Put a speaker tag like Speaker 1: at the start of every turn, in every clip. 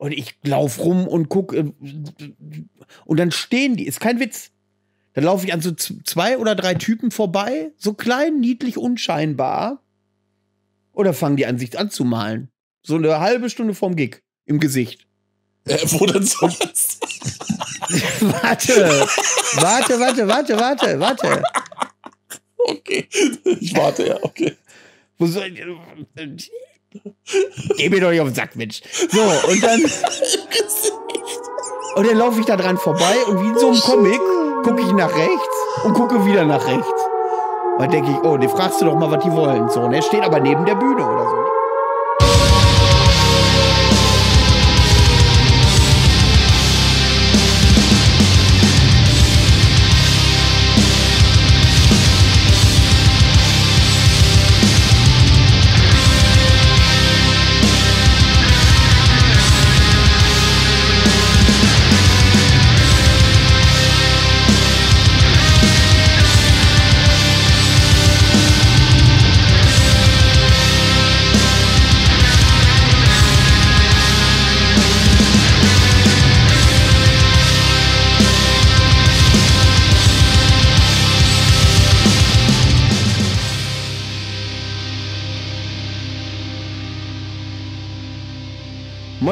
Speaker 1: Und ich lauf rum und guck äh, und dann stehen die, ist kein Witz. Dann laufe ich an so zwei oder drei Typen vorbei, so klein, niedlich, unscheinbar. Oder fangen die an, sich anzumalen. So eine halbe Stunde vorm Gig im Gesicht. Äh, wo denn sonst? warte, warte, warte, warte, warte, warte. Okay, ich warte ja, okay. Wo soll ich? Äh, Geh mir doch nicht auf den Sack, Mensch. So, und dann. und dann laufe ich da dran vorbei und wie in so einem Comic gucke ich nach rechts und gucke wieder nach rechts. Weil denke ich, oh, den fragst du doch mal, was die wollen. So, und er steht aber neben der Bühne oder so.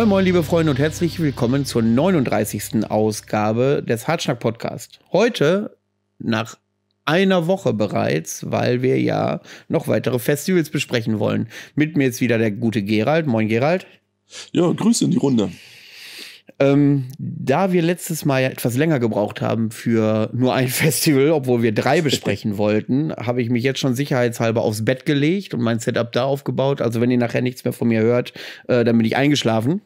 Speaker 1: Moin Moin, liebe Freunde und herzlich willkommen zur 39. Ausgabe des Hartschnack Podcast. Heute nach einer Woche bereits, weil wir ja noch weitere Festivals besprechen wollen. Mit mir ist wieder der gute Gerald. Moin Gerald. Ja, Grüße in die Runde. Ähm, da wir letztes Mal ja etwas länger gebraucht haben für nur ein Festival, obwohl wir drei besprechen wollten, habe ich mich jetzt schon sicherheitshalber aufs Bett gelegt und mein Setup da aufgebaut. Also wenn ihr nachher nichts mehr von mir hört, äh, dann bin ich eingeschlafen.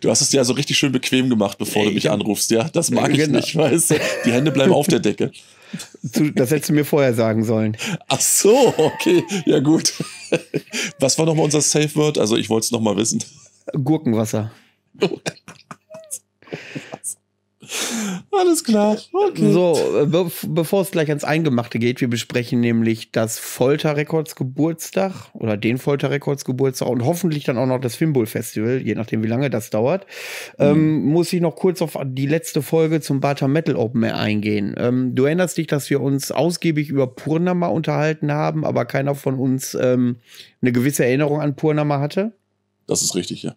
Speaker 2: Du hast es dir also richtig schön bequem gemacht, bevor du mich anrufst. Ja, das mag ich genau. nicht, weißt Die Hände bleiben auf der Decke.
Speaker 1: Das hättest du mir vorher sagen sollen.
Speaker 2: Ach so, okay, ja gut. Was war nochmal unser Safe Word? Also ich wollte es nochmal wissen.
Speaker 1: Gurkenwasser.
Speaker 2: Alles klar. Okay. So,
Speaker 1: äh, be bevor es gleich ans Eingemachte geht, wir besprechen nämlich das Folterrekords Geburtstag oder den Folterrekords Geburtstag und hoffentlich dann auch noch das Fimbul Festival, je nachdem wie lange das dauert. Ähm, mhm. Ähm, muss ich noch kurz auf die letzte Folge zum Bata Metal Open eingehen. Ähm, du erinnerst dich, dass wir uns ausgiebig über Purnama unterhalten haben, aber keiner von uns ähm, eine gewisse Erinnerung an Purnama hatte?
Speaker 2: Das ist richtig, ja.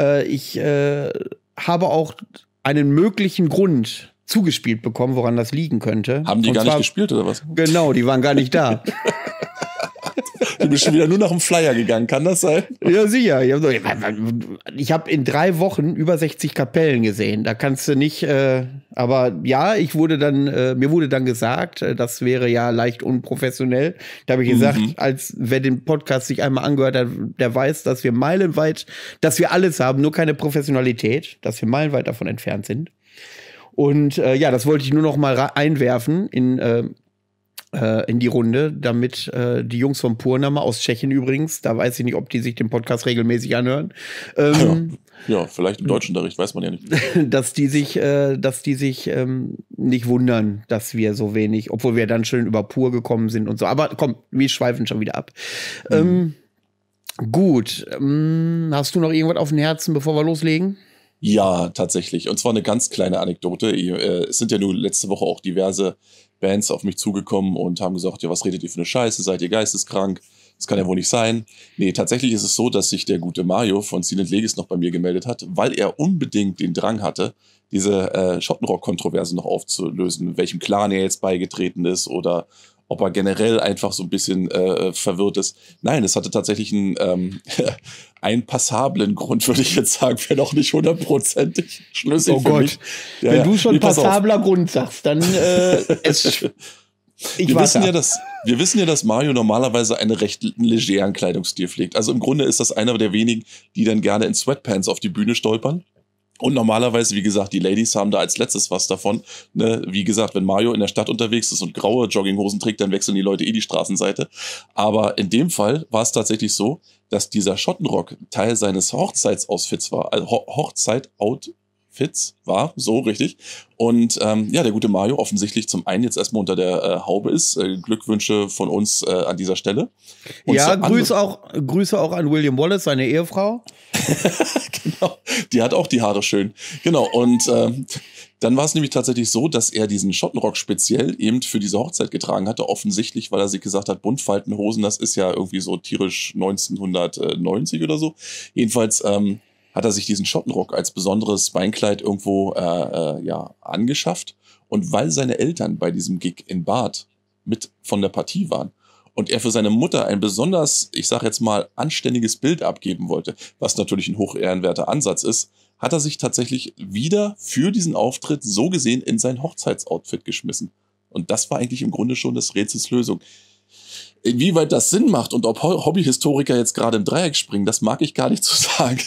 Speaker 1: Äh, ich äh, habe auch einen möglichen Grund zugespielt bekommen, woran das liegen könnte. Haben die Und gar zwar, nicht gespielt oder was? Genau, die waren gar nicht da. Du bist schon wieder nur nach dem Flyer gegangen, kann das sein? Ja, sicher. Ich habe in drei Wochen über 60 Kapellen gesehen. Da kannst du nicht, äh, aber ja, ich wurde dann, äh, mir wurde dann gesagt, äh, das wäre ja leicht unprofessionell. Da habe ich gesagt, mhm. als wer den Podcast sich einmal angehört hat, der weiß, dass wir meilenweit, dass wir alles haben, nur keine Professionalität, dass wir meilenweit davon entfernt sind. Und äh, ja, das wollte ich nur noch mal einwerfen in äh, äh, in die Runde, damit äh, die Jungs von Purnama aus Tschechien übrigens, da weiß ich nicht, ob die sich den Podcast regelmäßig anhören. Ähm, ja. ja. vielleicht im deutschen Unterricht, weiß man ja nicht. dass die sich, äh, dass die sich ähm, nicht wundern, dass wir so wenig, obwohl wir dann schön über Pur gekommen sind und so. Aber komm, wir schweifen schon wieder ab. Mhm. Ähm, gut,
Speaker 2: ähm, hast du noch irgendwas auf dem Herzen, bevor wir loslegen? Ja, tatsächlich. Und zwar eine ganz kleine Anekdote. Äh, es sind ja nur letzte Woche auch diverse Bands auf mich zugekommen und haben gesagt, ja, was redet ihr für eine Scheiße? Seid ihr geisteskrank? Das kann ja wohl nicht sein. Nee, tatsächlich ist es so, dass sich der gute Mario von Silent Legis noch bei mir gemeldet hat, weil er unbedingt den Drang hatte, diese äh, Schottenrock-Kontroverse noch aufzulösen, welchem Clan er jetzt beigetreten ist oder ob er generell einfach so ein bisschen äh, verwirrt ist. Nein, es hatte tatsächlich einen, ähm, einen passablen Grund, würde ich jetzt sagen, wäre doch nicht hundertprozentig schlüssig. Oh Gott, ja, wenn ja. du schon nee, passabler
Speaker 1: Grund sagst, dann äh, es.
Speaker 2: Ich wir wissen ja, dass wir wissen ja, dass Mario normalerweise einen recht legeren Kleidungsstil pflegt. Also im Grunde ist das einer der wenigen, die dann gerne in Sweatpants auf die Bühne stolpern. Und normalerweise, wie gesagt, die Ladies haben da als letztes was davon. Ne? Wie gesagt, wenn Mario in der Stadt unterwegs ist und graue Jogginghosen trägt, dann wechseln die Leute eh die Straßenseite. Aber in dem Fall war es tatsächlich so, dass dieser Schottenrock Teil seines Hochzeitsausfits war, also Ho Hochzeit-Out Fitz war, so richtig. Und ähm, ja, der gute Mario offensichtlich zum einen jetzt erstmal unter der äh, Haube ist. Äh, Glückwünsche von uns äh, an dieser Stelle. Und ja, Grüße
Speaker 1: auch, Grüße auch an William Wallace, seine Ehefrau.
Speaker 2: genau, die hat auch die Haare schön. Genau, und ähm, dann war es nämlich tatsächlich so, dass er diesen Schottenrock speziell eben für diese Hochzeit getragen hatte, offensichtlich, weil er sich gesagt hat, Buntfaltenhosen, das ist ja irgendwie so tierisch 1990 oder so. Jedenfalls ähm, hat er sich diesen Schottenrock als besonderes Beinkleid irgendwo äh, äh, ja, angeschafft. Und weil seine Eltern bei diesem Gig in Bad mit von der Partie waren und er für seine Mutter ein besonders, ich sag jetzt mal, anständiges Bild abgeben wollte, was natürlich ein hochehrenwerter Ansatz ist, hat er sich tatsächlich wieder für diesen Auftritt so gesehen in sein Hochzeitsoutfit geschmissen. Und das war eigentlich im Grunde schon das Rätsels Lösung. Inwieweit das Sinn macht und ob Hobbyhistoriker jetzt gerade im Dreieck springen, das mag ich gar nicht zu so sagen.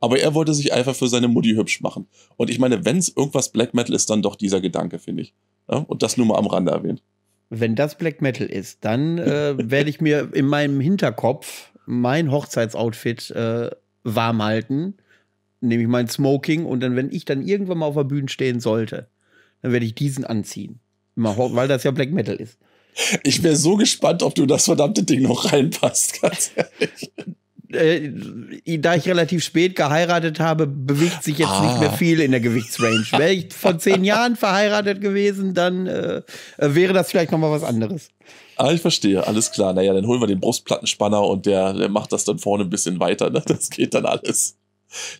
Speaker 2: Aber er wollte sich einfach für seine Mutti hübsch machen. Und ich meine, wenn es irgendwas Black Metal ist, dann doch dieser Gedanke, finde ich. Ja? Und das nur mal am Rande erwähnt. Wenn das Black Metal
Speaker 1: ist, dann äh, werde ich mir in meinem Hinterkopf mein Hochzeitsoutfit äh, warm halten. Nehme ich mein Smoking und dann, wenn ich dann irgendwann mal auf der Bühne stehen sollte, dann werde ich diesen anziehen. Weil das ja Black Metal ist. Ich
Speaker 2: wäre so gespannt, ob du das verdammte Ding noch reinpasst, ganz ehrlich
Speaker 1: äh, da ich relativ spät geheiratet habe, bewegt sich jetzt ah. nicht mehr viel in der Gewichtsrange. Wäre ich vor zehn Jahren verheiratet gewesen, dann äh, äh wäre das vielleicht nochmal was anderes.
Speaker 2: Ah, ich verstehe, alles klar. Naja, dann holen wir den Brustplattenspanner und der, der macht das dann vorne ein bisschen weiter. Ne? Das geht dann alles.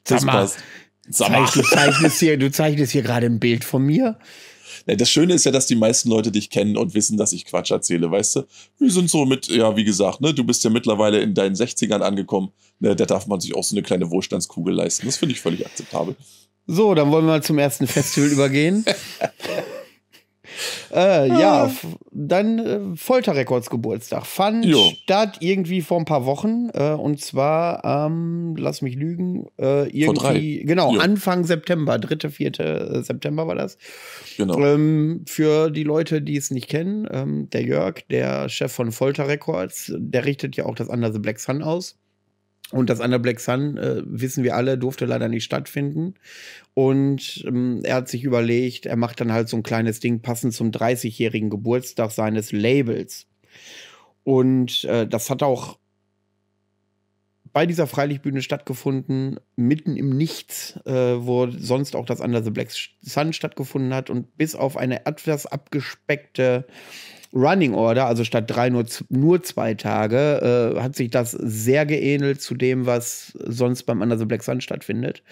Speaker 2: Das Sag mal, passt. Sag mal. zeichnest hier, du zeichnest hier gerade ein Bild von mir. Das Schöne ist ja, dass die meisten Leute dich kennen und wissen, dass ich Quatsch erzähle, weißt du? Wir sind so mit, ja, wie gesagt, ne, du bist ja mittlerweile in deinen 60ern angekommen. Ne, da darf man sich auch so eine kleine Wohlstandskugel leisten. Das finde ich völlig akzeptabel. So, dann wollen wir mal zum ersten Festival
Speaker 1: übergehen. Äh, ah. Ja, dann äh, Folterrekords Geburtstag. Fand jo. statt irgendwie vor ein paar Wochen. Äh, und zwar, ähm, lass mich lügen, äh, irgendwie, genau, jo. Anfang September, 3., 4. Äh, September war das. Genau. Ähm, für die Leute, die es nicht kennen, ähm, der Jörg, der Chef von Folterrekords, der richtet ja auch das Under the Black Sun aus. Und das Under Black Sun, äh, wissen wir alle, durfte leider nicht stattfinden, und ähm, er hat sich überlegt, er macht dann halt so ein kleines Ding passend zum 30-jährigen Geburtstag seines Labels. Und äh, das hat auch bei dieser Freilichtbühne stattgefunden, mitten im Nichts, äh, wo sonst auch das Under the Black Sun stattgefunden hat. Und bis auf eine etwas abgespeckte Running Order, also statt drei nur, nur zwei Tage, äh, hat sich das sehr geähnelt zu dem, was sonst beim Under the Black Sun stattfindet.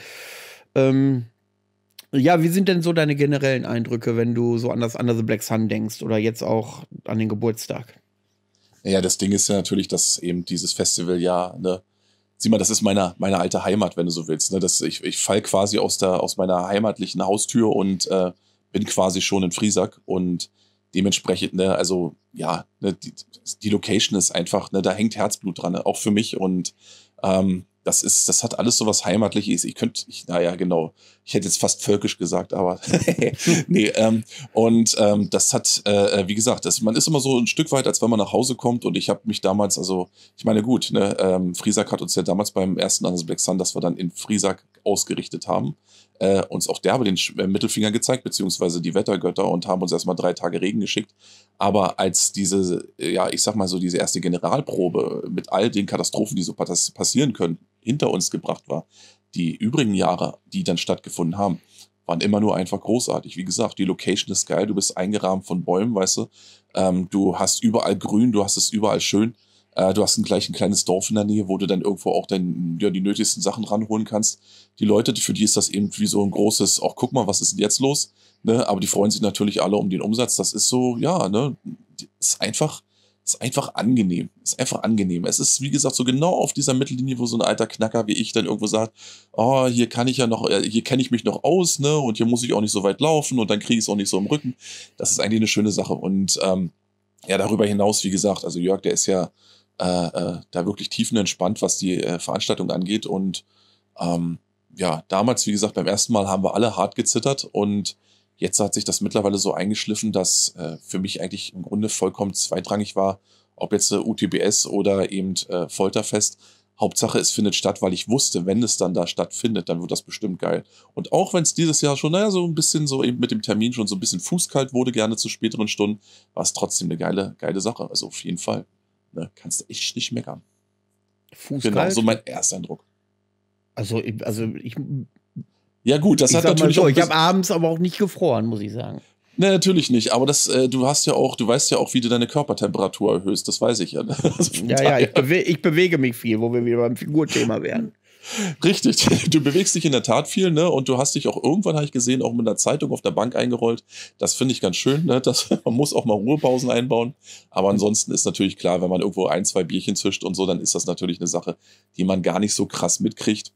Speaker 1: Ähm, ja, wie sind denn so deine generellen Eindrücke, wenn du so an das Under the Black Sun denkst oder jetzt auch an den Geburtstag?
Speaker 2: Ja, das Ding ist ja natürlich, dass eben dieses Festival ja, ne, sieh mal, das ist meine, meine alte Heimat, wenn du so willst. Ne? Das, ich ich fall quasi aus, der, aus meiner heimatlichen Haustür und äh, bin quasi schon in Friesack und dementsprechend, ne, also ja, ne, die, die Location ist einfach, ne, da hängt Herzblut dran, ne, auch für mich und ähm, das ist, das hat alles so was Heimatliches. Ich könnte, ich, naja, genau. Ich hätte jetzt fast völkisch gesagt, aber nee. Ähm, und ähm, das hat, äh, äh, wie gesagt, das, man ist immer so ein Stück weit, als wenn man nach Hause kommt. Und ich habe mich damals, also, ich meine, gut, ne, ähm, Friesack hat uns ja damals beim ersten Anders Black Sun, dass wir dann in Friesack ausgerichtet haben, äh, uns auch derbe den äh, Mittelfinger gezeigt, beziehungsweise die Wettergötter und haben uns erstmal drei Tage Regen geschickt. Aber als diese, äh, ja, ich sag mal so, diese erste Generalprobe mit all den Katastrophen, die so passieren können, hinter uns gebracht war, die übrigen Jahre, die dann stattgefunden haben, waren immer nur einfach großartig. Wie gesagt, die Location ist geil, du bist eingerahmt von Bäumen, weißt du. Ähm, du hast überall grün, du hast es überall schön. Äh, du hast gleich ein kleines Dorf in der Nähe, wo du dann irgendwo auch dein, ja, die nötigsten Sachen ranholen kannst. Die Leute, für die ist das eben wie so ein großes, auch guck mal, was ist denn jetzt los? Ne? Aber die freuen sich natürlich alle um den Umsatz. Das ist so, ja, ne, ist einfach, ist einfach angenehm. Ist einfach angenehm. Es ist, wie gesagt, so genau auf dieser Mittellinie, wo so ein alter Knacker wie ich dann irgendwo sagt, oh, hier kann ich ja noch, äh, hier kenne ich mich noch aus, ne? Und hier muss ich auch nicht so weit laufen und dann kriege ich es auch nicht so im Rücken. Das ist eigentlich eine schöne Sache. Und ähm, ja, darüber hinaus, wie gesagt, also Jörg, der ist ja äh, äh, da wirklich tiefenentspannt, was die äh, Veranstaltung angeht. Und ähm, ja, damals, wie gesagt, beim ersten Mal haben wir alle hart gezittert und jetzt hat sich das mittlerweile so eingeschliffen, dass äh, für mich eigentlich im Grunde vollkommen zweitrangig war, ob jetzt äh, UTBS oder eben äh, Folterfest. Hauptsache, es findet statt, weil ich wusste, wenn es dann da stattfindet, dann wird das bestimmt geil. Und auch wenn es dieses Jahr schon, naja, so ein bisschen so eben mit dem Termin schon so ein bisschen fußkalt wurde, gerne zu späteren Stunden, war es trotzdem eine geile, geile Sache. Also auf jeden Fall ne, kannst du echt nicht meckern. Fußkalt? Genau, so mein Ersteindruck. Also, also ich. Ja, gut, das hat natürlich so, auch. Ich habe
Speaker 1: abends aber auch nicht gefroren, muss ich sagen.
Speaker 2: Ne, natürlich nicht, aber das, äh, du hast ja auch, du weißt ja auch, wie du deine Körpertemperatur erhöhst, das weiß ich ja. Ne? Also ja, daher. ja, ich, bewe ich, bewege mich viel, wo wir wieder beim Figurthema wären. Richtig, du bewegst dich in der Tat viel, ne? Und du hast dich auch irgendwann, habe ich gesehen, auch mit einer Zeitung auf der Bank eingerollt. Das finde ich ganz schön, ne? Das, man muss auch mal Ruhepausen einbauen. Aber ansonsten ist natürlich klar, wenn man irgendwo ein, zwei Bierchen zischt und so, dann ist das natürlich eine Sache, die man gar nicht so krass mitkriegt.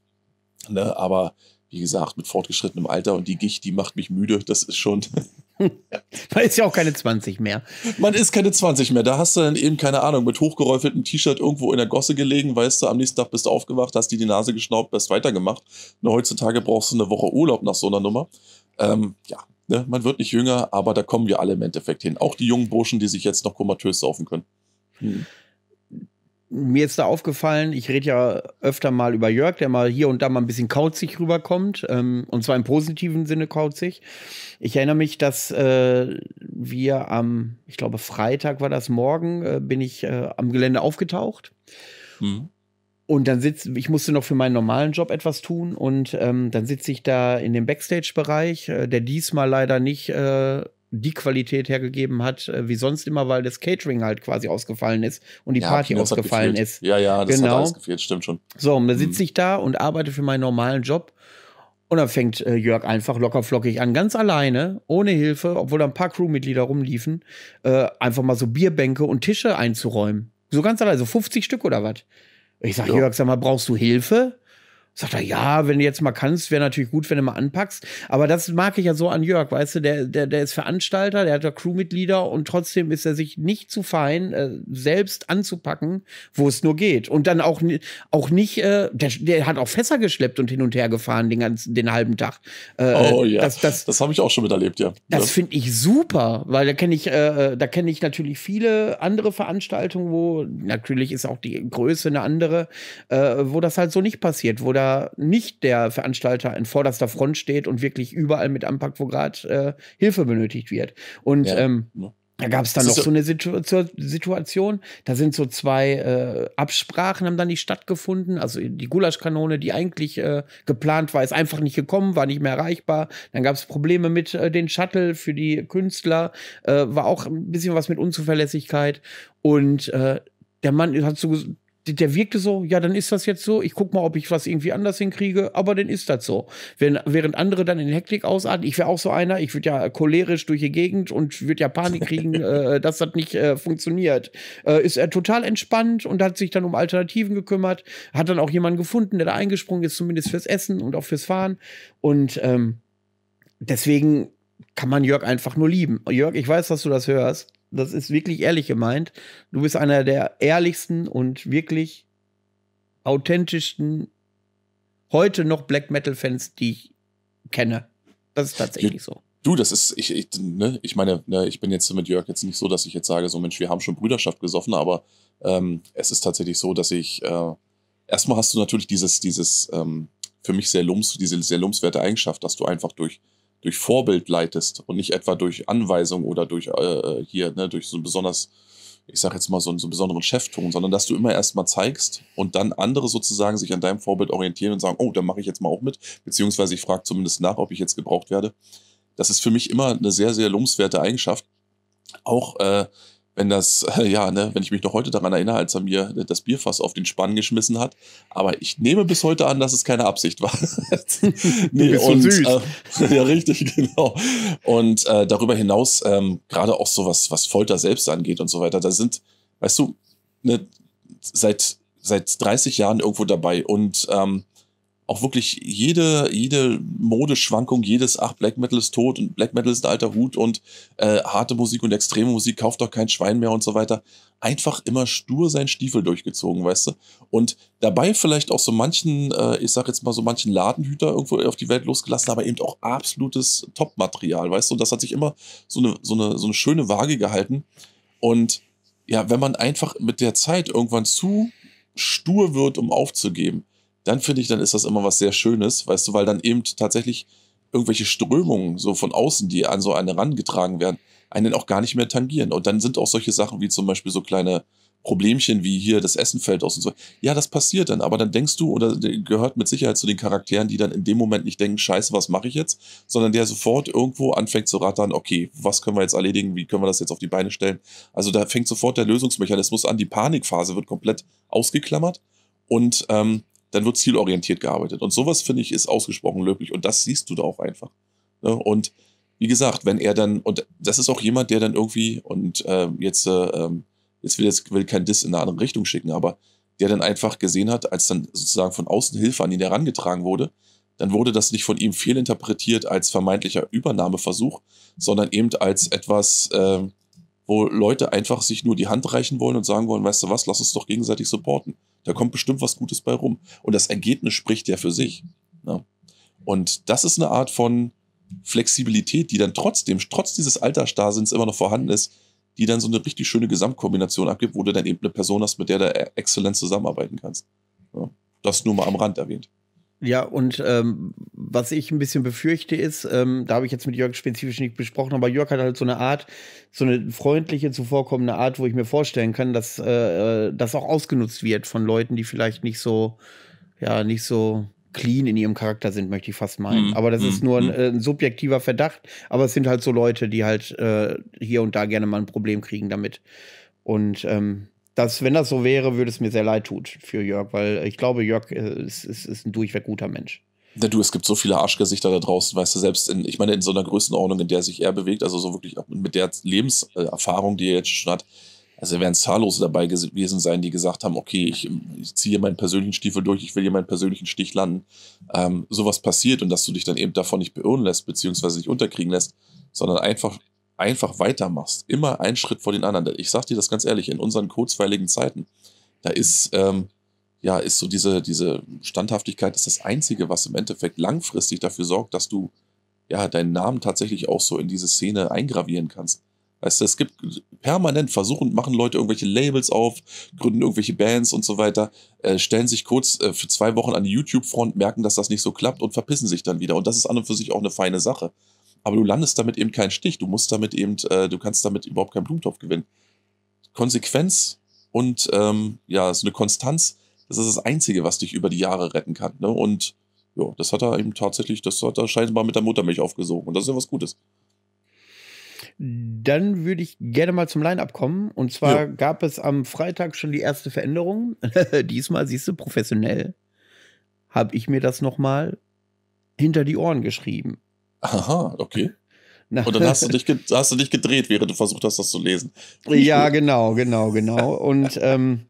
Speaker 2: Ne? Aber wie gesagt, mit fortgeschrittenem Alter und die Gicht, die macht mich müde. Das ist schon, Man ist ja auch keine 20 mehr. Man ist keine 20 mehr. Da hast du dann eben, keine Ahnung, mit hochgeräufeltem T-Shirt irgendwo in der Gosse gelegen, weißt du, am nächsten Tag bist du aufgewacht, hast dir die Nase geschnaubt, bist weitergemacht. Und heutzutage brauchst du eine Woche Urlaub nach so einer Nummer. Ähm, ja, ne? man wird nicht jünger, aber da kommen wir alle im Endeffekt hin. Auch die jungen Burschen, die sich jetzt noch komatös saufen können. Hm
Speaker 1: mir ist da aufgefallen, ich rede ja öfter mal über Jörg, der mal hier und da mal ein bisschen kauzig rüberkommt, ähm, und zwar im positiven Sinne kauzig. Ich erinnere mich, dass äh, wir am, ich glaube, Freitag war das morgen, äh, bin ich äh, am Gelände aufgetaucht. Mhm. Und dann sitze ich musste noch für meinen normalen Job etwas tun und ähm, dann sitze ich da in dem Backstage-Bereich, äh, der diesmal leider nicht äh, die Qualität hergegeben hat, äh, wie sonst immer, weil das Catering halt quasi ausgefallen ist und die ja, Party ausgefallen ist. Ja, ja, das genau. hat alles genau.
Speaker 2: gefehlt, stimmt schon.
Speaker 1: So, und dann sitze mhm. ich da und arbeite für meinen normalen Job und dann fängt äh, Jörg einfach lockerflockig an, ganz alleine, ohne Hilfe, obwohl da ein paar Crewmitglieder rumliefen, äh, einfach mal so Bierbänke und Tische einzuräumen. So ganz alleine, so 50 Stück oder was. Ich sage, Jörg, sag mal, brauchst du Hilfe? Sagt er, ja, wenn du jetzt mal kannst, wäre natürlich gut, wenn du mal anpackst. Aber das mag ich ja so an Jörg, weißt du, der, der, der ist Veranstalter, der hat ja Crewmitglieder und trotzdem ist er sich nicht zu fein, äh, selbst anzupacken, wo es nur geht. Und dann auch, auch nicht, äh, der, der hat auch Fässer geschleppt und hin und her gefahren den, ganzen, den halben Tag. Äh, oh ja, das, das,
Speaker 2: das habe ich auch schon miterlebt, ja. Das ja.
Speaker 1: finde ich super, weil da kenne ich, äh, äh da kenne ich natürlich viele andere Veranstaltungen, wo natürlich ist auch die Größe eine andere, äh, wo das halt so nicht passiert, wo da der nicht der Veranstalter in vorderster Front steht und wirklich überall mit anpackt, wo gerade äh, Hilfe benötigt wird. Und ja. ähm, da gab es dann noch so, so eine Situ Situation, da sind so zwei äh, Absprachen haben dann nicht stattgefunden. Also die Gulaschkanone, die eigentlich äh, geplant war, ist einfach nicht gekommen, war nicht mehr erreichbar. Dann gab es Probleme mit äh, den Shuttle für die Künstler, äh, war auch ein bisschen was mit Unzuverlässigkeit. Und äh, der Mann hat so der wirkte so, ja, dann ist das jetzt so, ich guck mal, ob ich was irgendwie anders hinkriege, aber dann ist das so. Wenn, während andere dann in Hektik ausarten, ich wäre auch so einer, ich würde ja cholerisch durch die Gegend und würde ja Panik kriegen, äh, dass das nicht äh, funktioniert. Äh, ist er total entspannt und hat sich dann um Alternativen gekümmert, hat dann auch jemanden gefunden, der da eingesprungen ist, zumindest fürs Essen und auch fürs Fahren. Und ähm, deswegen kann man Jörg einfach nur lieben. Jörg, ich weiß, dass du das hörst das ist wirklich ehrlich gemeint. Du bist einer der ehrlichsten und wirklich authentischsten heute noch Black Metal Fans, die ich kenne. Das ist tatsächlich so.
Speaker 2: Du, das ist, ich, ich, ne, ich meine, ne, ich bin jetzt mit Jörg jetzt nicht so, dass ich jetzt sage, so Mensch, wir haben schon Brüderschaft gesoffen, aber ähm, es ist tatsächlich so, dass ich, äh, erstmal hast du natürlich dieses, dieses ähm, für mich sehr lums, diese sehr lumswerte Eigenschaft, dass du einfach durch durch Vorbild leitest und nicht etwa durch Anweisung oder durch äh, äh hier, ne, durch so ein besonders, ich sag jetzt mal, so einen, so einen besonderen Chefton, sondern dass du immer erstmal zeigst und dann andere sozusagen sich an deinem Vorbild orientieren und sagen, oh, dann mache ich jetzt mal auch mit, beziehungsweise ich frage zumindest nach, ob ich jetzt gebraucht werde. Das ist für mich immer eine sehr, sehr lobenswerte Eigenschaft. Auch äh, wenn das, ja, ne, wenn ich mich noch heute daran erinnere, als er mir das Bierfass auf den Spann geschmissen hat. Aber ich nehme bis heute an, dass es keine Absicht war. nee, und, so süß. Äh, ja, richtig, genau. Und äh, darüber hinaus, ähm, gerade auch so was, was Folter selbst angeht und so weiter, da sind, weißt du, ne, seit, seit 30 Jahren irgendwo dabei und ähm, auch wirklich jede, jede Modeschwankung, jedes, ach, Black Metal ist tot und Black Metal ist ein alter Hut und äh, harte Musik und extreme Musik kauft doch kein Schwein mehr und so weiter. Einfach immer stur seinen Stiefel durchgezogen, weißt du? Und dabei vielleicht auch so manchen, äh, ich sag jetzt mal so manchen Ladenhüter irgendwo auf die Welt losgelassen, aber eben auch absolutes Top-Material, weißt du? Und das hat sich immer so eine, so eine, so eine schöne Waage gehalten. Und ja, wenn man einfach mit der Zeit irgendwann zu stur wird, um aufzugeben, dann finde ich, dann ist das immer was sehr Schönes, weißt du, weil dann eben tatsächlich irgendwelche Strömungen so von außen, die an so einen herangetragen werden, einen auch gar nicht mehr tangieren. Und dann sind auch solche Sachen wie zum Beispiel so kleine Problemchen wie hier das Essen fällt aus und so. Ja, das passiert dann, aber dann denkst du, oder gehört mit Sicherheit zu den Charakteren, die dann in dem Moment nicht denken, scheiße, was mache ich jetzt, sondern der sofort irgendwo anfängt zu rattern, okay, was können wir jetzt erledigen, wie können wir das jetzt auf die Beine stellen. Also da fängt sofort der Lösungsmechanismus an, die Panikphase wird komplett ausgeklammert und ähm, dann wird zielorientiert gearbeitet. Und sowas, finde ich, ist ausgesprochen löblich. Und das siehst du da auch einfach. Ne? Und wie gesagt, wenn er dann, und das ist auch jemand, der dann irgendwie, und äh, jetzt, äh, ähm, jetzt will jetzt will kein Diss in eine andere Richtung schicken, aber der dann einfach gesehen hat, als dann sozusagen von außen Hilfe an ihn herangetragen wurde, dann wurde das nicht von ihm fehlinterpretiert als vermeintlicher Übernahmeversuch, sondern eben als etwas, äh, wo Leute einfach sich nur die Hand reichen wollen und sagen wollen, weißt du was, lass uns doch gegenseitig supporten. Da kommt bestimmt was Gutes bei rum. Und das Ergebnis spricht ja für sich. Ja. Und das ist eine Art von Flexibilität, die dann trotzdem, trotz dieses Altersdaseins immer noch vorhanden ist, die dann so eine richtig schöne Gesamtkombination abgibt, wo du dann eben eine Person hast, mit der du e-, exzellent zusammenarbeiten kannst. Ja. Das nur mal am Rand erwähnt.
Speaker 1: Ja, und ähm, was ich ein bisschen befürchte ist, ähm, da habe ich jetzt mit Jörg spezifisch nicht besprochen, aber Jörg hat halt so eine Art, so eine freundliche, zuvorkommende Art, wo ich mir vorstellen kann, dass äh, äh das auch ausgenutzt wird von Leuten, die vielleicht nicht so, ja, nicht so clean in ihrem Charakter sind, möchte ich fast meinen. Hm. Aber das hm. ist mhm. nur ein, mhm. äh, ein, subjektiver Verdacht. Aber es sind halt so Leute, die halt äh, hier und da gerne mal ein Problem kriegen damit. Und ähm, dass, wenn das so wäre, würde es mir sehr leid tun für Jörg, weil ich glaube, Jörg äh, ist, ist, ist ein durchweg guter Mensch.
Speaker 2: Na du, es gibt so viele Arschgesichter da draußen, weißt du, selbst in, ich meine, in so einer Größenordnung, in der sich er bewegt, also so wirklich mit der Lebenserfahrung, die er jetzt schon hat, also werden zahllose dabei gewesen sein, die gesagt haben, okay, ich, ich ziehe meinen persönlichen Stiefel durch, ich will hier meinen persönlichen Stich landen. Ähm, sowas passiert und dass du dich dann eben davon nicht beirren lässt, beziehungsweise nicht unterkriegen lässt, sondern einfach einfach weitermachst, immer einen Schritt vor den anderen. Ich sag dir das ganz ehrlich, in unseren kurzweiligen Zeiten, da ist, ähm, ja, ist so diese, diese Standhaftigkeit ist das Einzige, was im Endeffekt langfristig dafür sorgt, dass du ja deinen Namen tatsächlich auch so in diese Szene eingravieren kannst. Weißt du, es gibt permanent versuchen, machen Leute irgendwelche Labels auf, gründen irgendwelche Bands und so weiter, äh, stellen sich kurz äh, für zwei Wochen an die YouTube-Front, merken, dass das nicht so klappt und verpissen sich dann wieder. Und das ist an und für sich auch eine feine Sache aber du landest damit eben keinen Stich. Du musst damit eben, äh, du kannst damit überhaupt keinen Blumentopf gewinnen. Konsequenz und ähm, ja, so eine Konstanz, das ist das Einzige, was dich über die Jahre retten kann. Ne? Und ja, das hat er eben tatsächlich, das hat er scheinbar mit der Muttermilch aufgesogen. Und das ist ja was Gutes.
Speaker 1: Dann würde ich gerne mal zum Line-Up kommen. Und zwar ja. gab es am Freitag schon die erste Veränderung. Diesmal, siehst du, professionell habe ich mir das nochmal hinter die Ohren geschrieben. Aha,
Speaker 2: okay. Und dann hast du, dich, hast du dich gedreht, während du versucht hast, das zu lesen. Ja,
Speaker 1: genau, genau, genau. Und ähm,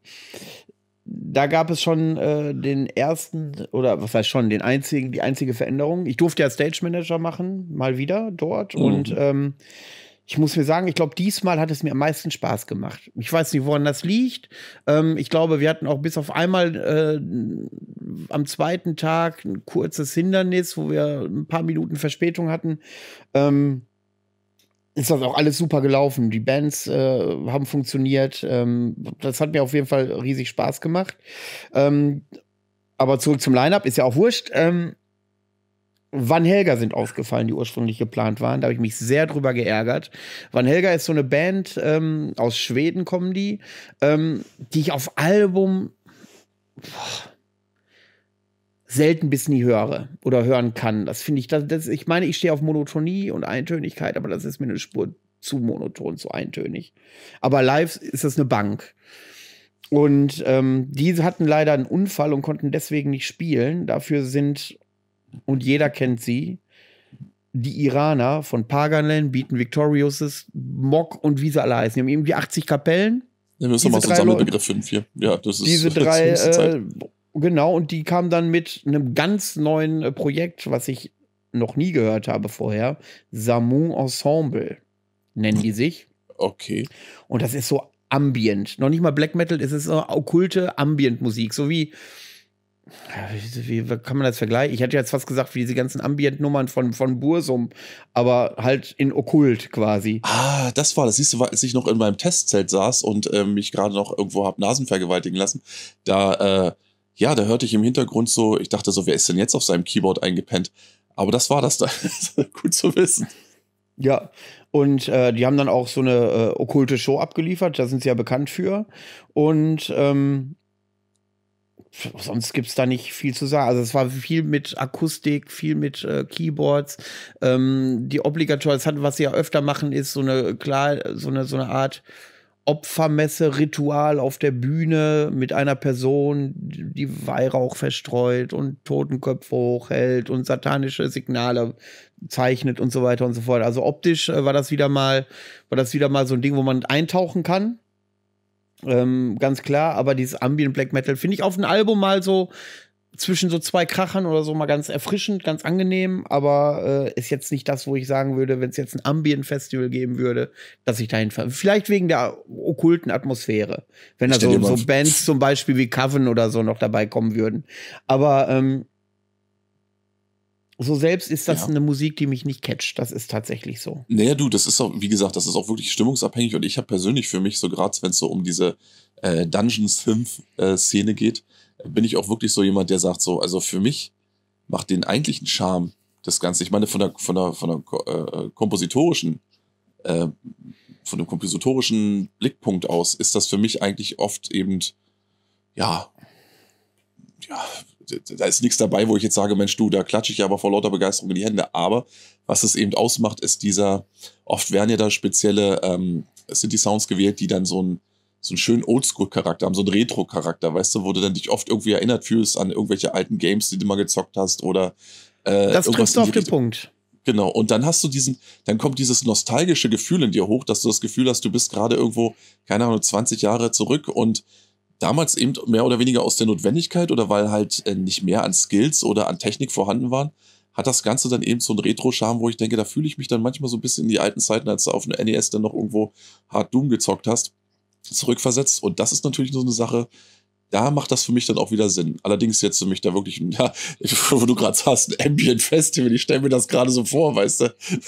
Speaker 1: da gab es schon äh, den ersten, oder was heißt schon, den einzigen, die einzige Veränderung. Ich durfte ja Stage Manager machen, mal wieder dort. Mhm. Und ähm, ich muss mir sagen, ich glaube, diesmal hat es mir am meisten Spaß gemacht. Ich weiß nicht, woran das liegt. Ähm, ich glaube, wir hatten auch bis auf einmal äh, am zweiten Tag ein kurzes Hindernis, wo wir ein paar Minuten Verspätung hatten. Ähm, ist das halt auch alles super gelaufen. Die Bands äh, haben funktioniert. Ähm, das hat mir auf jeden Fall riesig Spaß gemacht. Ähm, aber zurück zum Line-Up, ist ja auch wurscht. Ähm, Van Helga sind ausgefallen, die ursprünglich geplant waren. Da habe ich mich sehr drüber geärgert. Van Helga ist so eine Band, ähm, aus Schweden kommen die, ähm, die ich auf Album boah, selten bis nie höre oder hören kann. Das finde ich, das, das, ich meine, ich stehe auf Monotonie und Eintönigkeit, aber das ist mir eine Spur zu monoton, zu eintönig. Aber live ist das eine Bank. Und ähm, die hatten leider einen Unfall und konnten deswegen nicht spielen. Dafür sind und jeder kennt sie. Die Iraner von Paganland bieten Victoriouses, Mock und wie sie alle heißen. Die haben irgendwie 80 Kapellen. Ja, das ist nochmal so ein Sammelbegriff für vier. Ja, das ist diese drei. Äh, genau, und die kamen dann mit einem ganz neuen äh, Projekt, was ich noch nie gehört habe vorher. Samu Ensemble nennen die hm. sich. Okay. Und das ist so Ambient. Noch nicht mal Black Metal, es ist so okkulte Ambient-Musik, so wie wie, wie kann man das vergleichen? Ich hätte jetzt fast gesagt, wie diese ganzen Ambient-Nummern von, von Bursum, aber halt
Speaker 2: in Okkult quasi. Ah, das war das. Siehst du, als ich noch in meinem Testzelt saß und äh, mich gerade noch irgendwo hab Nasen vergewaltigen lassen, da, äh, ja, da hörte ich im Hintergrund so, ich dachte so, wer ist denn jetzt auf seinem Keyboard eingepennt? Aber das war das da. Gut zu wissen.
Speaker 1: Ja, und äh, die haben dann auch so eine äh, okkulte Show abgeliefert, da sind sie ja bekannt für. Und ähm, sonst gibt es da nicht viel zu sagen. Also es war viel mit Akustik, viel mit äh, Keyboards. Ähm, die obligatorisch hatten, was sie ja öfter machen, ist so eine klar, so eine, so eine Art Opfermesse, Ritual auf der Bühne mit einer Person, die Weihrauch verstreut und Totenköpfe hochhält und satanische Signale zeichnet und so weiter und so fort. Also optisch äh, war das wieder mal, war das wieder mal so ein Ding, wo man eintauchen kann ähm, ganz klar, aber dieses Ambient Black Metal finde ich auf ein Album mal so zwischen so zwei Krachern oder so mal ganz erfrischend, ganz angenehm, aber äh, ist jetzt nicht das, wo ich sagen würde, wenn es jetzt ein Ambient-Festival geben würde, dass ich dahin fahre. Vielleicht wegen der okkulten Atmosphäre, wenn da so, so Bands zum Beispiel wie Coven oder so noch dabei kommen würden. Aber ähm, so selbst ist das ja. eine Musik, die mich nicht catcht. Das ist tatsächlich
Speaker 2: so. Naja, du, das ist auch, wie gesagt, das ist auch wirklich stimmungsabhängig. Und ich habe persönlich für mich, so gerade wenn es so um diese äh, Dungeons 5-Szene äh, geht, bin ich auch wirklich so jemand, der sagt so, also für mich macht den eigentlichen Charme das Ganze, ich meine, von der, von der, von der äh, äh, kompositorischen, äh, von dem kompositorischen Blickpunkt aus, ist das für mich eigentlich oft eben, ja, ja, da ist nichts dabei, wo ich jetzt sage, Mensch, du, da klatsche ich aber vor lauter Begeisterung in die Hände. Aber was es eben ausmacht, ist dieser, oft werden ja da spezielle, ähm, sind Sounds gewählt, die dann so einen, so einen schönen Oldschool-Charakter haben, so einen Retro-Charakter, weißt du, wo du dann dich oft irgendwie erinnert fühlst an irgendwelche alten Games, die du mal gezockt hast oder äh, Das triffst du auf den Richtung. Punkt. Genau, und dann hast du diesen, dann kommt dieses nostalgische Gefühl in dir hoch, dass du das Gefühl hast, du bist gerade irgendwo, keine Ahnung, 20 Jahre zurück und damals eben mehr oder weniger aus der Notwendigkeit oder weil halt äh, nicht mehr an Skills oder an Technik vorhanden waren, hat das Ganze dann eben so einen Retro-Charme, wo ich denke, da fühle ich mich dann manchmal so ein bisschen in die alten Zeiten, als du auf dem NES dann noch irgendwo Hard Doom gezockt hast, zurückversetzt. Und das ist natürlich so eine Sache, da macht das für mich dann auch wieder Sinn. Allerdings jetzt für mich da wirklich, ja, wo du gerade sagst, ein Ambient Festival, ich stelle mir das gerade so vor, weißt du.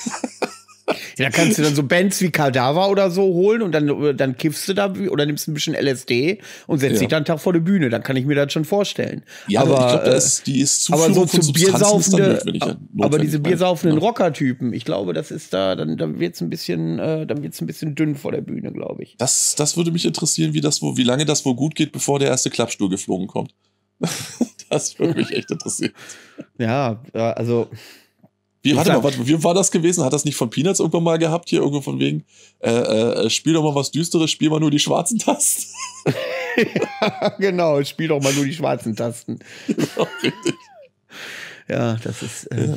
Speaker 1: Ja, da kannst du dann so Bands wie Kadaver oder so holen und dann, dann kiffst du da oder nimmst ein bisschen LSD und setzt ja. dich dann Tag vor die Bühne. Dann kann ich mir das schon vorstellen. Ja, aber ich glaub, da äh, die ist aber so zu Biersaufende, aber diese ne? biersaufenden ja. Rocker-Typen, ich glaube, das ist da, dann, dann wird es ein bisschen, äh, dann wird's ein bisschen dünn vor der Bühne, glaube ich.
Speaker 2: Das, das würde mich interessieren, wie das wo, wie lange das wohl gut geht, bevor der erste Klappstuhl geflogen kommt. das würde mich echt interessieren. Ja, äh, also wie, warte mal, warte, wie war das gewesen? Hat das nicht von Peanuts irgendwann mal gehabt? Hier irgendwo von wegen, äh, äh, äh spiel doch mal was Düsteres, spiel mal nur die schwarzen Tasten. ja, genau, spiel doch mal nur die schwarzen
Speaker 1: Tasten.
Speaker 2: Ja, das ist. Äh,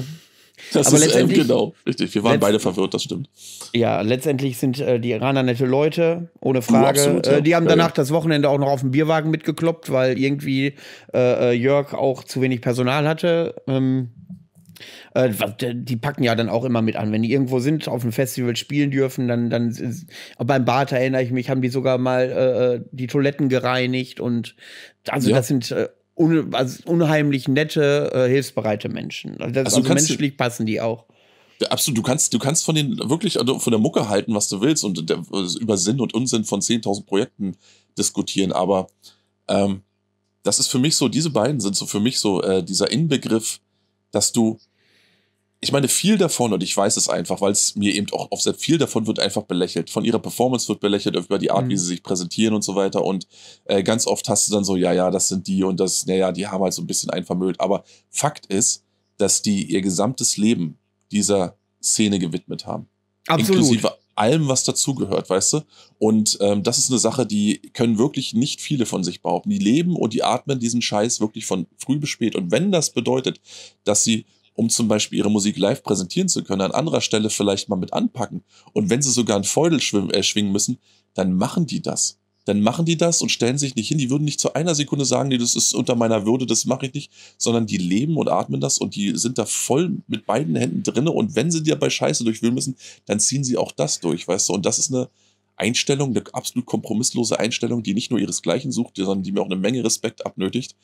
Speaker 2: das aber ist äh, letztendlich, ähm, genau, richtig. Wir waren beide verwirrt, das stimmt.
Speaker 1: Ja, letztendlich sind äh, die Iraner nette Leute, ohne Frage. Absolut, ja. äh, die haben danach ja, ja. das Wochenende auch noch auf den Bierwagen mitgekloppt, weil irgendwie äh, äh, Jörg auch zu wenig Personal hatte. Ähm, äh, die packen ja dann auch immer mit an. Wenn die irgendwo sind, auf dem Festival spielen dürfen, dann, dann ist, beim Bad erinnere ich mich, haben die sogar mal äh, äh, die Toiletten gereinigt und also ja. das sind äh, un, also unheimlich nette, äh, hilfsbereite Menschen. Also, also, also menschlich
Speaker 2: passen die auch. Absolut, du kannst, du kannst von den wirklich also von der Mucke halten, was du willst und der, über Sinn und Unsinn von 10.000 Projekten diskutieren, aber ähm, das ist für mich so, diese beiden sind so für mich so äh, dieser Inbegriff, dass du ich meine, viel davon, und ich weiß es einfach, weil es mir eben auch sehr viel davon wird einfach belächelt. Von ihrer Performance wird belächelt, über die Art, mhm. wie sie sich präsentieren und so weiter. Und äh, ganz oft hast du dann so, ja, ja, das sind die und das, naja, die haben halt so ein bisschen einvermöhnt. Aber Fakt ist, dass die ihr gesamtes Leben dieser Szene gewidmet haben. Absolut. Inklusive allem, was dazugehört, weißt du? Und ähm, das ist eine Sache, die können wirklich nicht viele von sich behaupten. Die leben und die atmen diesen Scheiß wirklich von früh bis spät. Und wenn das bedeutet, dass sie um zum Beispiel ihre Musik live präsentieren zu können, an anderer Stelle vielleicht mal mit anpacken. Und wenn sie sogar einen Feudel schwimmen, äh, schwingen müssen, dann machen die das. Dann machen die das und stellen sich nicht hin. Die würden nicht zu einer Sekunde sagen, nee, das ist unter meiner Würde, das mache ich nicht, sondern die leben und atmen das und die sind da voll mit beiden Händen drin. Und wenn sie dir bei Scheiße durchwühlen müssen, dann ziehen sie auch das durch, weißt du. Und das ist eine, Einstellung, eine absolut kompromisslose Einstellung, die nicht nur ihresgleichen sucht, sondern die mir auch eine Menge Respekt abnötigt.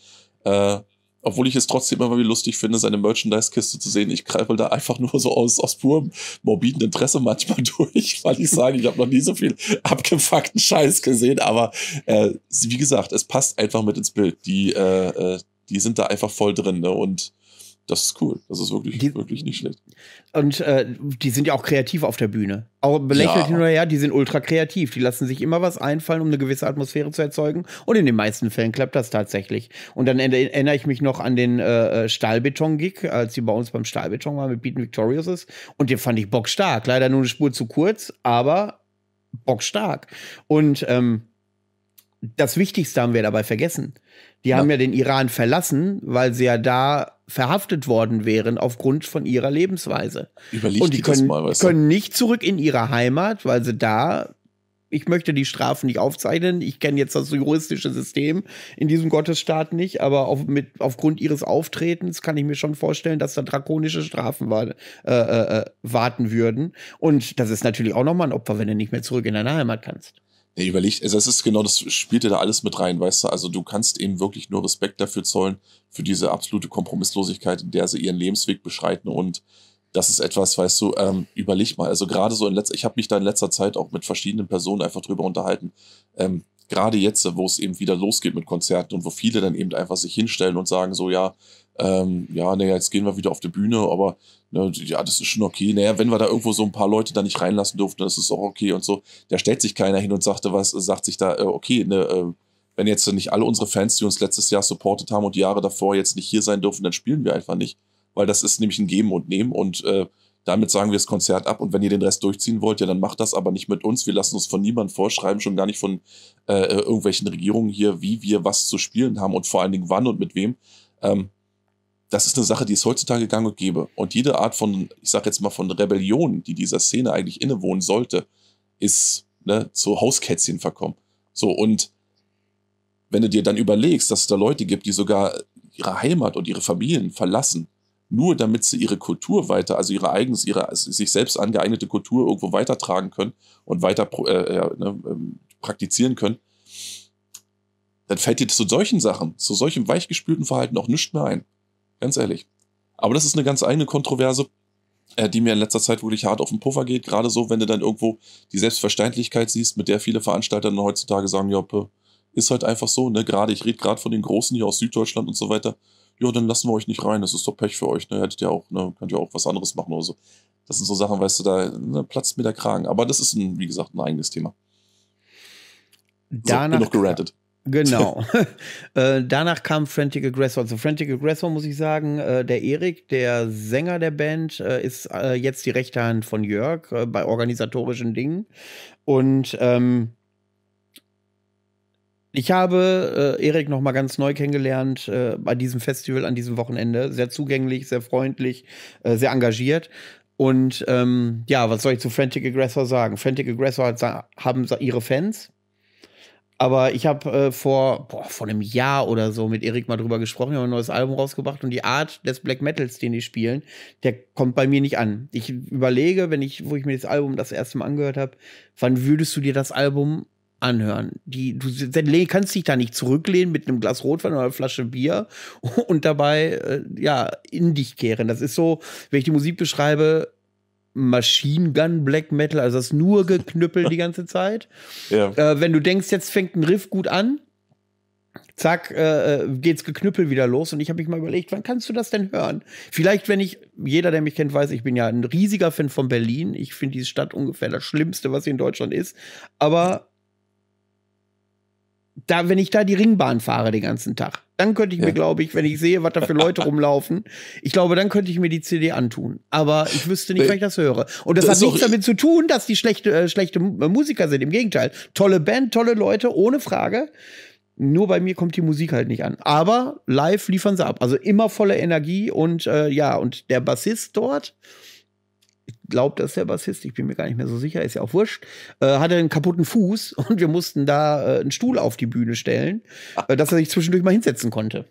Speaker 2: Äh, obwohl ich es trotzdem immer wieder lustig finde, seine Merchandise-Kiste zu sehen. Ich greife da einfach nur so aus, aus purem morbiden Interesse manchmal durch, weil ich sage, ich habe noch nie so viel abgefuckten Scheiß gesehen. Aber äh, wie gesagt, es passt einfach mit ins Bild. Die, äh, äh die sind da einfach voll drin. Ne? Und das ist cool. Das ist wirklich, die, wirklich nicht schlecht.
Speaker 1: Und äh, die sind ja auch kreativ auf der Bühne. Auch belächelt hin ja. oder her, die sind ultra kreativ. Die lassen sich immer was einfallen, um eine gewisse Atmosphäre zu erzeugen. Und in den meisten Fällen klappt das tatsächlich. Und dann erinnere ich mich noch an den äh, äh Stahlbeton-Gig, als die bei uns beim Stahlbeton war mit Beaten Victorious Und den fand ich bockstark. Leider nur eine Spur zu kurz, aber bockstark. Und ähm, das Wichtigste haben wir dabei vergessen. Die ja. haben ja den Iran verlassen, weil sie ja da verhaftet worden wären aufgrund von ihrer Lebensweise. Überleg Und die können, mal, weißt du? können nicht zurück in ihre Heimat, weil sie da ich möchte die Strafen nicht aufzeichnen. Ich kenne jetzt das juristische System in diesem Gottesstaat nicht, aber auf, mit, aufgrund ihres Auftretens kann ich mir schon vorstellen, dass da drakonische Strafen war, äh, äh, äh warten würden. Und das ist natürlich auch nochmal ein Opfer, wenn du nicht mehr zurück in deine Heimat kannst.
Speaker 2: Nee, überlegt, also es ist genau, das spielte da alles mit rein, weißt du? Also du kannst eben wirklich nur Respekt dafür zollen, für diese absolute Kompromisslosigkeit, in der sie ihren Lebensweg beschreiten und das ist etwas, weißt du, ähm, überleg mal. Also gerade so in letzter, ich habe mich da in letzter Zeit auch mit verschiedenen Personen einfach drüber unterhalten. Ähm, gerade jetzt, wo es eben wieder losgeht mit Konzerten und wo viele dann eben einfach sich hinstellen und sagen so, ja, ähm, ja, naja, jetzt gehen wir wieder auf die Bühne, aber ne, ja, das ist schon okay. Naja, wenn wir da irgendwo so ein paar Leute da nicht reinlassen durften, das ist auch okay und so. Da stellt sich keiner hin und sagte was, sagt sich da, äh, okay, ne, äh, wenn jetzt nicht alle unsere Fans, die uns letztes Jahr supportet haben und die Jahre davor jetzt nicht hier sein dürfen, dann spielen wir einfach nicht. Weil das ist nämlich ein Geben und Nehmen und äh, damit sagen wir das Konzert ab und wenn ihr den Rest durchziehen wollt, ja, dann macht das aber nicht mit uns. Wir lassen uns von niemandem vorschreiben, schon gar nicht von äh, äh, irgendwelchen Regierungen hier, wie wir was zu spielen haben und vor allen Dingen wann und mit wem. Ähm, das ist eine Sache, die es heutzutage gang und gäbe. Und jede Art von, ich sag jetzt mal, von Rebellion, die dieser Szene eigentlich innewohnen sollte, ist ne, zu Hauskätzchen verkommen. So, und wenn du dir dann überlegst, dass es da Leute gibt, die sogar ihre Heimat und ihre Familien verlassen, nur damit sie ihre Kultur weiter, also ihre eigens, ihre also sich selbst angeeignete Kultur irgendwo weitertragen können und weiter äh, ne, ähm, praktizieren können, dann fällt dir zu solchen Sachen, zu solchem weichgespülten Verhalten auch nichts mehr ein. Ganz ehrlich. Aber das ist eine ganz eigene Kontroverse, äh, die mir in letzter Zeit wirklich hart auf den Puffer geht. Gerade so, wenn du dann irgendwo die Selbstverständlichkeit siehst, mit der viele Veranstalter dann heutzutage sagen, ja, ist halt einfach so, ne? Gerade, ich rede gerade von den Großen hier aus Süddeutschland und so weiter, ja, dann lassen wir euch nicht rein, das ist doch Pech für euch, ne? Hättet ihr auch, ne, könnt ihr auch was anderes machen oder so. Das sind so Sachen, weißt du, da ne, platzt mir der Kragen. Aber das ist, ein, wie gesagt, ein eigenes Thema. Danach, so, bin noch gerantet. Genau.
Speaker 1: Äh, danach kam Frantic Aggressor. Also Frantic Aggressor muss ich sagen, äh, der Erik, der Sänger der Band, äh, ist jetzt die rechte Hand von Jörg bei organisatorischen Dingen. Und ähm, ich habe äh, Erik nochmal ganz neu kennengelernt äh, bei diesem Festival, an diesem Wochenende. Sehr zugänglich, sehr freundlich, äh, sehr engagiert. Und ähm, ja, was soll ich zu Frantic Aggressor sagen? Frantic Aggressor hat, haben ihre Fans. Aber ich habe äh, vor, boah, vor einem Jahr oder so mit Erik mal drüber gesprochen, wir haben ein neues Album rausgebracht und die Art des Black Metals, den die spielen, der kommt bei mir nicht an. Ich überlege, wenn ich, wo ich mir das Album das erste Mal angehört habe, wann würdest du dir das Album anhören. Die, du kannst dich da nicht zurücklehnen mit einem Glas Rotwein oder einer Flasche Bier und dabei äh, ja in dich kehren. Das ist so, wenn ich die Musik beschreibe, Machine Gun Black Metal, also das nur geknüppelt die ganze Zeit. Ja. Äh, wenn du denkst, jetzt fängt ein Riff gut an, zack, äh, äh geht's geknüppelt wieder los. Und ich habe mich mal überlegt, wann kannst du das denn hören? Vielleicht, wenn ich, jeder, der mich kennt, weiß, ich bin ja ein riesiger Fan von Berlin. Ich finde diese Stadt ungefähr das Schlimmste, was hier in Deutschland ist. Aber da, wenn ich da die Ringbahn fahre den ganzen Tag, dann könnte ich ja. mir, glaube ich, wenn ich sehe, was da für Leute rumlaufen, ich glaube, dann könnte ich mir die CD antun. Aber ich wüsste nicht, äh, wenn ich das höre. Und das, das hat nichts damit zu tun, dass die schlechte, äh, schlechte äh, Musiker sind. Im Gegenteil. Tolle Band, tolle Leute, ohne Frage. Nur bei mir kommt die Musik halt nicht an. Aber live liefern sie ab. Also immer volle Energie und äh, ja, und der Bassist dort, ich glaube, das ist der Bassist, ich bin mir gar nicht mehr so sicher, ist ja auch wurscht, äh, hatte einen kaputten Fuß und wir mussten da äh, einen Stuhl auf die Bühne stellen, ah. äh, dass er sich zwischendurch mal hinsetzen konnte.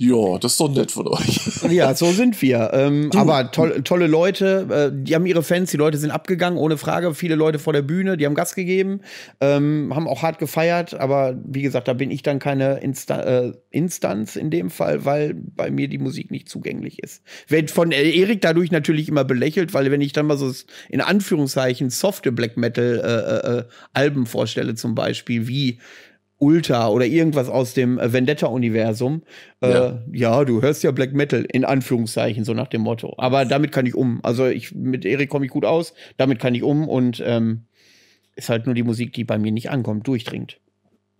Speaker 2: Ja, das ist doch nett von euch.
Speaker 1: ja, so sind wir. Ähm, aber to tolle Leute, äh, die haben ihre Fans, die Leute sind abgegangen, ohne Frage. Viele Leute vor der Bühne, die haben Gas gegeben, ähm, haben auch hart gefeiert. Aber wie gesagt, da bin ich dann keine Insta äh, Instanz in dem Fall, weil bei mir die Musik nicht zugänglich ist. Wird von äh, Erik dadurch natürlich immer belächelt, weil wenn ich dann mal so in Anführungszeichen softe Black Metal äh, äh, äh Alben vorstelle zum Beispiel, wie Ultra oder irgendwas aus dem äh, Vendetta-Universum. Äh, ja. du hörst ja Black Metal, in Anführungszeichen, so nach dem Motto. Aber damit kann ich um. Also ich, mit Erik komme ich gut aus, damit kann ich um und ähm, ist halt nur die Musik, die bei mir nicht ankommt, durchdringt.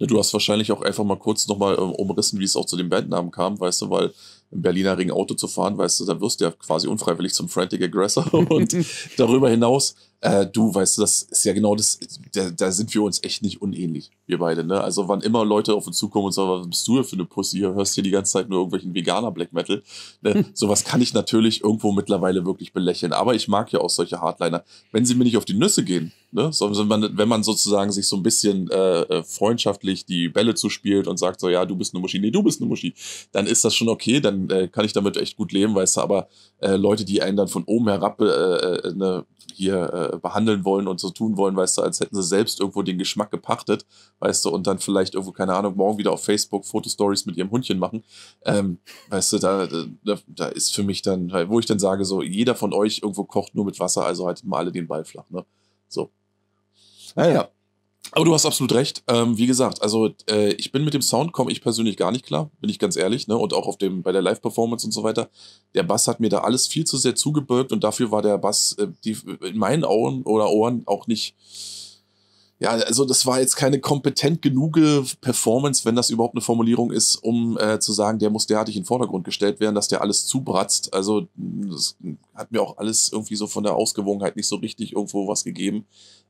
Speaker 2: Ja, du hast wahrscheinlich auch einfach mal kurz nochmal äh, umrissen, wie es auch zu dem Bandnamen kam, weißt du, weil im Berliner Ring Auto zu fahren, weißt du, da wirst du ja quasi unfreiwillig zum Frantic Aggressor. und darüber hinaus äh, du, weißt du, das ist ja genau das, da, da, sind wir uns echt nicht unähnlich, wir beide, ne? Also wann immer Leute auf uns zukommen und sagen, was bist du hier für eine Pussy, hier hörst hier die ganze Zeit nur irgendwelchen veganer Black Metal, ne? Hm. Sowas kann ich natürlich irgendwo mittlerweile wirklich belächeln, aber ich mag ja auch solche Hardliner, wenn sie mir nicht auf die Nüsse gehen, ne? Sondern wenn man, wenn man sozusagen sich so ein bisschen äh, äh, freundschaftlich die Bälle zuspielt und sagt so, ja, du bist eine Muschi, nee, du bist eine Muschi, dann ist das schon okay, dann äh, kann ich damit echt gut leben, weißt du, aber äh, Leute, die einen dann von oben herab äh, äh ne, hier äh, äh, behandeln wollen und so tun wollen, weißt du, als hätten sie selbst irgendwo den Geschmack gepachtet, weißt du, und dann vielleicht irgendwo, keine Ahnung, morgen wieder auf Facebook Fotostories mit ihrem Hundchen machen. Ähm, weißt du, da, da, da, ist für mich dann, wo ich dann sage, so, jeder von euch irgendwo kocht nur mit Wasser, also haltet mal alle den Ball flach, ne? So. Naja. Ah aber du hast absolut recht. Ähm, wie gesagt, also äh, ich bin mit dem Sound komme ich persönlich gar nicht klar, bin ich ganz ehrlich. Ne? Und auch auf dem, bei der Live-Performance und so weiter. Der Bass hat mir da alles viel zu sehr zugebürgt und dafür war der Bass äh, die, in meinen Augen oder Ohren auch nicht. Ja, also das war jetzt keine kompetent genug Performance, wenn das überhaupt eine Formulierung ist, um äh, zu sagen, der muss derartig in den Vordergrund gestellt werden, dass der alles zubratzt. Also das hat mir auch alles irgendwie so von der Ausgewogenheit nicht so richtig irgendwo was gegeben.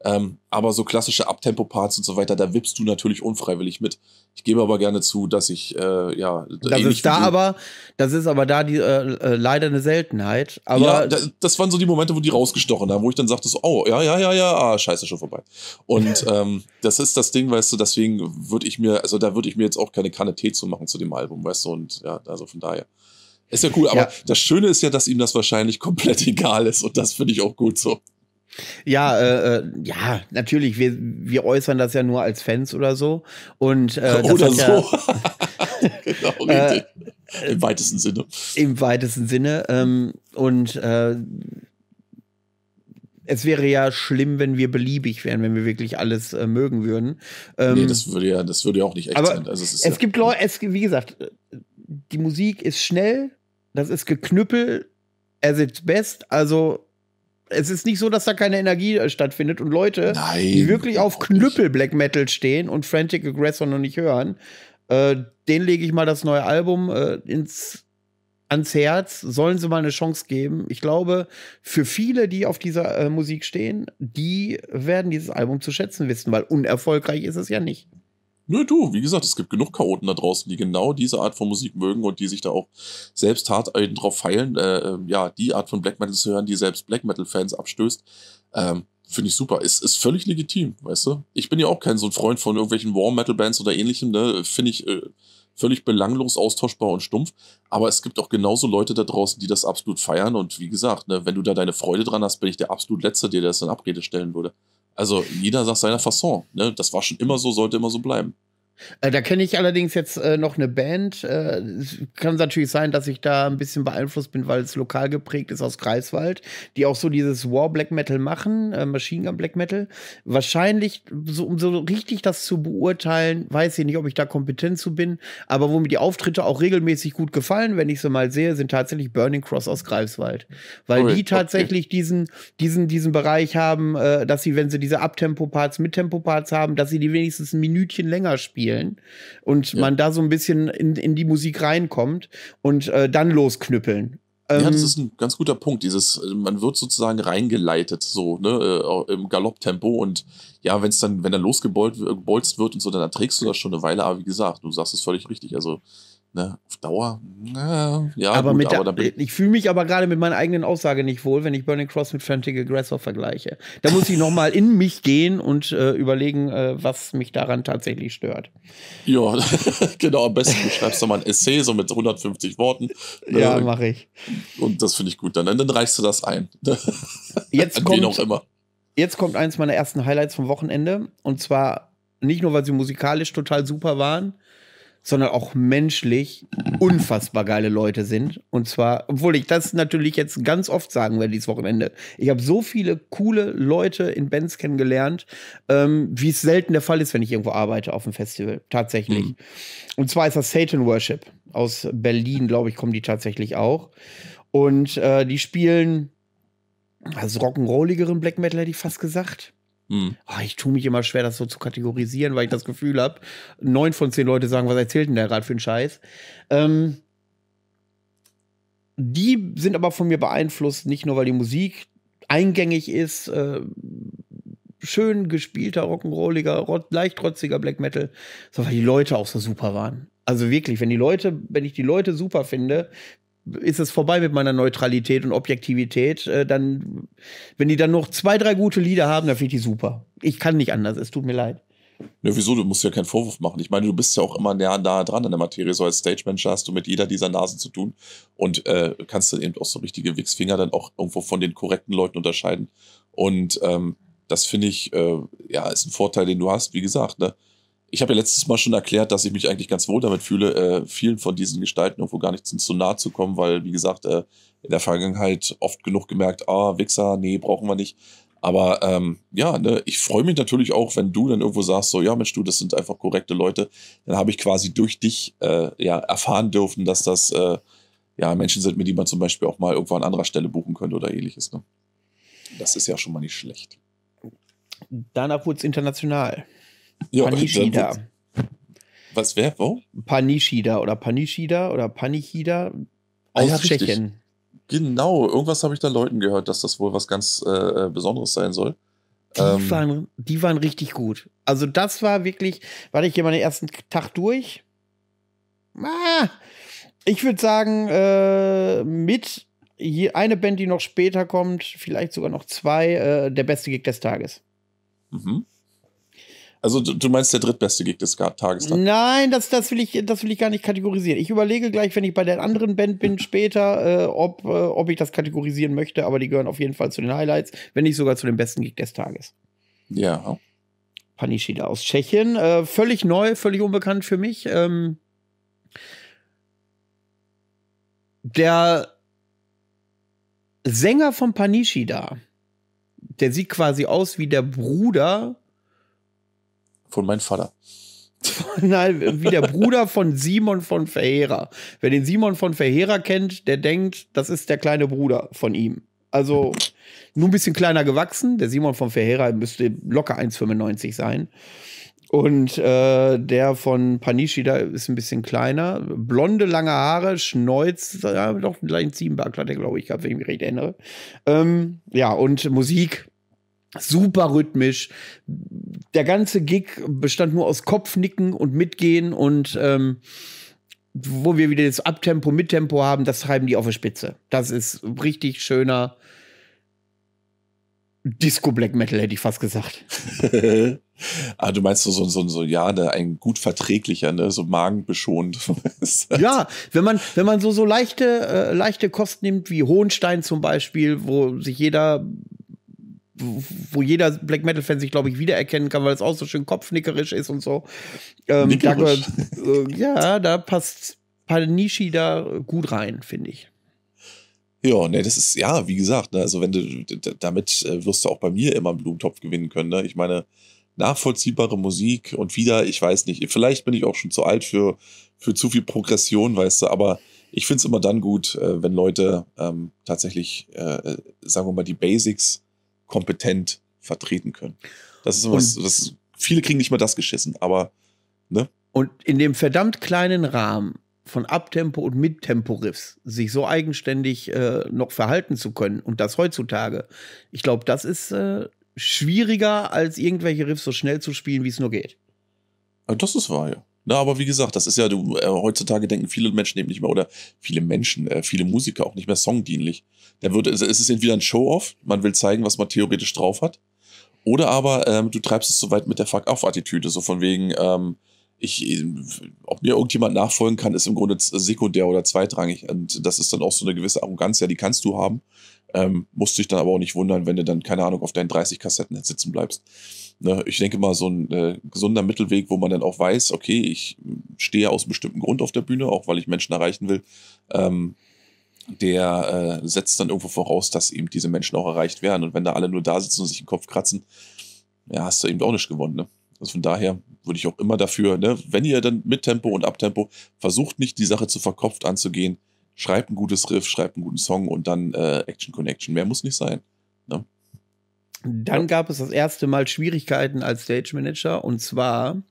Speaker 2: Ähm, aber so klassische Abtempo-Parts und so weiter, da wippst du natürlich unfreiwillig mit. Ich gebe aber gerne zu, dass ich äh, ja. Das ist da aber, das ist aber da die äh, äh leider eine Seltenheit. Aber ja, das waren so die Momente, wo die rausgestochen haben, wo ich dann sagte so, oh ja ja ja ja, ah, scheiße schon vorbei. Und ähm, das ist das Ding, weißt du. Deswegen würde ich mir, also da würde ich mir jetzt auch keine Kanne Tee zu machen zu dem Album, weißt du. Und ja, also von daher. Ist ja cool, aber ja. das Schöne ist ja, dass ihm das wahrscheinlich komplett egal ist und das finde ich auch gut so.
Speaker 1: Ja, äh, äh, ja, natürlich. Wir, wir äußern das ja nur als Fans oder so. Und, äh, oder so. Ja,
Speaker 2: genau, äh, äh, Im weitesten Sinne. Im
Speaker 1: weitesten Sinne. Ähm, und äh, es wäre ja schlimm, wenn wir beliebig wären, wenn wir wirklich alles äh, mögen würden. Ähm, nee, das
Speaker 2: würde ja, das würde ja auch nicht echt aber sein. Also es, es ja, gibt
Speaker 1: Leute, wie gesagt, die Musik ist schnell, das ist geknüppel as its best. Also es ist nicht so, dass da keine Energie äh, stattfindet und Leute, Nein, die wirklich auf Knüppel Black Metal stehen und Frantic Aggressor noch nicht hören, äh, den lege ich mal das neue Album äh, ins ans Herz, sollen sie mal eine Chance geben. Ich glaube, für viele, die auf dieser äh, Musik stehen,
Speaker 2: die werden dieses Album zu schätzen wissen, weil unerfolgreich ist es ja nicht. Nö, du, wie gesagt, es gibt genug Chaoten da draußen, die genau diese Art von Musik mögen und die sich da auch selbst hart drauf feilen, äh, ähm, ja, die Art von Black Metal zu hören, die selbst Black Metal-Fans abstößt. Ähm, Finde ich super. Ist, ist völlig legitim, weißt du? Ich bin ja auch kein so ein Freund von irgendwelchen War-Metal-Bands oder ähnlichem, ne? Finde ich äh, völlig belanglos, austauschbar und stumpf. Aber es gibt auch genauso Leute da draußen, die das absolut feiern. Und wie gesagt, ne, wenn du da deine Freude dran hast, bin ich der absolut Letzte, der das in Abrede stellen würde. Also jeder sagt seiner Fasson. Ne? Das war schon immer so, sollte immer so bleiben.
Speaker 1: Äh, da kenne ich allerdings jetzt äh, noch eine Band. Äh, Kann natürlich sein, dass ich da ein bisschen beeinflusst bin, weil es lokal geprägt ist aus Greifswald, die auch so dieses War Black Metal machen, äh, Machine Gun Black Metal. Wahrscheinlich, so, um so richtig das zu beurteilen, weiß ich nicht, ob ich da kompetent zu bin, aber wo mir die Auftritte auch regelmäßig gut gefallen, wenn ich sie mal sehe, sind tatsächlich Burning Cross aus Greifswald. Weil okay. die tatsächlich diesen, diesen, diesen Bereich haben, äh, dass sie, wenn sie diese Abtempo-Parts, Mittempo-Parts haben, dass sie die wenigstens ein Minütchen länger spielen spielen und ja. man da so ein bisschen in, in die Musik reinkommt und äh, dann losknüppeln. ja, das ähm, ist ein
Speaker 2: ganz guter Punkt. Dieses, äh, man wird sozusagen reingeleitet, so, ne, äh, im Galopptempo und ja, wenn es dann, wenn dann losgebolzt äh, wird und so, dann erträgst du das schon eine Weile, aber wie gesagt, du sagst es völlig richtig. Also Ne, auf Dauer, ne, ja, aber, gut, mit aber der,
Speaker 1: ich, ich fühle mich aber gerade mit meiner eigenen Aussage nicht wohl, wenn ich Burning Cross mit Frantic Aggressor vergleiche. Da muss ich nochmal in mich gehen und äh, überlegen, äh, was mich daran tatsächlich stört.
Speaker 2: Ja, genau, am besten du schreibst du mal ein Essay, so mit 150 Worten. Ne? Ja, mache ich. Und das finde ich gut. Dann, dann reichst du das ein. Ne? Jetzt kommt, auch immer.
Speaker 1: jetzt kommt eins meiner ersten Highlights vom Wochenende. Und zwar nicht nur, weil sie musikalisch total super waren, sondern auch menschlich unfassbar geile Leute sind. Und zwar, obwohl ich das natürlich jetzt ganz oft sagen werde dieses Wochenende. Ich habe so viele coole Leute in Bands kennengelernt, ähm, wie es selten der Fall ist, wenn ich irgendwo arbeite auf dem Festival. Tatsächlich. Mhm. Und zwar ist das Satan Worship. Aus Berlin, glaube ich, kommen die tatsächlich auch. Und äh, die spielen also rock'n'rolligeren Black Metal, hätte ich fast gesagt. Mhm. Oh, ich tue mich immer schwer, das so zu kategorisieren, weil ich das Gefühl habe, neun von zehn Leute sagen, was erzählt denn der gerade für einen Scheiß? Ähm, die sind aber von mir beeinflusst, nicht nur, weil die Musik eingängig ist, äh, schön gespielter, rock'n'rolliger, leicht trotziger Black Metal, sondern weil die Leute auch so super waren. Also wirklich, wenn die Leute, wenn ich die Leute super finde, ist es vorbei mit meiner Neutralität und Objektivität. Äh, dann, wenn die dann noch zwei, drei gute Lieder haben, dann finde ich die super. Ich kann nicht anders, es tut mir leid.
Speaker 2: Ja, wieso? Du musst ja keinen Vorwurf machen. Ich meine, du bist ja auch immer nah, nah dran an der Materie. So als Stage-Manager hast du mit jeder dieser Nasen zu tun und äh, kannst dann eben auch so richtige Wichsfinger dann auch irgendwo von den korrekten Leuten unterscheiden. Und ähm, das finde ich, äh, ja, ist ein Vorteil, den du hast, wie gesagt. Ne? ich habe ja letztes Mal schon erklärt, dass ich mich eigentlich ganz wohl damit fühle, äh, vielen von diesen Gestalten irgendwo gar nicht zu, nahe zu kommen, weil, wie gesagt, äh, in der Vergangenheit oft genug gemerkt, ah, Wichser, nee, brauchen wir nicht. Aber ähm, ja, ne, ich freue mich natürlich auch, wenn du dann irgendwo sagst, so, ja, Mensch, du, das sind einfach korrekte Leute. Dann habe ich quasi durch dich äh, ja, erfahren dürfen, dass das äh, ja Menschen sind, mit denen man zum Beispiel auch mal irgendwo an anderer Stelle buchen könnte oder ähnliches. Ne? Das ist ja schon mal nicht schlecht.
Speaker 1: Danach wurde es international.
Speaker 2: Jo, Panichida. Was,
Speaker 1: wäre, wo? Panishida oder Panishida oder Panichida
Speaker 2: aus ah, ja, Tschechien. Genau, irgendwas habe ich da Leuten gehört, dass das wohl was ganz äh, äh, Besonderes sein soll. Die, ähm,
Speaker 1: waren, die waren richtig gut. Also das war wirklich, war ich hier meinen ersten Tag durch. Ah, ich würde sagen, äh, mit je, eine Band, die noch später kommt, vielleicht sogar noch zwei, äh, der beste Gig
Speaker 2: des Tages. Mhm. Also du, du, meinst der drittbeste Gig des Tages dann?
Speaker 1: Nein, das, das, will ich, das will ich gar nicht kategorisieren. Ich überlege gleich, wenn ich bei der anderen Band bin später, äh, ob, äh, ob ich das kategorisieren möchte, aber die gehören auf jeden Fall zu den Highlights, wenn nicht sogar zu dem besten Gig des Tages. Ja. Panischida aus Tschechien. Äh, völlig neu, völlig unbekannt für mich. Ähm, der Sänger von Panischida, der sieht quasi aus wie der Bruder von meinem Vater. Nein, wie der Bruder von Simon von Verheera. Wer den Simon von Verheera kennt, der denkt, das ist der kleine Bruder von ihm. Also nur ein bisschen kleiner gewachsen. Der Simon von Verheera müsste locker 1,95 sein. Und äh, der von Panishi da ist ein bisschen kleiner. Blonde, lange Haare, Schneuz, ja, doch einen kleinen Ziehenbart hat er, glaube ich, gehabt, wenn ich mich recht erinnere. Ähm, ja, und Musik super rhythmisch. Der ganze Gig bestand nur aus Kopfnicken und Mitgehen und ähm, wo wir wieder das Abtempo, Mittempo haben, das treiben die auf der Spitze. Das ist richtig schöner Disco Black Metal,
Speaker 2: hätte ich fast gesagt. ah, du meinst so, so, so, so ja, ne, ein gut verträglicher, ne, so magenbeschont. ja, wenn man, wenn man so, so leichte, äh, leichte
Speaker 1: Kost nimmt, wie Hohenstein zum Beispiel, wo sich jeder wo jeder Black Metal Fan sich, glaube ich, wiedererkennen kann, weil es auch so schön kopfnickerisch ist und so. Ähm, da, äh, ja, da passt Panishi da gut rein, finde ich.
Speaker 2: Ja, ne, das ist, ja, wie gesagt, ne, also wenn du, damit äh, wirst du auch bei mir immer einen Blumentopf gewinnen können, ne? Ich meine, nachvollziehbare Musik und wieder, ich weiß nicht, vielleicht bin ich auch schon zu alt für, für zu viel Progression, weißt du, aber ich finde es immer dann gut, äh, wenn Leute ähm, tatsächlich, äh, äh, sagen wir mal, die Basics kompetent vertreten können. Das ist sowas, und, viele kriegen nicht mal das geschissen, aber ne? Und
Speaker 1: in dem verdammt kleinen Rahmen von Abtempo und midtempo riffs sich so eigenständig äh, noch verhalten zu können und das heutzutage, ich glaube, das ist äh, schwieriger als irgendwelche Riffs so schnell zu spielen, wie es nur geht.
Speaker 2: Ah, das ist wahr, ja. Na, aber wie gesagt, das ist ja, du, äh, heutzutage denken viele Menschen eben nicht mehr, oder viele Menschen, äh, viele Musiker auch nicht mehr songdienlich. Dann wird, ist entweder ein Show-Off, man will zeigen, was man theoretisch drauf hat, oder aber ähm, du treibst es so weit mit der Fuck-Off-Attitüde, so von wegen, ähm, ich, ob mir irgendjemand nachfolgen kann, ist im Grunde sekundär oder zweitrangig. Und das ist dann auch so eine gewisse Arroganz, ja, die kannst du haben. Ähm, musst dich dann aber auch nicht wundern, wenn du dann, keine Ahnung, auf deinen 30 Kassetten sitzen bleibst. Ne? Ich denke mal, so ein äh, gesunder Mittelweg, wo man dann auch weiß, okay, ich stehe aus einem bestimmten Grund auf der Bühne, auch weil ich Menschen erreichen will. Ähm, der äh, setzt dann irgendwo voraus, dass eben diese Menschen auch erreicht werden. Und wenn da alle nur da sitzen und sich den Kopf kratzen, ja, hast du eben auch nicht gewonnen. Ne? Also von daher würde ich auch immer dafür, ne, wenn ihr dann mit Tempo und Abtempo versucht nicht die Sache zu verkopft anzugehen, schreibt ein gutes Riff, schreibt einen guten Song und dann äh, Action Connection. Mehr muss nicht sein. Ne?
Speaker 1: Dann ja. gab es das erste Mal Schwierigkeiten als Stage Manager und zwar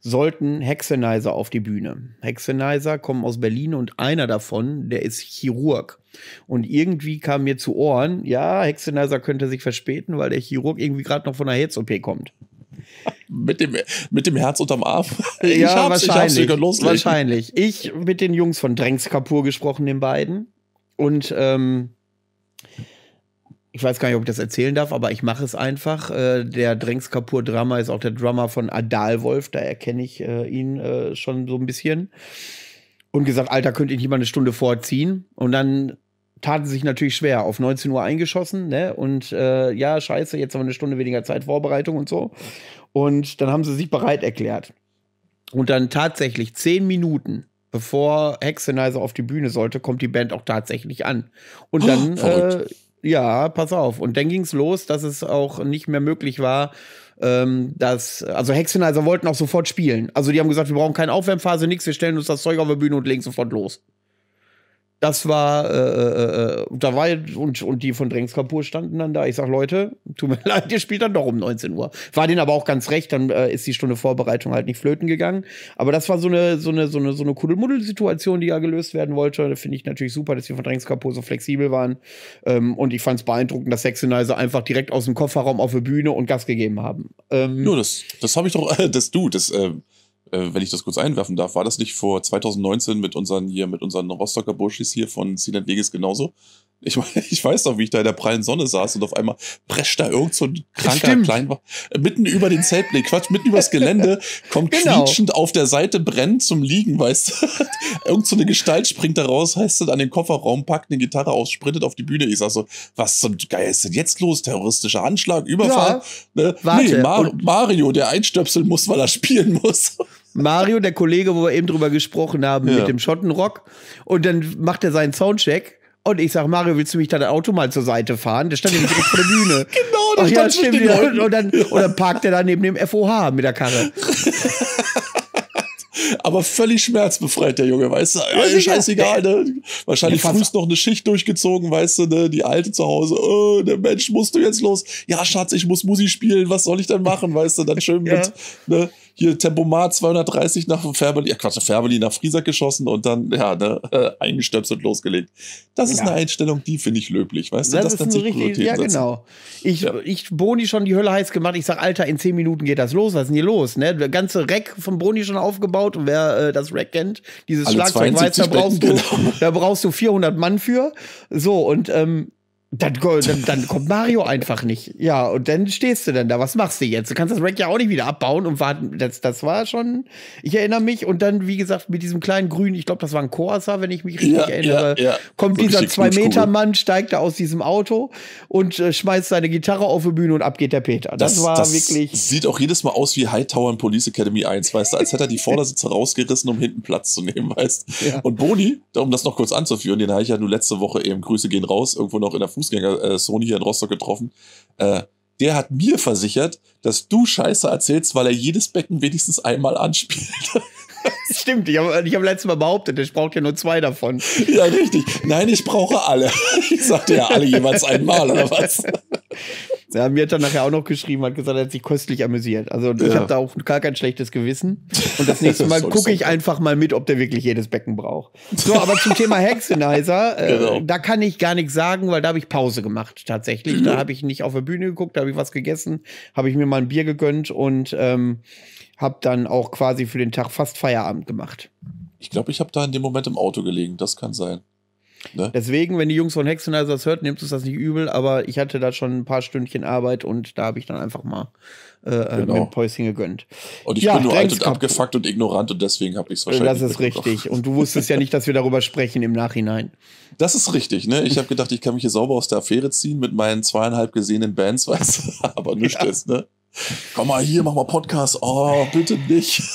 Speaker 1: sollten Hexeneiser auf die Bühne. Hexeneiser kommen aus Berlin und einer davon, der ist Chirurg. Und irgendwie kam mir zu Ohren, ja, Hexeneiser könnte sich verspäten, weil der Chirurg irgendwie gerade noch von der Herz-OP kommt.
Speaker 2: mit dem, mit dem Herz unterm Arm. Ich ja, hab's, wahrscheinlich. Ich hab's wahrscheinlich.
Speaker 1: Ich mit den Jungs von Drängskapur gesprochen, den beiden. Und ähm, ich weiß gar nicht, ob ich das erzählen darf, aber ich mache es einfach. Äh, der Drängs Kapur Drama ist auch der Drummer von Adalwolf, da erkenne ich äh, ihn äh, schon so ein bisschen. Und gesagt, Alter, könnt ihr nicht mal eine Stunde vorziehen. Und dann taten sie sich natürlich schwer, auf 19 Uhr eingeschossen, ne? Und äh, ja, scheiße, jetzt haben wir eine Stunde weniger Zeit, Vorbereitung und so. Und dann haben sie sich bereit erklärt. Und dann tatsächlich zehn Minuten bevor Hexenizer auf die Bühne sollte, kommt die Band auch tatsächlich an. Und oh, dann oh, ja, pass auf. Und dann ging es los, dass es auch nicht mehr möglich war, ähm, dass, also Hexenheiser wollten auch sofort spielen. Also die haben gesagt, wir brauchen keine Aufwärmphase, nichts, wir stellen uns das Zeug auf der Bühne und legen sofort los. Das war, äh, äh, äh da war und, und die von Drengs Kampur standen dann da. Ich sag, Leute, tut mir leid, ihr spielt dann doch um 19 Uhr. War denen aber auch ganz recht, dann äh, ist die Stunde Vorbereitung halt nicht flöten gegangen. Aber das war so eine, so eine, so eine, so eine Kuddelmuddel-Situation, die ja gelöst werden wollte. Da finde ich natürlich super, dass wir von Drengs Kampur so flexibel waren. Ähm, und ich fand es beeindruckend, dass Sexenizer einfach direkt aus dem Kofferraum auf die Bühne und Gas gegeben haben.
Speaker 2: Ähm, Nur das, das habe ich doch, äh, das du, das, äh, äh, wenn ich das kurz einwerfen darf, war das nicht vor 2019 mit unseren hier, mit unseren Rostocker Burschis hier von Sinan Vegas genauso? Ich, ich weiß doch, wie ich da in der prallen Sonne saß und auf einmal prescht da irgend so ein kranker Kleinwagen äh, mitten über den Zeltblick, Quatsch, mitten übers Gelände, kommt genau. quietschend auf der Seite, brennt zum Liegen, weißt du. irgend so eine Gestalt springt da raus, heißt es an den Kofferraum, packt eine Gitarre aus, sprintet auf die Bühne. Ich sag so, was zum Geier ist denn jetzt los? Terroristischer Anschlag, Überfall? Ja, ne? Nee, Mar Mario, der einstöpseln muss, weil er spielen muss. Mario, der
Speaker 1: Kollege, wo wir eben drüber gesprochen haben, ja. mit dem Schottenrock. Und dann macht er seinen Soundcheck. Und ich sage, Mario, willst du mich dein Auto mal zur Seite fahren? Der stand nämlich auf der Bühne. genau, das ja, stimmt. Den und dann, und dann parkt er da neben dem FOH mit der Karre.
Speaker 2: Aber völlig schmerzbefreit, der Junge, weißt du? Ja, scheißegal, ne? Wahrscheinlich ja, frühst noch eine Schicht durchgezogen, weißt du, ne? Die Alte zu Hause, oh, der Mensch, musst du jetzt los? Ja, Schatz, ich muss Musik spielen, was soll ich denn machen, weißt du? Dann schön ja. mit, ne? hier Tempomat 230 nach Färberli, ja Quatsch, Färberli nach Friesack geschossen und dann, ja, ne, äh, eingestöpselt losgelegt. Das ist ja. eine Einstellung, die finde ich löblich, weißt das du? Das ist eine richtige, ja genau.
Speaker 1: Ich, ja. ich Boni schon die Hölle heiß gemacht, ich sag, Alter, in 10 Minuten geht das los, was ist denn hier los, ne? Der ganze Rack von Boni schon aufgebaut und wer äh, das Rack kennt, dieses Alle Schlagzeug weiß, da brauchst, du, genau. da brauchst du 400 Mann für. So, und ähm, dann, dann, dann, kommt Mario einfach nicht. Ja, und dann stehst du dann da. Was machst du jetzt? Du kannst das Rack ja auch nicht wieder abbauen und warten. Das, das war schon, ich erinnere mich. Und dann, wie gesagt, mit diesem kleinen Grün, ich glaube, das war ein Corsa, wenn ich mich richtig ja, erinnere, ja, ja. kommt so dieser Zwei-Meter-Mann, steigt da aus diesem Auto und äh, schmeißt seine Gitarre auf die Bühne und ab geht der Peter. Das, das war das
Speaker 2: wirklich. Sieht auch jedes Mal aus wie Hightower in Police Academy 1, weißt du, als hätte er die Vordersitze rausgerissen, um hinten Platz zu nehmen, weißt du. Und Boni, um das noch kurz anzuführen, den habe ich ja nur letzte Woche eben, Grüße gehen raus, irgendwo noch in der Fußgängerzone äh, hier in Rostock getroffen. Äh, der hat mir versichert, dass du Scheiße erzählst, weil er jedes Becken wenigstens einmal anspielt.
Speaker 1: Stimmt, ich habe ich hab letztes Mal behauptet, ich brauche ja nur zwei davon. Ja, richtig. Nein, ich brauche alle.
Speaker 2: Ich sagte ja alle jeweils einmal, oder was?
Speaker 1: Ja, mir hat dann nachher auch noch geschrieben, hat gesagt, er hat sich köstlich amüsiert. Also ich ja. habe da auch gar kein schlechtes Gewissen. Und das nächste Mal gucke ich einfach mal mit, ob der wirklich jedes Becken braucht. So, aber zum Thema Hexenizer, äh, genau. da kann ich gar nichts sagen, weil da habe ich Pause gemacht tatsächlich. Da habe ich nicht auf der Bühne geguckt, da habe ich was gegessen, habe ich mir mal ein Bier gegönnt und ähm, habe dann auch quasi für den Tag fast Feierabend gemacht.
Speaker 2: Ich glaube, ich habe da in dem Moment im Auto gelegen, das kann sein. Ne? Deswegen, wenn
Speaker 1: die Jungs von Hexenizer das hört, nimmt es das nicht übel, aber ich hatte da schon ein paar Stündchen Arbeit und da habe ich dann einfach mal äh, äh, genau. mit Päuschen gegönnt. Und ich ja, bin nur alt und
Speaker 2: abgefuckt und ignorant und deswegen habe ich es wahrscheinlich. Das ist richtig. Und du wusstest ja
Speaker 1: nicht, dass wir darüber sprechen im Nachhinein.
Speaker 2: Das ist richtig, ne? Ich habe gedacht, ich kann mich hier sauber aus der Affäre ziehen mit meinen zweieinhalb gesehenen Bands, weißt du, aber nichts, ja. Ist, ne? Komm mal hier, mach mal Podcast. Oh, bitte nicht.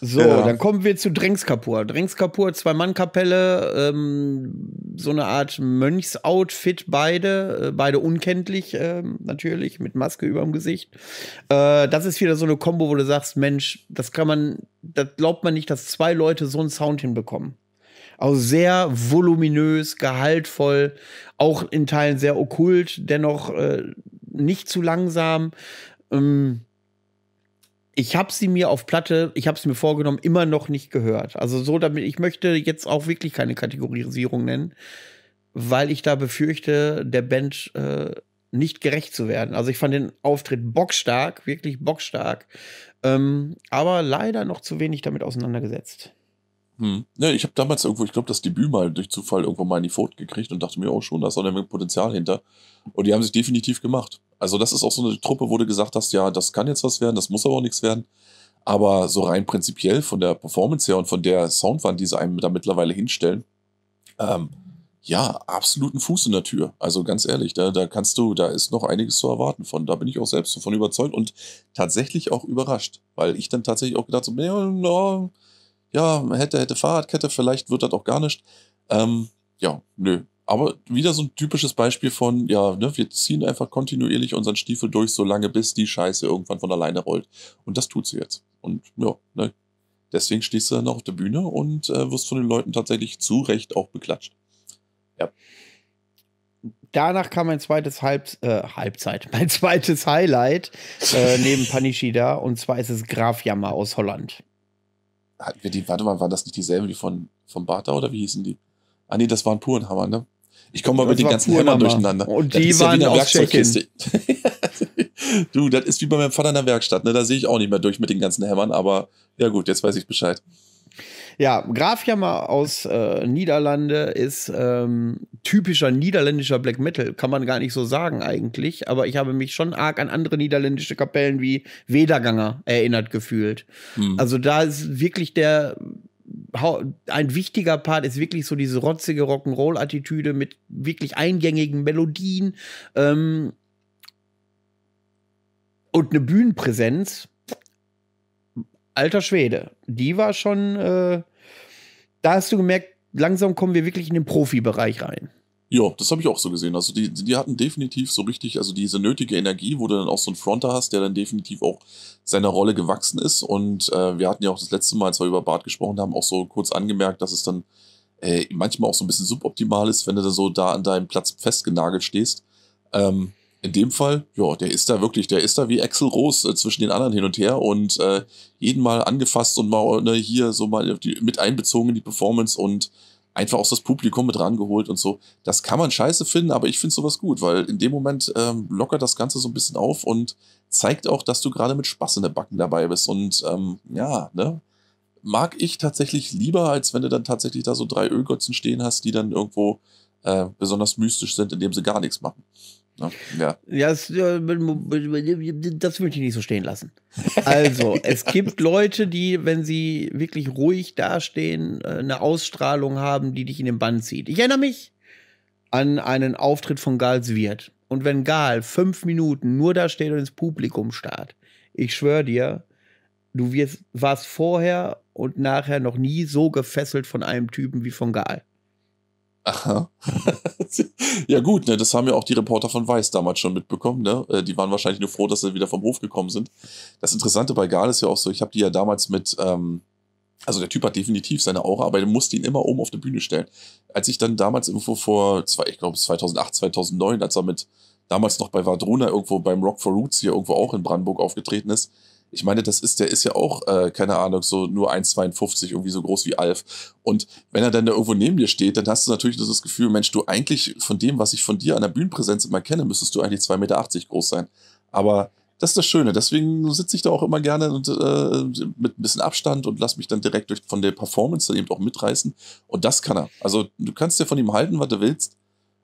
Speaker 1: So, ja. dann kommen wir zu Drängskapur. Drängskapur, Zwei-Mann-Kapelle, ähm, so eine Art Mönchs-Outfit, beide, äh, beide unkenntlich äh, natürlich, mit Maske überm Gesicht. Äh, das ist wieder so eine Kombo, wo du sagst, Mensch, das kann man, das glaubt man nicht, dass zwei Leute so einen Sound hinbekommen. Auch sehr voluminös, gehaltvoll, auch in Teilen sehr okkult, dennoch äh, nicht zu langsam. Ähm, ich habe sie mir auf Platte, ich habe es mir vorgenommen, immer noch nicht gehört. Also so damit, ich möchte jetzt auch wirklich keine Kategorisierung nennen, weil ich da befürchte, der Band äh, nicht gerecht zu werden. Also ich fand den Auftritt bockstark, wirklich bockstark, ähm, aber leider noch zu wenig damit auseinandergesetzt.
Speaker 2: Hm. Ja, ne, ich habe damals irgendwo, ich glaube, das Debüt mal durch Zufall irgendwo mal in die Pfote gekriegt und dachte mir auch oh, schon, da ist auch ein Potenzial hinter. Und die haben sich definitiv gemacht. Also, das ist auch so eine Truppe, wo du gesagt hast, ja, das kann jetzt was werden, das muss aber auch nichts werden. Aber so rein prinzipiell von der Performance her und von der Soundwand, die sie einem da mittlerweile hinstellen, ähm, ja, absoluten Fuß in der Tür. Also ganz ehrlich, da, da kannst du, da ist noch einiges zu erwarten von. Da bin ich auch selbst davon überzeugt und tatsächlich auch überrascht, weil ich dann tatsächlich auch gedacht habe, so, ja, no, ja, hätte, hätte Fahrradkette, vielleicht wird das auch gar nicht. Ähm, ja, nö. Aber wieder so ein typisches Beispiel von, ja, ne, wir ziehen einfach kontinuierlich unseren Stiefel durch, so lange bis die Scheiße irgendwann von alleine rollt. Und das tut sie jetzt. Und ja, ne, deswegen stehst du dann auf der Bühne und äh, wirst von den Leuten tatsächlich zu Recht auch beklatscht. Ja.
Speaker 1: Danach kam mein zweites Halb äh, Halbzeit, mein zweites Highlight äh, neben Panishida und zwar ist es Graf Jammer aus Holland
Speaker 2: hatten wir die, warte mal, waren das nicht dieselben wie von, von Bata oder wie hießen die? Ah nee, das waren puren Hammer, ne? Ich komme mal das mit den ganzen Hämmern durcheinander. Und die das waren ja aus Tschechien. du, das ist wie bei meinem Vater in der Werkstatt, ne? Da sehe ich auch nicht mehr durch mit den ganzen Hämmern, aber ja gut, jetzt weiß ich Bescheid.
Speaker 1: Ja, Grafjammer aus äh, Niederlande ist ähm, typischer niederländischer Black Metal, kann man gar nicht so sagen eigentlich, aber ich habe mich schon arg an andere niederländische Kapellen wie Wederganger erinnert gefühlt. Hm. Also da ist wirklich der ein wichtiger Part ist wirklich so diese rotzige Rock'n'Roll-Attitüde mit wirklich eingängigen Melodien ähm, und eine Bühnenpräsenz. Alter Schwede, die war schon, äh, da hast du gemerkt, langsam kommen wir wirklich in den Profibereich
Speaker 2: rein. Ja, das habe ich auch so gesehen. Also die, die hatten definitiv so richtig, also diese nötige Energie, wo du dann auch so einen Fronter hast, der dann definitiv auch seiner Rolle gewachsen ist. Und äh, wir hatten ja auch das letzte Mal, als wir über Bart gesprochen haben, auch so kurz angemerkt, dass es dann äh, manchmal auch so ein bisschen suboptimal ist, wenn du da so da an deinem Platz festgenagelt stehst. Ähm, in dem Fall, ja, der ist da wirklich, der ist da wie Axel Rose äh, zwischen den anderen hin und her und äh, jeden Mal angefasst und mal ne, hier so mal die, mit einbezogen in die Performance und einfach auch das Publikum mit rangeholt und so. Das kann man scheiße finden, aber ich finde sowas gut, weil in dem Moment ähm, lockert das Ganze so ein bisschen auf und zeigt auch, dass du gerade mit Spaß in der Backen dabei bist. Und ähm, ja, ne? Mag ich tatsächlich lieber, als wenn du dann tatsächlich da so drei Ölgötzen stehen hast, die dann irgendwo äh, besonders mystisch sind, indem sie gar nichts machen. Ne? Ja.
Speaker 1: ja das, das möchte ich nicht so stehen lassen. Also, es gibt Leute, die, wenn sie wirklich ruhig dastehen, äh, eine Ausstrahlung haben, die dich in den Bann zieht. Ich erinnere mich an einen Auftritt von Gals Wirt. Und wenn Gal fünf Minuten nur da steht und ins Publikum starrt, ich schwöre dir, du wirst, warst vorher und nachher noch nie so gefesselt von einem Typen wie von Gal.
Speaker 2: Aha. ja gut, ne, das haben ja auch die Reporter von Weiß damals schon mitbekommen. Ne? Äh, die waren wahrscheinlich nur froh, dass sie wieder vom Hof gekommen sind. Das Interessante bei Gal ist ja auch so, ich habe die ja damals mit, ähm, also der Typ hat definitiv seine Aura, aber er musste ihn immer oben auf die Bühne stellen. Als ich dann damals irgendwo vor, ich glaube 2008, 2009, als er mit damals noch bei Vadruna irgendwo beim Rock for Roots hier irgendwo auch in Brandenburg aufgetreten ist, ich meine, das ist, der ist ja auch, äh, keine Ahnung, so nur 1,52, irgendwie so groß wie Alf. Und wenn er dann da irgendwo neben dir steht, dann hast du natürlich das Gefühl, Mensch, du eigentlich von dem, was ich von dir an der Bühnenpräsenz immer kenne, müsstest du eigentlich 2,80 Meter groß sein. Aber das ist das Schöne. Deswegen sitze ich da auch immer gerne und, äh, mit ein bisschen Abstand und lass mich dann direkt durch, von der Performance dann eben auch mitreißen. Und das kann er. Also du kannst ja von ihm halten, was du willst.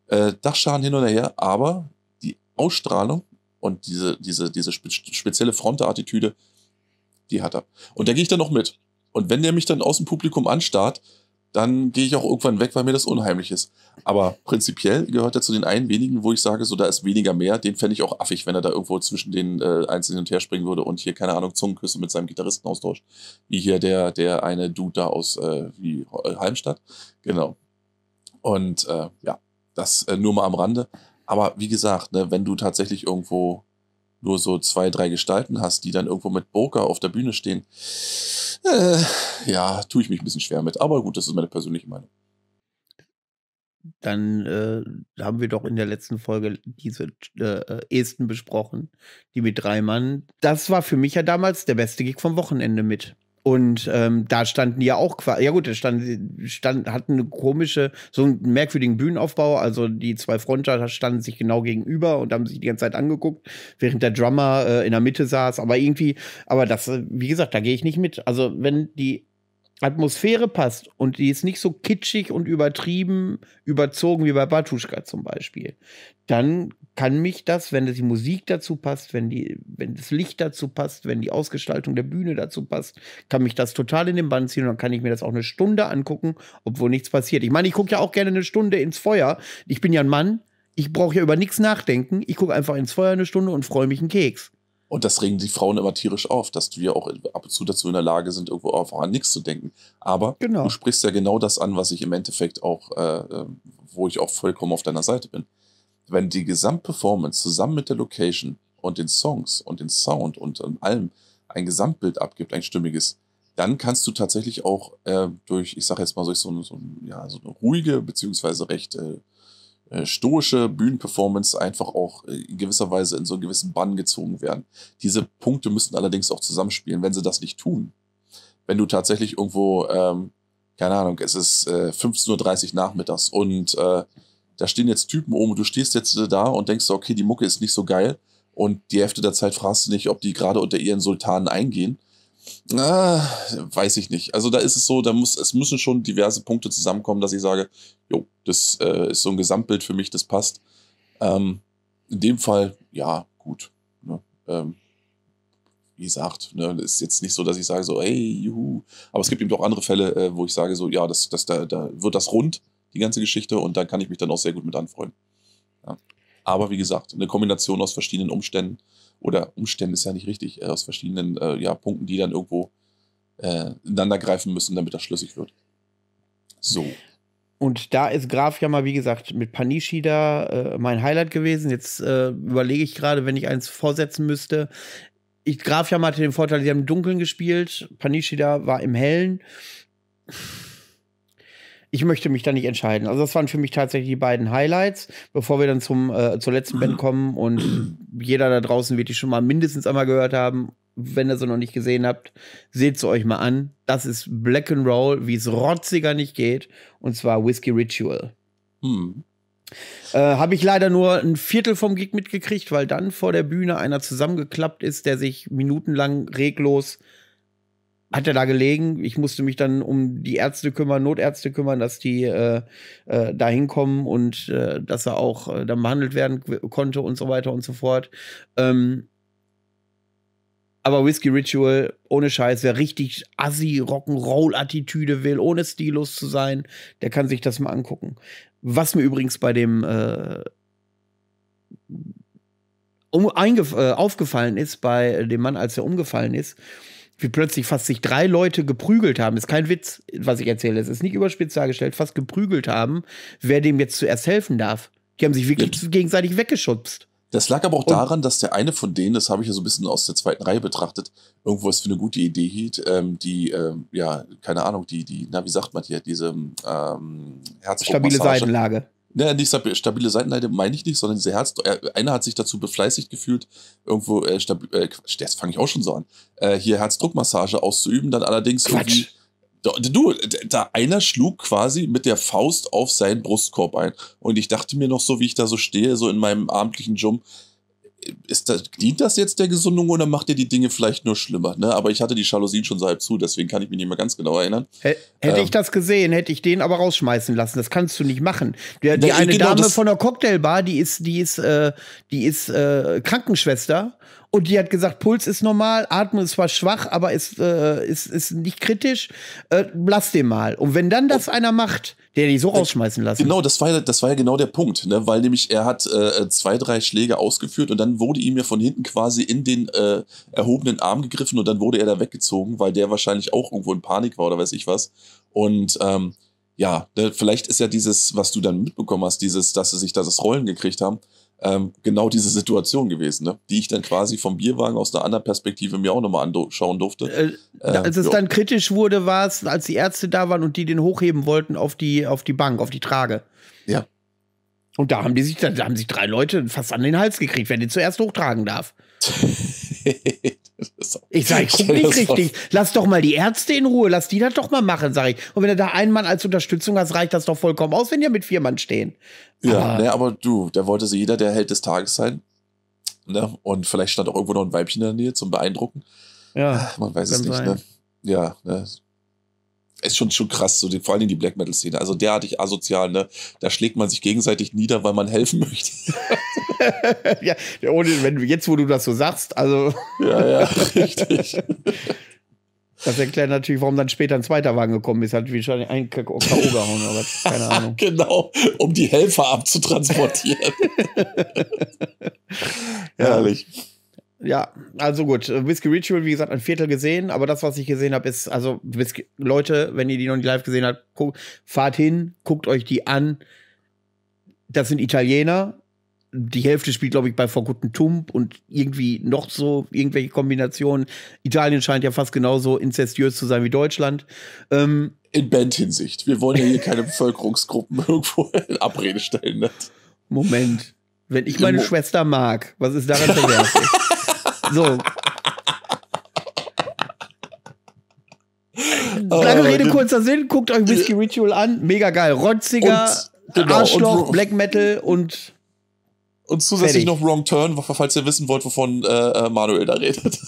Speaker 2: Äh, Dachschaden hin oder her, aber die Ausstrahlung und diese, diese, diese spezielle Fronteattitüde, die hat er. Und da gehe ich dann noch mit. Und wenn der mich dann aus dem Publikum anstarrt, dann gehe ich auch irgendwann weg, weil mir das unheimlich ist. Aber prinzipiell gehört er zu den einen wenigen, wo ich sage, so da ist weniger mehr. Den fände ich auch affig, wenn er da irgendwo zwischen den äh, Einzelnen und her springen würde und hier, keine Ahnung, Zungenküsse mit seinem Gitarristen austauscht. Wie hier der, der eine Dude da aus äh, wie äh, Halmstadt. Genau. Und äh, ja, das äh, nur mal am Rande. Aber wie gesagt, ne, wenn du tatsächlich irgendwo nur so zwei, drei Gestalten hast, die dann irgendwo mit Burka auf der Bühne stehen, äh, ja, tue ich mich ein bisschen schwer mit. Aber gut, das ist meine persönliche Meinung.
Speaker 1: Dann äh, haben wir doch in der letzten Folge diese äh, äh Esten besprochen, die mit drei Mann. Das war für mich ja damals der beste Gig vom Wochenende mit. Und ähm, da standen ja auch ja gut, da standen, stand, hatten eine komische, so einen merkwürdigen Bühnenaufbau. Also die zwei Fronter standen sich genau gegenüber und haben sich die ganze Zeit angeguckt, während der Drummer äh, in der Mitte saß. Aber irgendwie, aber das, äh, wie gesagt, da gehe ich nicht mit. Also wenn die Atmosphäre passt und die ist nicht so kitschig und übertrieben, überzogen wie bei Batuschka zum Beispiel, dann kann mich das, wenn die Musik dazu passt, wenn, die, wenn das Licht dazu passt, wenn die Ausgestaltung der Bühne dazu passt, kann mich das total in den Bann ziehen und dann kann ich mir das auch eine Stunde angucken, obwohl nichts passiert. Ich meine, ich gucke ja auch gerne eine Stunde ins
Speaker 2: Feuer. Ich bin ja ein Mann, ich brauche ja über nichts nachdenken. Ich gucke einfach ins Feuer eine Stunde und freue mich einen Keks. Und das regen die Frauen immer tierisch auf, dass wir auch ab und zu dazu in der Lage sind, irgendwo auch an nichts zu denken. Aber genau. du sprichst ja genau das an, was ich im Endeffekt auch, äh, ähm, wo ich auch vollkommen auf deiner Seite bin. Wenn die Gesamtperformance zusammen mit der Location und den Songs und den Sound und um, allem ein Gesamtbild abgibt, ein stimmiges, dann kannst du tatsächlich auch äh, durch, ich sage jetzt mal, so, so, ja, so eine ruhige beziehungsweise recht äh, äh, stoische Bühnenperformance einfach auch äh, in gewisser Weise in so einen gewissen Bann gezogen werden. Diese Punkte müssen allerdings auch zusammenspielen, wenn sie das nicht tun. Wenn du tatsächlich irgendwo, ähm, keine Ahnung, es ist äh, 15.30 Uhr nachmittags und äh, da stehen jetzt Typen oben und du stehst jetzt äh, da und denkst, okay, die Mucke ist nicht so geil und die Hälfte der Zeit fragst du nicht, ob die gerade unter ihren Sultanen eingehen, Ah, weiß ich nicht. Also da ist es so, da muss, es müssen schon diverse Punkte zusammenkommen, dass ich sage, jo, das äh, ist so ein Gesamtbild für mich, das passt. Ähm, in dem Fall, ja, gut. Ne? Ähm, wie gesagt, ne, ist jetzt nicht so, dass ich sage so, hey, juhu. Aber es gibt eben auch andere Fälle, äh, wo ich sage so, ja, das, das, da, da wird das rund, die ganze Geschichte, und da kann ich mich dann auch sehr gut mit anfreunden. Ja. Aber wie gesagt, eine Kombination aus verschiedenen Umständen oder Umständen ist ja nicht richtig, äh, aus verschiedenen äh, ja, Punkten, die dann irgendwo äh, ineinander greifen müssen, damit das schlüssig wird. So. Und da ist Graf ja mal, wie
Speaker 1: gesagt, mit Panishida äh, mein Highlight gewesen. Jetzt äh, überlege ich gerade, wenn ich eins vorsetzen müsste. Ich, Graf ja hatte den Vorteil, sie haben im Dunkeln gespielt. Panishida war im Hellen ich möchte mich da nicht entscheiden. Also das waren für mich tatsächlich die beiden Highlights, bevor wir dann zum, äh, zur letzten Band kommen und jeder da draußen wird die schon mal mindestens einmal gehört haben. Wenn ihr sie noch nicht gesehen habt, seht sie euch mal an. Das ist Black and Roll, wie es rotziger nicht geht, und zwar Whiskey Ritual. Hm. Äh, Habe ich leider nur ein Viertel vom Gig mitgekriegt, weil dann vor der Bühne einer zusammengeklappt ist, der sich minutenlang reglos hat er da gelegen. Ich musste mich dann um die Ärzte kümmern, Notärzte kümmern, dass die äh, äh, da hinkommen und äh, dass er auch äh, dann behandelt werden konnte und so weiter und so fort. Ähm, aber Whiskey Ritual, ohne Scheiß, wer richtig assi Rock'n'Roll-Attitüde will, ohne stillos zu sein, der kann sich das mal angucken. Was mir übrigens bei dem äh, um, äh, aufgefallen ist, bei dem Mann, als er umgefallen ist, wie plötzlich fast sich drei Leute geprügelt haben, ist kein Witz, was ich erzähle, es ist nicht überspitzt dargestellt, fast geprügelt haben, wer dem jetzt
Speaker 2: zuerst helfen darf. Die haben sich wirklich ja. Hm. gegenseitig weggeschubst. Das lag aber auch und daran, dass der eine von denen, das habe ich ja so ein bisschen aus der zweiten Reihe betrachtet, irgendwo es für eine gute Idee hielt, ähm, die, ähm, ja, keine Ahnung, die, die, na, wie sagt man hier, diese ähm, Stabile Seitenlage. Naja, nicht stabile Seitenleiter meine ich nicht, sondern diese Herz. Einer hat sich dazu befleißigt gefühlt, irgendwo, äh, stabil, äh, jetzt fange ich auch schon so an, äh, hier Herzdruckmassage auszuüben, dann allerdings Quatsch. irgendwie. Du, da einer schlug quasi mit der Faust auf seinen Brustkorb ein. Und ich dachte mir noch so, wie ich da so stehe, so in meinem abendlichen Jump, ist das, dient das jetzt der Gesundung oder macht ihr die Dinge vielleicht nur schlimmer? Ne? Aber ich hatte die Jalousien schon so halb zu, deswegen kann ich mich nicht mehr ganz genau erinnern. Hätte ähm,
Speaker 1: ich das gesehen, hätte ich den aber rausschmeißen lassen. Das kannst du nicht machen. Die, die eine genau, Dame von der Cocktailbar, die ist, die ist, äh, die ist äh, Krankenschwester und die hat gesagt, Puls ist normal, Atmen ist zwar schwach, aber ist, äh, ist, ist nicht kritisch, äh, lass den mal. Und wenn dann das oh. einer macht, der die so äh, rausschmeißen lassen.
Speaker 2: Genau, das war ja, das war ja genau der Punkt, ne? weil nämlich er hat äh, äh, zwei, drei Schläge ausgeführt und dann wurde ihm ja von hinten quasi in den äh, erhobenen Arm gegriffen und dann wurde er da weggezogen, weil der wahrscheinlich auch irgendwo in Panik war oder weiß ich was. Und ähm, ja, ne, vielleicht ist ja dieses, was du dann mitbekommen hast, dieses, dass sie sich da das Rollen gekriegt haben, ähm, genau diese Situation gewesen, ne? die ich dann quasi vom Bierwagen aus einer anderen Perspektive mir auch nochmal anschauen durfte. Äh, äh, als es ja. dann
Speaker 1: kritisch wurde, war es, als die Ärzte da waren und die den hochheben wollten auf die, auf die Bank, auf die Trage. Ja. Und da haben die sich, da haben sich drei Leute fast an den Hals gekriegt, wer den zuerst hochtragen darf. Ich sage, ich guck nicht richtig. Lass doch mal die Ärzte in Ruhe, lass die das doch mal machen, sage ich. Und wenn du da einen Mann als Unterstützung hast, reicht das doch vollkommen aus, wenn ja mit vier Mann stehen.
Speaker 2: Ja, aber, ne, aber du, da wollte sie jeder der Held des Tages sein. Ne? Und vielleicht stand auch irgendwo noch ein Weibchen in der Nähe zum Beeindrucken. Ja. Ah, man weiß es nicht, sein. ne? Ja, ne? ist schon schon krass, so die, vor allem die Black Metal Szene. Also derartig asozial, ne? Da schlägt man sich gegenseitig nieder, weil man helfen möchte.
Speaker 1: ja, ohne, wenn jetzt, wo du das so sagst, also. ja, ja, richtig. Das erklärt natürlich, warum dann später ein zweiter Wagen gekommen ist. Hat wie wahrscheinlich einen K.O. gehauen, aber keine Ahnung. genau, um die Helfer abzutransportieren. Herrlich. Ja. Ja, also gut. Äh, Whiskey Ritual, wie gesagt, ein Viertel gesehen, aber das, was ich gesehen habe, ist, also, Whisky, Leute, wenn ihr die noch nicht live gesehen habt, guck, fahrt hin, guckt euch die an. Das sind Italiener. Die Hälfte spielt, glaube ich, bei Forgotten Tump und irgendwie noch so irgendwelche Kombinationen. Italien scheint ja fast genauso inzestiös zu sein wie Deutschland.
Speaker 2: Ähm, In Band-Hinsicht. Wir wollen ja hier keine Bevölkerungsgruppen irgendwo in Abrede stellen. Ne? Moment. Wenn ich meine Mo Schwester
Speaker 1: mag, was ist daran verwerflich? So.
Speaker 2: Oh, Lange oh, Rede, kurzer
Speaker 1: Sinn. Guckt euch Whiskey Ritual an. Mega geil. Rotziger, und, genau, Arschloch, und, Black Metal und. Und zusätzlich fertig. noch
Speaker 2: Wrong Turn, falls ihr wissen wollt, wovon äh, äh Manuel da redet.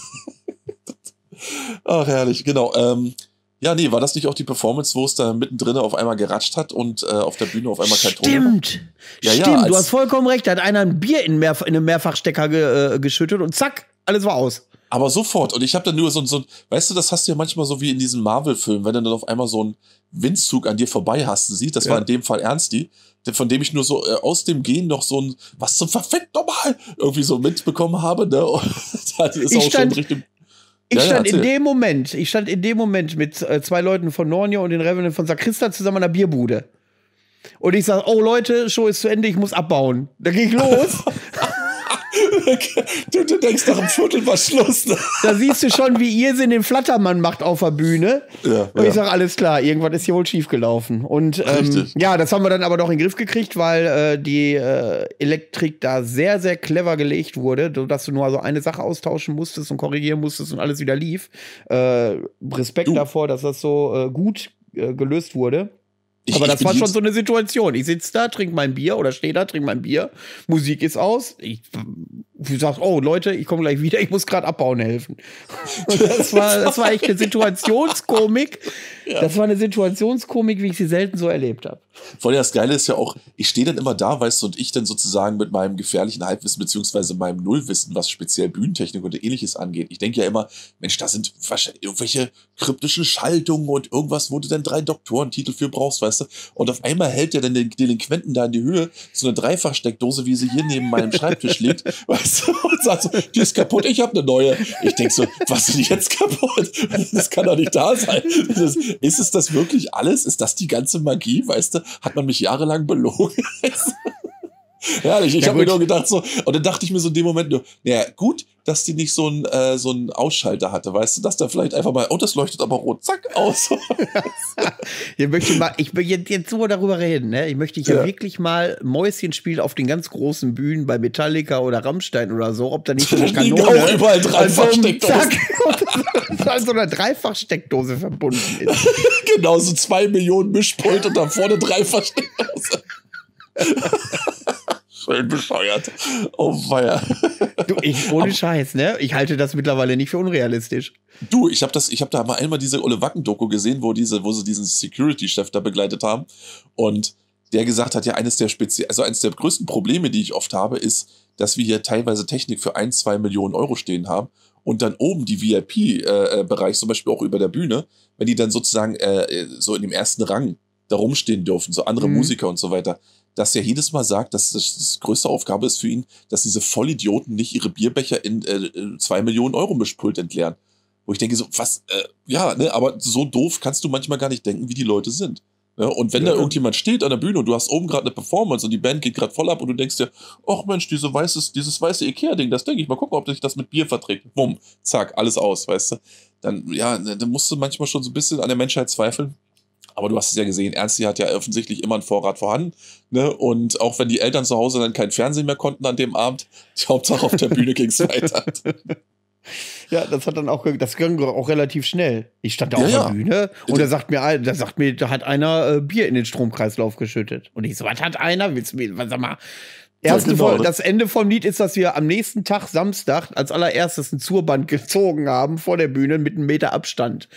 Speaker 2: Ach, herrlich, genau. Ähm, ja, nee, war das nicht auch die Performance, wo es da mittendrin auf einmal geratscht hat und äh, auf der Bühne auf einmal kein Ton Stimmt. Ja, Stimmt, ja, du hast
Speaker 1: vollkommen recht. Da hat einer ein Bier in, Mehrf in einen Mehrfachstecker ge äh, geschüttet und
Speaker 2: zack, alles war aus. Aber sofort. Und ich habe dann nur so, so, weißt du, das hast du ja manchmal so wie in diesen Marvel-Filmen, wenn du dann auf einmal so einen Windzug an dir vorbei hast, sieht, das ja. war in dem Fall Ernsti, von dem ich nur so äh, aus dem Gehen noch so ein, was zum verfickt nochmal, irgendwie so mitbekommen habe, ne? Und das ist ich auch stand, schon richtig. Ich ja, stand ja, in
Speaker 1: dem Moment, ich stand in dem Moment mit äh, zwei Leuten von Nornio und den Revenant von Sakrista zusammen an der Bierbude. Und ich sage, oh Leute, Show ist zu Ende, ich muss abbauen. Da gehe ich los. du, du denkst nach einem Viertel war Schluss. Ne? Da siehst du schon, wie ihr Sinn den Flattermann macht auf der Bühne. Ja, und ich sage, alles klar, irgendwann ist hier wohl schiefgelaufen. Und ähm, ja, das haben wir dann aber noch in den Griff gekriegt, weil äh, die äh, Elektrik da sehr, sehr clever gelegt wurde, dass du nur so also eine Sache austauschen musstest und korrigieren musstest und alles wieder lief. Äh, Respekt du. davor, dass das so äh, gut äh, gelöst wurde. Ich, aber das war schon so eine Situation. Ich sitze da, trinke mein Bier oder stehe da, trinke mein Bier. Musik ist aus. Ich du sagst, oh Leute, ich komme gleich wieder, ich muss gerade
Speaker 2: abbauen helfen. das war, das war echt eine
Speaker 1: Situationskomik. Ja. Das war eine Situationskomik, wie ich sie selten so erlebt habe.
Speaker 2: Vor allem das Geile ist ja auch, ich stehe dann immer da, weißt du, und ich dann sozusagen mit meinem gefährlichen Halbwissen beziehungsweise meinem Nullwissen, was speziell Bühnentechnik und ähnliches angeht. Ich denke ja immer, Mensch, da sind wahrscheinlich irgendwelche kryptischen Schaltungen und irgendwas, wo du dann drei Doktorentitel für brauchst, weißt du. Und auf einmal hält der dann den Delinquenten da in die Höhe, so eine Dreifachsteckdose, wie sie hier neben meinem Schreibtisch liegt, weißt Scheiße. Und sagt so, die ist kaputt, ich habe eine neue. Ich denke so, was ist denn jetzt kaputt? Das kann doch nicht da sein. Das, ist es das wirklich alles? Ist das die ganze Magie? Weißt du, hat man mich jahrelang belogen? Herrlich, ich ja, habe mir nur gedacht so, und dann dachte ich mir so in dem Moment nur, naja, gut, dass die nicht so einen, äh, so Ausschalter hatte, weißt du, dass da vielleicht einfach mal, oh, das leuchtet aber rot, zack, aus. ich möchte mal, ich jetzt, jetzt so darüber reden, ne? Ich möchte ja, ja.
Speaker 1: wirklich mal Mäuschen spielen auf den ganz großen Bühnen bei Metallica oder Rammstein oder so, ob da nicht so eine Kanone auch überall dreifach Steckdosen. an so einer Dreifachsteckdose verbunden
Speaker 2: ist. genau, so zwei Millionen Mischpult und da vorne Dreifachsteckdose. Schön bescheuert. Oh feier. Du, ich, ohne Aber, Scheiß, ne? Ich halte das mittlerweile nicht für unrealistisch. Du, ich habe das, da mal einmal diese Ole Wacken-Doku gesehen, wo diese, wo sie diesen Security-Chef da begleitet haben und der gesagt hat, ja, eines der spezi also eines der größten Probleme, die ich oft habe, ist, dass wir hier teilweise Technik für ein, zwei Millionen Euro stehen haben und dann oben die VIP-Bereich, äh, äh, zum Beispiel auch über der Bühne, wenn die dann sozusagen äh, äh, so in dem ersten Rang da rumstehen dürfen, so andere mhm. Musiker und so weiter dass er jedes Mal sagt, dass das, das größte Aufgabe ist für ihn, dass diese Vollidioten nicht ihre Bierbecher in äh, äh Millionen Euro Mischpult entleeren. Wo ich denke, so, was, äh, ja, ne, aber so doof kannst du manchmal gar nicht denken, wie die Leute sind. Ja, ne? und wenn ja. da genau. irgendjemand steht an der Bühne und du hast oben gerade eine Performance und die Band geht gerade voll ab und du denkst dir, ach Mensch, diese weißes, dieses weiße Ikea-Ding, das denke ich, mal gucken, ob sich das mit Bier verträgt. Bumm, zack, alles aus, weißt du. Dann, ja, ne, dann musst du manchmal schon so ein bisschen an der Menschheit zweifeln. Aber du hast es ja gesehen, Ernsti hat ja offensichtlich immer einen Vorrat vorhanden. Ne? Und auch wenn die Eltern zu Hause dann kein Fernsehen mehr konnten an dem Abend, die Hauptsache auf der Bühne ging es weiter.
Speaker 1: Ja, das hat dann auch, das ging auch relativ schnell. Ich stand da ja, auf der ja. Bühne und da sagt mir, da sagt mir, da hat einer äh, Bier in den Stromkreislauf geschüttet. Und ich so, was hat einer? Willst du mir, sag mal. Erste ja, genau, das Ende vom Lied ist, dass wir am nächsten Tag, Samstag, als allererstes ein Zurband gezogen haben vor der Bühne mit einem Meter Abstand.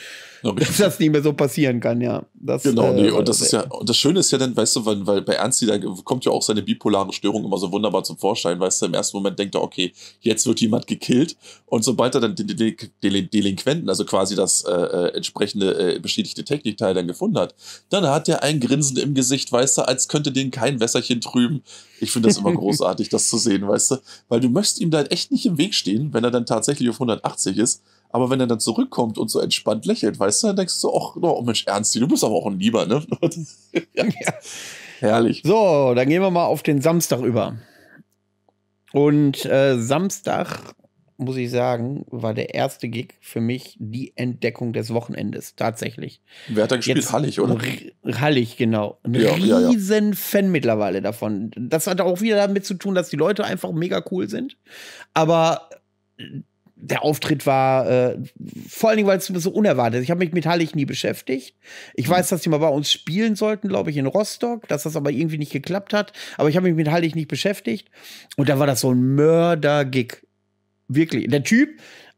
Speaker 1: dass das nicht mehr so passieren kann, ja. Das, genau, nee, äh, und das ist ja, äh,
Speaker 2: und das Schöne ist ja dann, weißt du, weil, weil bei Ernst, da kommt ja auch seine bipolare Störung immer so wunderbar zum Vorschein, weißt du, im ersten Moment denkt er, okay, jetzt wird jemand gekillt und sobald er dann den, den, den Delinquenten, also quasi das äh, äh entsprechende äh, beschädigte Technikteil dann gefunden hat, dann hat er ein Grinsen im Gesicht, weißt du, als könnte den kein Wässerchen trüben. Ich finde das immer großartig, das zu sehen, weißt du, weil du möchtest ihm dann echt nicht im Weg stehen, wenn er dann tatsächlich auf 180 ist, aber wenn er dann zurückkommt und so entspannt lächelt, weißt du, dann denkst du, ach, oh Mensch, Ernst, du bist aber auch ein Lieber, ne? ja. Ja. Herrlich. So, dann gehen
Speaker 1: wir mal auf den Samstag über. Und äh, Samstag, muss ich sagen, war der erste Gig für mich die Entdeckung des Wochenendes, tatsächlich.
Speaker 2: Wer hat da gespielt? Jetzt, Hallig, oder?
Speaker 1: Hallig, genau. Ein ja, riesen ja, ja. Fan mittlerweile davon. Das hat auch wieder damit zu tun, dass die Leute einfach mega cool sind. Aber der Auftritt war äh, vor allen Dingen, weil es so unerwartet ist. Ich habe mich mit Hallig nie beschäftigt. Ich mhm. weiß, dass die mal bei uns spielen sollten, glaube ich, in Rostock, dass das aber irgendwie nicht geklappt hat. Aber ich habe mich mit Hallig nicht beschäftigt. Und da war das so ein Mörder-Gig. Wirklich. Der Typ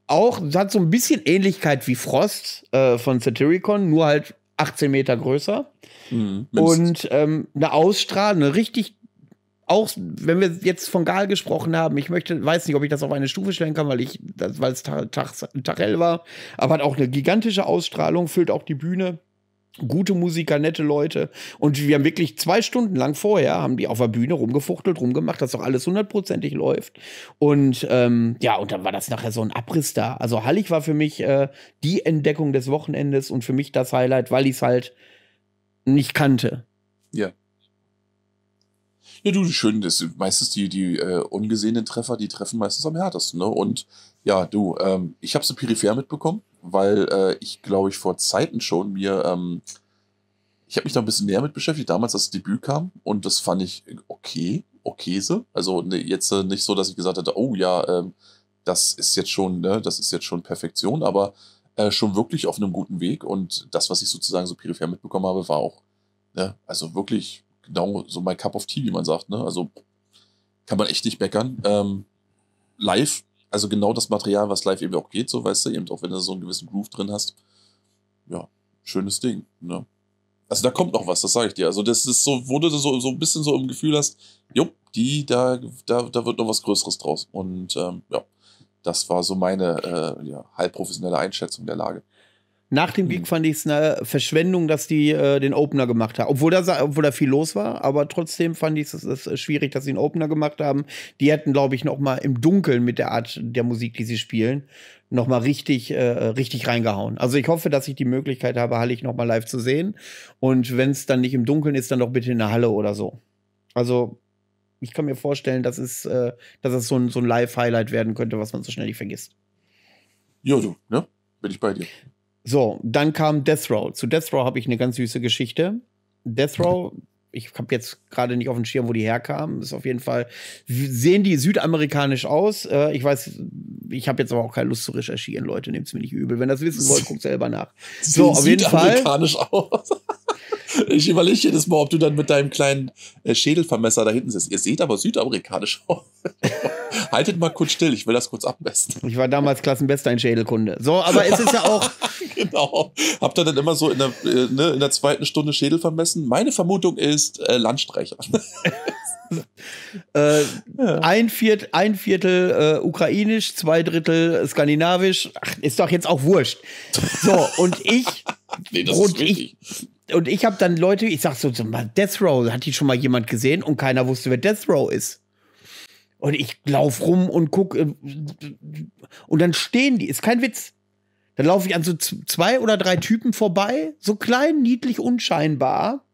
Speaker 1: auch hat so ein bisschen Ähnlichkeit wie Frost äh, von Satyricon, nur halt 18 Meter größer. Mhm, und ähm, eine Ausstrahlung, eine richtig auch wenn wir jetzt von Gal gesprochen haben, ich möchte, weiß nicht, ob ich das auf eine Stufe stellen kann, weil ich, das, weil es Tachel war, aber hat auch eine gigantische Ausstrahlung, füllt auch die Bühne. Gute Musiker, nette Leute. Und wir haben wirklich zwei Stunden lang vorher, haben die auf der Bühne rumgefuchtelt, rumgemacht, dass doch alles hundertprozentig läuft. Und ähm, ja, und dann war das nachher so ein Abriss da. Also Hallig war für mich äh, die Entdeckung des Wochenendes und für mich das Highlight, weil ich es halt nicht kannte.
Speaker 2: Ja. Ja, du, schön, das meistens die, die äh, ungesehenen Treffer, die treffen meistens am härtesten. Ne? Und ja, du, ähm, ich habe so peripher mitbekommen, weil äh, ich, glaube ich, vor Zeiten schon mir, ähm, ich habe mich da ein bisschen näher mit beschäftigt, damals, als das Debüt kam. Und das fand ich okay, okay so. Also ne, jetzt äh, nicht so, dass ich gesagt hätte, oh ja, ähm, das ist jetzt schon, ne, das ist jetzt schon Perfektion, aber äh, schon wirklich auf einem guten Weg. Und das, was ich sozusagen so peripher mitbekommen habe, war auch, ne, also wirklich genau so mein Cup of Tea, wie man sagt. Ne? Also kann man echt nicht meckern. Ähm, live, also genau das Material, was live eben auch geht, so weißt du, eben auch wenn du so einen gewissen Groove drin hast. Ja, schönes Ding. Ne? Also da kommt noch was, das sage ich dir. Also das ist so, wo du so, so ein bisschen so im Gefühl hast, jo, die, da, da, da wird noch was Größeres draus. Und ähm, ja, das war so meine äh, ja, halbprofessionelle Einschätzung der Lage. Nach dem Gig mhm. fand ich es eine
Speaker 1: Verschwendung, dass die äh, den Opener gemacht haben. Obwohl da, obwohl da viel los war, aber trotzdem fand ich es das äh, schwierig, dass sie einen Opener gemacht haben. Die hätten, glaube ich, noch mal im Dunkeln mit der Art der Musik, die sie spielen, noch mal richtig, äh, richtig reingehauen. Also ich hoffe, dass ich die Möglichkeit habe, Hallig noch mal live zu sehen. Und wenn es dann nicht im Dunkeln ist, dann doch bitte in der Halle oder so. Also ich kann mir vorstellen, dass es, äh, dass es so ein, so ein Live-Highlight werden könnte, was man so schnell nicht vergisst. Jojo,
Speaker 2: ne? Bin ich bei dir.
Speaker 1: So, dann kam Death Row. Zu Death Row habe ich eine ganz süße Geschichte. Death Row, ich habe jetzt gerade nicht auf dem Schirm, wo die herkamen. Ist auf jeden Fall, sehen die südamerikanisch aus. Äh, ich weiß, ich habe jetzt aber auch keine Lust zu recherchieren, Leute. Nehmt es mir nicht übel. Wenn das wissen wollt, guckt selber nach. So, auf jeden südamerikanisch
Speaker 2: Aus. Ich überlege jedes Mal, ob du dann mit deinem kleinen äh, Schädelvermesser da hinten sitzt. Ihr seht aber südamerikanisch aus. haltet mal kurz still, ich will das kurz abmessen.
Speaker 1: Ich war damals Klassenbester in Schädelkunde. So, aber es ist ja
Speaker 2: auch. genau. Habt ihr dann immer so in der, äh, ne, in der zweiten Stunde Schädel vermessen? Meine Vermutung ist äh, Landstreicher.
Speaker 1: äh, ja. ein, Viert, ein Viertel äh, ukrainisch, zwei Drittel äh, skandinavisch. Ach, ist doch jetzt auch wurscht. So, und ich. nee, das und ist ich, und ich habe dann Leute, ich sag so, so mal Death Row, hat die schon mal jemand gesehen und keiner wusste, wer Death Row ist. Und ich lauf rum und guck äh, und dann stehen die, ist kein Witz. Dann laufe ich an so zwei oder drei Typen vorbei, so klein, niedlich, unscheinbar.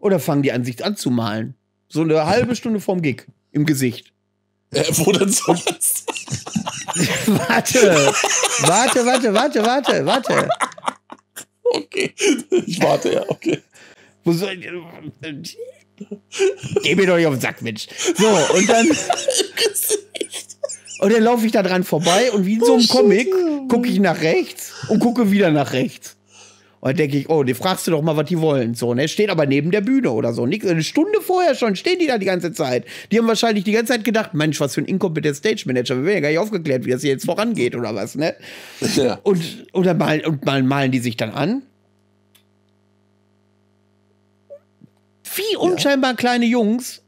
Speaker 1: Oder fangen die an, sich anzumalen. So eine halbe Stunde vorm Gig im Gesicht. Äh, wo denn sonst? warte, warte, warte, warte, warte, warte. Okay, ich warte ja, okay. Wo soll ich, äh, Geh mir doch nicht auf den Sack, Mensch. So, und dann. und dann laufe ich da dran vorbei und wie in so einem oh, Comic gucke ich nach rechts und gucke wieder nach rechts. Und dann denke ich, oh, die fragst du doch mal, was die wollen. So, ne? steht aber neben der Bühne oder so. eine Stunde vorher schon stehen die da die ganze Zeit. Die haben wahrscheinlich die ganze Zeit gedacht, Mensch, was für ein inkompetenter Stage Manager. Wir werden ja gar nicht aufgeklärt, wie das hier jetzt vorangeht oder was, ne? Ja. Und, dann mal, und mal malen die sich dann an wie unscheinbar kleine Jungs.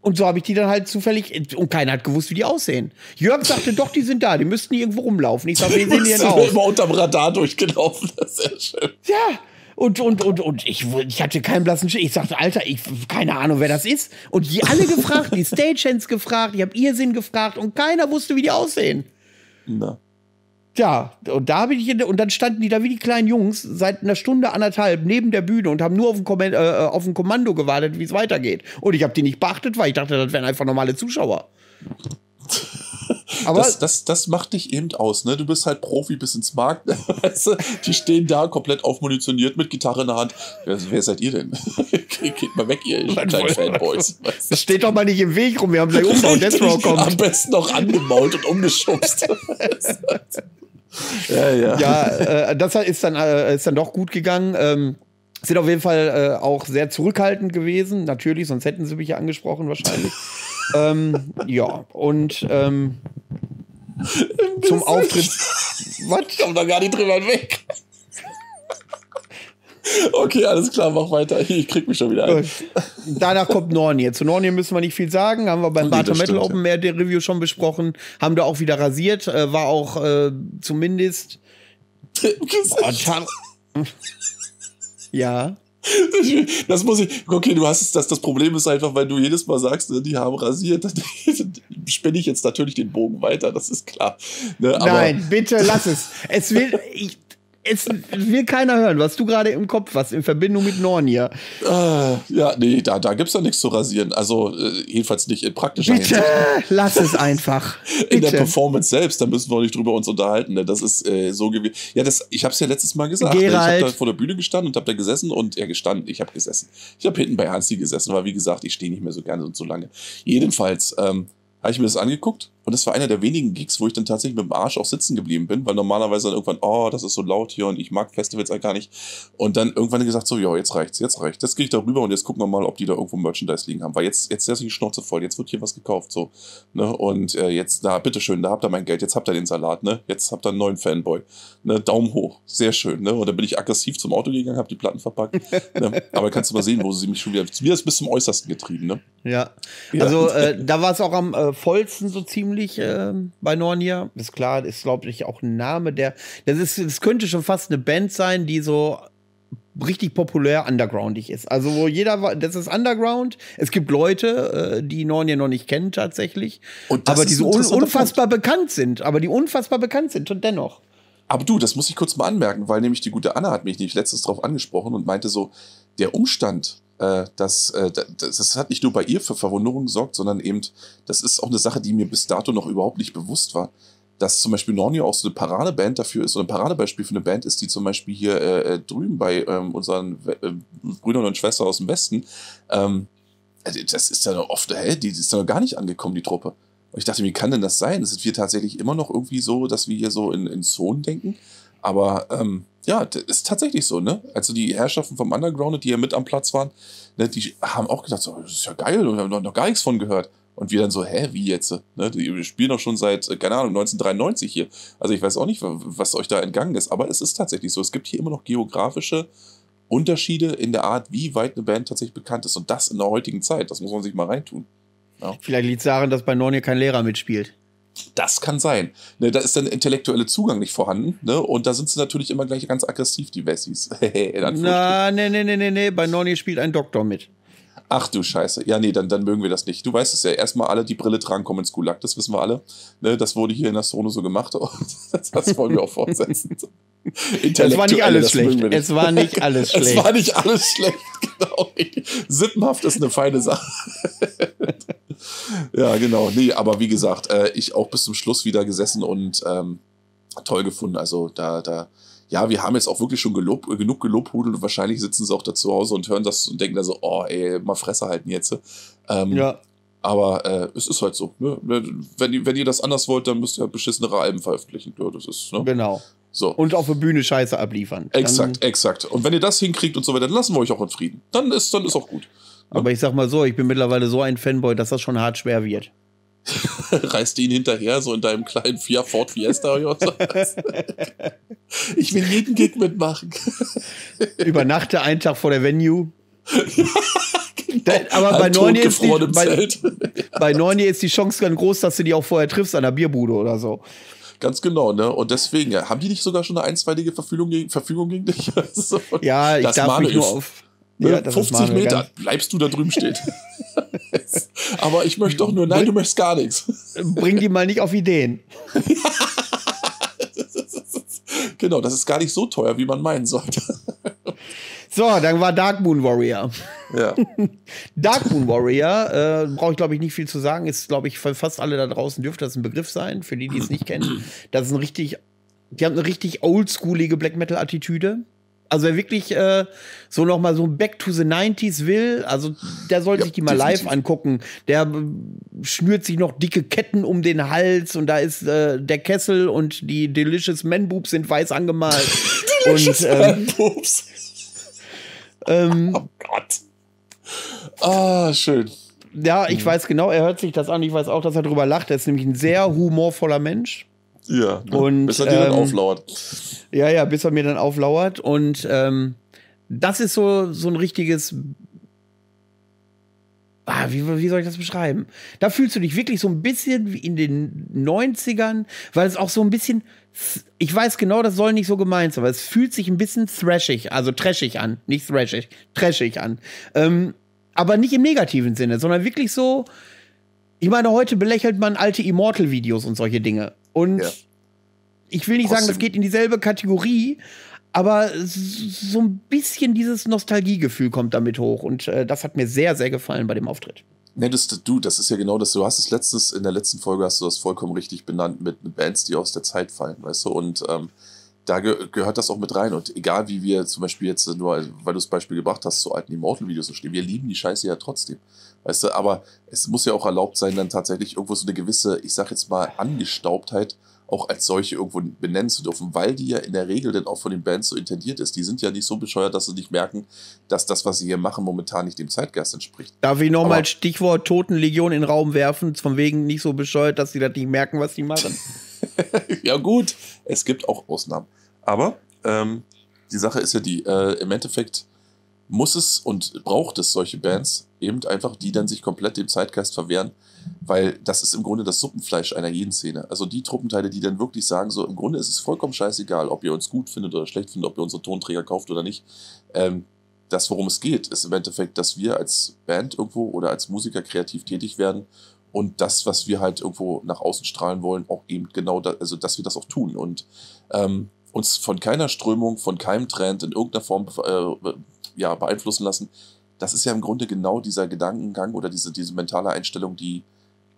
Speaker 1: Und so habe ich die dann halt zufällig, und keiner hat gewusst, wie die aussehen. Jörg sagte, doch, die sind da, die müssten irgendwo rumlaufen. Ich sage, wie sehen die denn aus? immer
Speaker 2: unterm Radar durchgelaufen, das ist ja schön.
Speaker 1: Ja, und, und, und, und ich, ich hatte keinen blassen Schild. Ich sagte, Alter, ich keine Ahnung, wer das ist. Und die alle gefragt, die Stagehands gefragt, ich habe Irrsinn gefragt und keiner wusste, wie die aussehen. Na. Tja, und da bin ich in, und dann standen die da wie die kleinen Jungs seit einer Stunde anderthalb neben der Bühne und haben nur auf ein, Kom äh, äh Kommando gewartet, wie es weitergeht. Und ich habe die nicht beachtet, weil ich dachte, das wären einfach normale Zuschauer.
Speaker 2: Aber das, das, das macht dich eben aus, ne? Du bist halt Profi bis ins Markt. Weißt du? Die stehen da komplett aufmunitioniert mit Gitarre in der Hand. Wer, wer seid ihr denn? Geht mal weg, ihr kleinen Fanboys. Das
Speaker 1: steht doch mal nicht im Weg rum. Wir haben gleich Umbau. Deathrow kommt. Am
Speaker 2: besten noch angemault und umgeschubst.
Speaker 1: ja, ja. Ja, äh, das ist dann, äh, ist dann doch gut gegangen. Ähm, sind auf jeden Fall äh, auch sehr zurückhaltend gewesen, natürlich, sonst hätten sie mich ja angesprochen wahrscheinlich ähm, ja, und ähm, zum Auftritt. Was? Ich komm da gar nicht drüber weg. Okay,
Speaker 2: alles klar, mach weiter. Ich krieg mich schon wieder ein.
Speaker 1: Danach kommt Nornier. Zu Nornier müssen wir nicht viel sagen. Haben wir beim nee, Barter Metal Open Air der Review schon besprochen. Haben da auch wieder rasiert. Äh,
Speaker 2: war auch äh, zumindest. Boah, ja. Das muss ich. Okay, du hast das. Das Problem ist einfach, weil du jedes Mal sagst, ne, die haben rasiert, spinne ich jetzt natürlich den Bogen weiter, das ist klar. Ne? Nein,
Speaker 1: bitte lass es. Es will. Ich, es will keiner hören, was du gerade im Kopf hast, in Verbindung mit Nornia. Äh,
Speaker 2: ja, nee, da, da gibt's ja nichts zu rasieren. Also, äh, jedenfalls nicht in praktischer Bitte, Hinsicht.
Speaker 1: lass es einfach. in der
Speaker 2: Performance selbst, da müssen wir auch nicht drüber uns unterhalten, denn ne? das ist äh, so gewesen. Ja, das, ich hab's ja letztes Mal gesagt. Gerald. Ne? Ich hab da vor der Bühne gestanden und hab da gesessen und, ja, gestanden, ich hab gesessen. Ich hab hinten bei Hansi gesessen, aber wie gesagt, ich stehe nicht mehr so gerne und so lange. Jedenfalls, ähm, habe ich mir das angeguckt und das war einer der wenigen Gigs, wo ich dann tatsächlich mit dem Arsch auch sitzen geblieben bin, weil normalerweise dann irgendwann, oh, das ist so laut hier und ich mag Festivals eigentlich gar nicht. Und dann irgendwann gesagt, so, ja, jetzt reicht's, jetzt reicht's. Jetzt gehe ich da rüber und jetzt gucken wir mal, ob die da irgendwo Merchandise liegen haben. Weil jetzt, jetzt ist die Schnauze voll, jetzt wird hier was gekauft, so. Ne? Und äh, jetzt, da, bitteschön, da habt ihr mein Geld, jetzt habt ihr den Salat, ne? Jetzt habt ihr einen neuen Fanboy. Ne? Daumen hoch, sehr schön, ne? Und dann bin ich aggressiv zum Auto gegangen, hab die Platten verpackt. ne? Aber kannst du mal sehen, wo sie mich schon wieder, mir ist bis zum Äußersten getrieben, ne? Ja.
Speaker 1: ja. Also, äh, da war es auch am äh, vollsten so ziemlich nämlich äh, bei Nornia. Ist klar, ist, glaube ich, auch ein Name, der. Das, ist, das könnte schon fast eine Band sein, die so richtig populär undergroundig ist. Also wo jeder, das ist Underground. Es gibt Leute, äh, die Nornia noch nicht kennen tatsächlich, aber die so unfassbar Punkt. bekannt sind, aber die unfassbar bekannt sind und dennoch.
Speaker 2: Aber du, das muss ich kurz mal anmerken, weil nämlich die gute Anna hat mich nämlich letztens darauf angesprochen und meinte so, der Umstand, äh, dass äh, das, das, hat nicht nur bei ihr für Verwunderung gesorgt, sondern eben, das ist auch eine Sache, die mir bis dato noch überhaupt nicht bewusst war. Dass zum Beispiel Nornio auch so eine Paradeband dafür ist, oder ein Paradebeispiel für eine Band ist, die zum Beispiel hier äh, äh drüben bei ähm, unseren ähm, Brüdern und Schwestern aus dem Westen, ähm, also, das ist ja noch oft, hä, die, die ist ja noch gar nicht angekommen, die Truppe. Und ich dachte, wie kann denn das sein? Sind wir tatsächlich immer noch irgendwie so, dass wir hier so in, in Zonen denken? Aber ähm, ja, ist tatsächlich so, ne? Also die Herrschaften vom Underground, die ja mit am Platz waren, ne, die haben auch gedacht, so, oh, das ist ja geil, wir haben noch gar nichts von gehört. Und wir dann so, hä, wie jetzt? Ne? Wir spielen doch schon seit, äh, keine Ahnung, 1993 hier. Also ich weiß auch nicht, was euch da entgangen ist, aber es ist tatsächlich so. Es gibt hier immer noch geografische Unterschiede in der Art, wie weit eine Band tatsächlich bekannt ist. Und das in der heutigen Zeit. Das muss man sich mal reintun. Ja. Vielleicht liegt es daran, dass bei Norn kein Lehrer mitspielt. Das kann sein. Ne, da ist dann der intellektuelle Zugang nicht vorhanden. Ne? Und da sind sie natürlich immer gleich ganz aggressiv, die Wessis. Nein, nein, nein, nee, nee, Bei Nonny spielt ein Doktor mit. Ach du Scheiße. Ja, nee, dann, dann mögen wir das nicht. Du weißt es ja. Erstmal alle, die Brille tragen, kommen ins Gulag. Das wissen wir alle. Ne, das wurde hier in der Zone so gemacht. Und das wollen wir auch fortsetzen. Es war nicht alles schlecht. Nicht. Es war nicht alles schlecht. es war nicht alles schlecht, genau. Sippenhaft ist eine feine Sache. ja, genau. Nee, aber wie gesagt, äh, ich auch bis zum Schluss wieder gesessen und ähm, toll gefunden. Also da, da, ja, wir haben jetzt auch wirklich schon gelob, genug gelobhudelt und wahrscheinlich sitzen sie auch da zu Hause und hören das und denken da so, oh ey, mal Fresse halten jetzt. Ne? Ähm, ja. Aber äh, es ist halt so. Ne? ne wenn, wenn ihr das anders wollt, dann müsst ihr halt beschissenere Alben veröffentlichen. Ja, das ist, ne? Genau. So. Und auf der Bühne Scheiße abliefern. Exakt, dann exakt. Und wenn ihr das hinkriegt und so weiter, dann lassen wir euch auch in Frieden. Dann ist, dann ist auch gut.
Speaker 1: Aber ne? ich sag mal so, ich bin mittlerweile so ein Fanboy, dass das schon hart schwer wird.
Speaker 2: reißt ihn hinterher, so in deinem kleinen Fiat Ford Fiesta oder was. Ich will jeden Gig mitmachen.
Speaker 1: Übernachte einen Tag vor der Venue. genau.
Speaker 2: Aber bei Norni, ist bei, bei ist die Chance ganz groß, dass du die auch vorher triffst an der Bierbude oder so. Ganz genau, ne? Und deswegen, haben die nicht sogar schon eine einstweilige Verfügung gegen, Verfügung gegen dich? Also, ja, ich das darf mich nur auf Ne? Ja, 50 Meter bleibst du da drüben steht. Aber ich möchte doch nur, nein, du möchtest gar nichts. Bring die mal nicht auf Ideen. genau, das ist gar nicht so teuer, wie man meinen sollte. So, dann war Dark Moon Warrior. Ja. Dark Moon Warrior, äh,
Speaker 1: brauche ich glaube ich nicht viel zu sagen, ist glaube ich für fast alle da draußen dürfte das ein Begriff sein, für die, die es nicht kennen. Das ist ein richtig, die haben eine richtig oldschoolige Black Metal Attitüde. Also wer wirklich äh, so noch mal so Back to the 90s will, also der soll ja, sich die mal definitiv. live angucken. Der äh, schnürt sich noch dicke Ketten um den Hals und da ist äh, der Kessel und die Delicious Man Boobs sind weiß angemalt. Delicious und, ähm, Man Boobs. Ähm, oh Gott. Ah, schön. Ja, ich mhm. weiß genau, er hört sich das an. Ich weiß auch, dass er drüber lacht. Er ist nämlich ein sehr humorvoller Mensch.
Speaker 2: Ja, und, bis er dir ähm, dann auflauert.
Speaker 1: Ja, ja, bis er mir dann auflauert. Und ähm, das ist so, so ein richtiges. Ah, wie, wie soll ich das beschreiben? Da fühlst du dich wirklich so ein bisschen wie in den 90ern, weil es auch so ein bisschen. Ich weiß genau, das soll nicht so gemeint sein, aber es fühlt sich ein bisschen thrashig, also trashig an. Nicht thrashig, trashig an. Ähm, aber nicht im negativen Sinne, sondern wirklich so. Ich meine, heute belächelt man alte Immortal-Videos und solche Dinge. Und ja. ich will nicht Aus sagen, das geht in dieselbe Kategorie, aber so ein bisschen dieses Nostalgiegefühl kommt damit hoch. Und äh, das hat mir sehr, sehr gefallen bei dem Auftritt.
Speaker 2: Nee, das, du, das ist ja genau das. Du hast es letztes, in der letzten Folge hast du das vollkommen richtig benannt mit, mit Bands, die aus der Zeit fallen, weißt du? Und ähm, da ge gehört das auch mit rein. Und egal wie wir zum Beispiel jetzt nur, weil du das Beispiel gebracht hast, zu alten Immortal-Videos so stehen, wir lieben die Scheiße ja trotzdem. Weißt du, aber es muss ja auch erlaubt sein, dann tatsächlich irgendwo so eine gewisse, ich sag jetzt mal, Angestaubtheit auch als solche irgendwo benennen zu dürfen, weil die ja in der Regel dann auch von den Bands so intendiert ist. Die sind ja nicht so bescheuert, dass sie nicht merken, dass das, was sie hier machen, momentan nicht dem Zeitgeist entspricht.
Speaker 1: Darf ich nochmal Stichwort Totenlegion in den Raum werfen? Von wegen nicht so bescheuert, dass sie das nicht merken, was sie machen.
Speaker 2: ja, gut, es gibt auch Ausnahmen. Aber ähm, die Sache ist ja die, äh, im Endeffekt muss es und braucht es solche Bands eben einfach, die dann sich komplett dem Zeitgeist verwehren, weil das ist im Grunde das Suppenfleisch einer jeden Szene. Also die Truppenteile, die dann wirklich sagen, so im Grunde ist es vollkommen scheißegal, ob ihr uns gut findet oder schlecht findet, ob ihr unsere Tonträger kauft oder nicht. Ähm, das, worum es geht, ist im Endeffekt, dass wir als Band irgendwo oder als Musiker kreativ tätig werden und das, was wir halt irgendwo nach außen strahlen wollen, auch eben genau, da, also dass wir das auch tun und ähm, uns von keiner Strömung, von keinem Trend in irgendeiner Form äh, ja, beeinflussen lassen. Das ist ja im Grunde genau dieser Gedankengang oder diese, diese mentale Einstellung, die,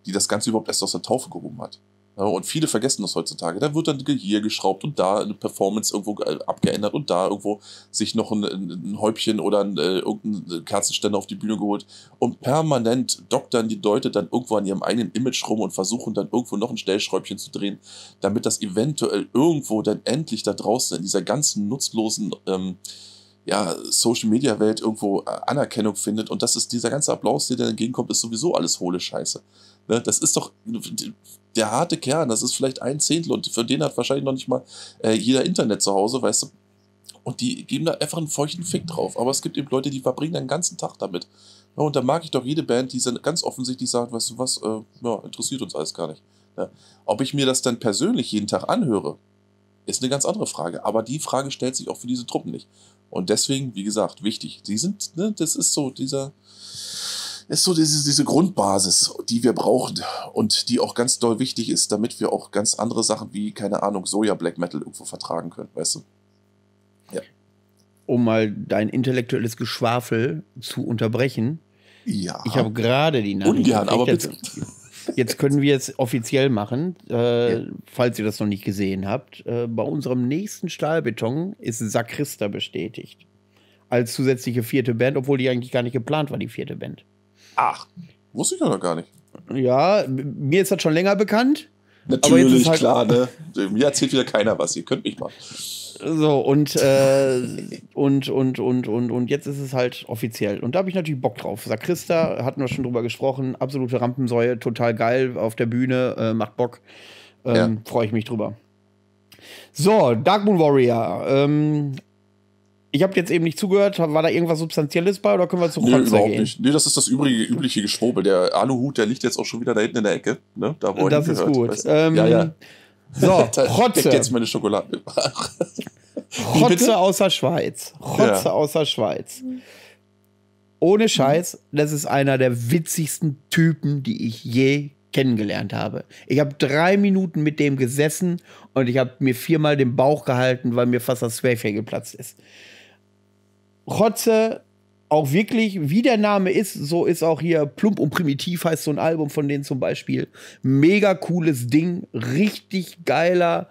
Speaker 2: die das Ganze überhaupt erst aus der Taufe gehoben hat. und viele vergessen das heutzutage. Da wird dann hier geschraubt und da eine Performance irgendwo äh, abgeändert und da irgendwo sich noch ein, ein Häubchen oder ein, äh, irgendein Kerzenständer auf die Bühne geholt. Und permanent doktern die Leute dann irgendwo an ihrem eigenen Image rum und versuchen dann irgendwo noch ein Stellschräubchen zu drehen, damit das eventuell irgendwo dann endlich da draußen in dieser ganzen nutzlosen ähm, ja, Social-Media-Welt irgendwo äh, Anerkennung findet und das ist dieser ganze Applaus, der dir entgegenkommt, ist sowieso alles hohle Scheiße. Ne? Das ist doch der harte Kern, das ist vielleicht ein Zehntel und für den hat wahrscheinlich noch nicht mal äh, jeder Internet zu Hause, weißt du. Und die geben da einfach einen feuchten Fick drauf. Aber es gibt eben Leute, die verbringen den ganzen Tag damit. Ja, ne? und da mag ich doch jede Band, die ganz offensichtlich sagt, weißt du was, äh, ja, interessiert uns alles gar nicht. Ja. Ne? Ob ich mir das dann persönlich jeden Tag anhöre, ist eine ganz andere Frage. Aber die Frage stellt sich auch für diese Truppen nicht. Und deswegen, wie gesagt, wichtig. Die sind, ne, das ist so dieser, ist so diese, diese Grundbasis, die wir brauchen und die auch ganz doll wichtig ist, damit wir auch ganz andere Sachen wie, keine Ahnung, Soja Black Metal irgendwo vertragen können, weißt du? Ja. Um mal
Speaker 1: dein intellektuelles Geschwafel zu unterbrechen. Ja. Ich habe gerade die Nachricht. Ungern, aber bitte. Jetzt können wir es offiziell machen, äh, ja. falls ihr das noch nicht gesehen habt. Äh, bei unserem nächsten Stahlbeton ist Sakrista bestätigt. Als zusätzliche vierte Band, obwohl die eigentlich gar nicht geplant war, die vierte Band. Ach, wusste ich doch noch gar nicht. Ja, mir ist das schon länger bekannt. Natürlich, halt klar, ne?
Speaker 2: Mir erzählt wieder keiner was, ihr könnt mich mal.
Speaker 1: So, und, äh, und, und, und, und, und jetzt ist es halt offiziell. Und da habe ich natürlich Bock drauf. Sakrista, hatten wir schon drüber gesprochen, absolute Rampensäue, total geil auf der Bühne, äh, macht Bock. Ähm, ja. Freue ich mich drüber. So, Dark Moon Warrior. Ähm, ich habe jetzt eben nicht zugehört. War da irgendwas Substanzielles bei oder können wir zu Rotze nee, überhaupt gehen? nicht.
Speaker 2: Nee, das ist das übrige, übliche Geschwobel. Der Aluhut, der liegt jetzt auch schon wieder da hinten in der Ecke. Ne? Da, wo das ist gehört. gut. Ähm, ja, ja. So, Rotze. jetzt meine Schokolade.
Speaker 1: Rotze der Schweiz. Rotze ja. der Schweiz. Ohne Scheiß, das ist einer der witzigsten Typen, die ich je kennengelernt habe. Ich habe drei Minuten mit dem gesessen und ich habe mir viermal den Bauch gehalten, weil mir fast das Schwerfell geplatzt ist. Rotze auch wirklich, wie der Name ist, so ist auch hier Plump und Primitiv heißt so ein Album von denen zum Beispiel. Mega cooles Ding, richtig geiler.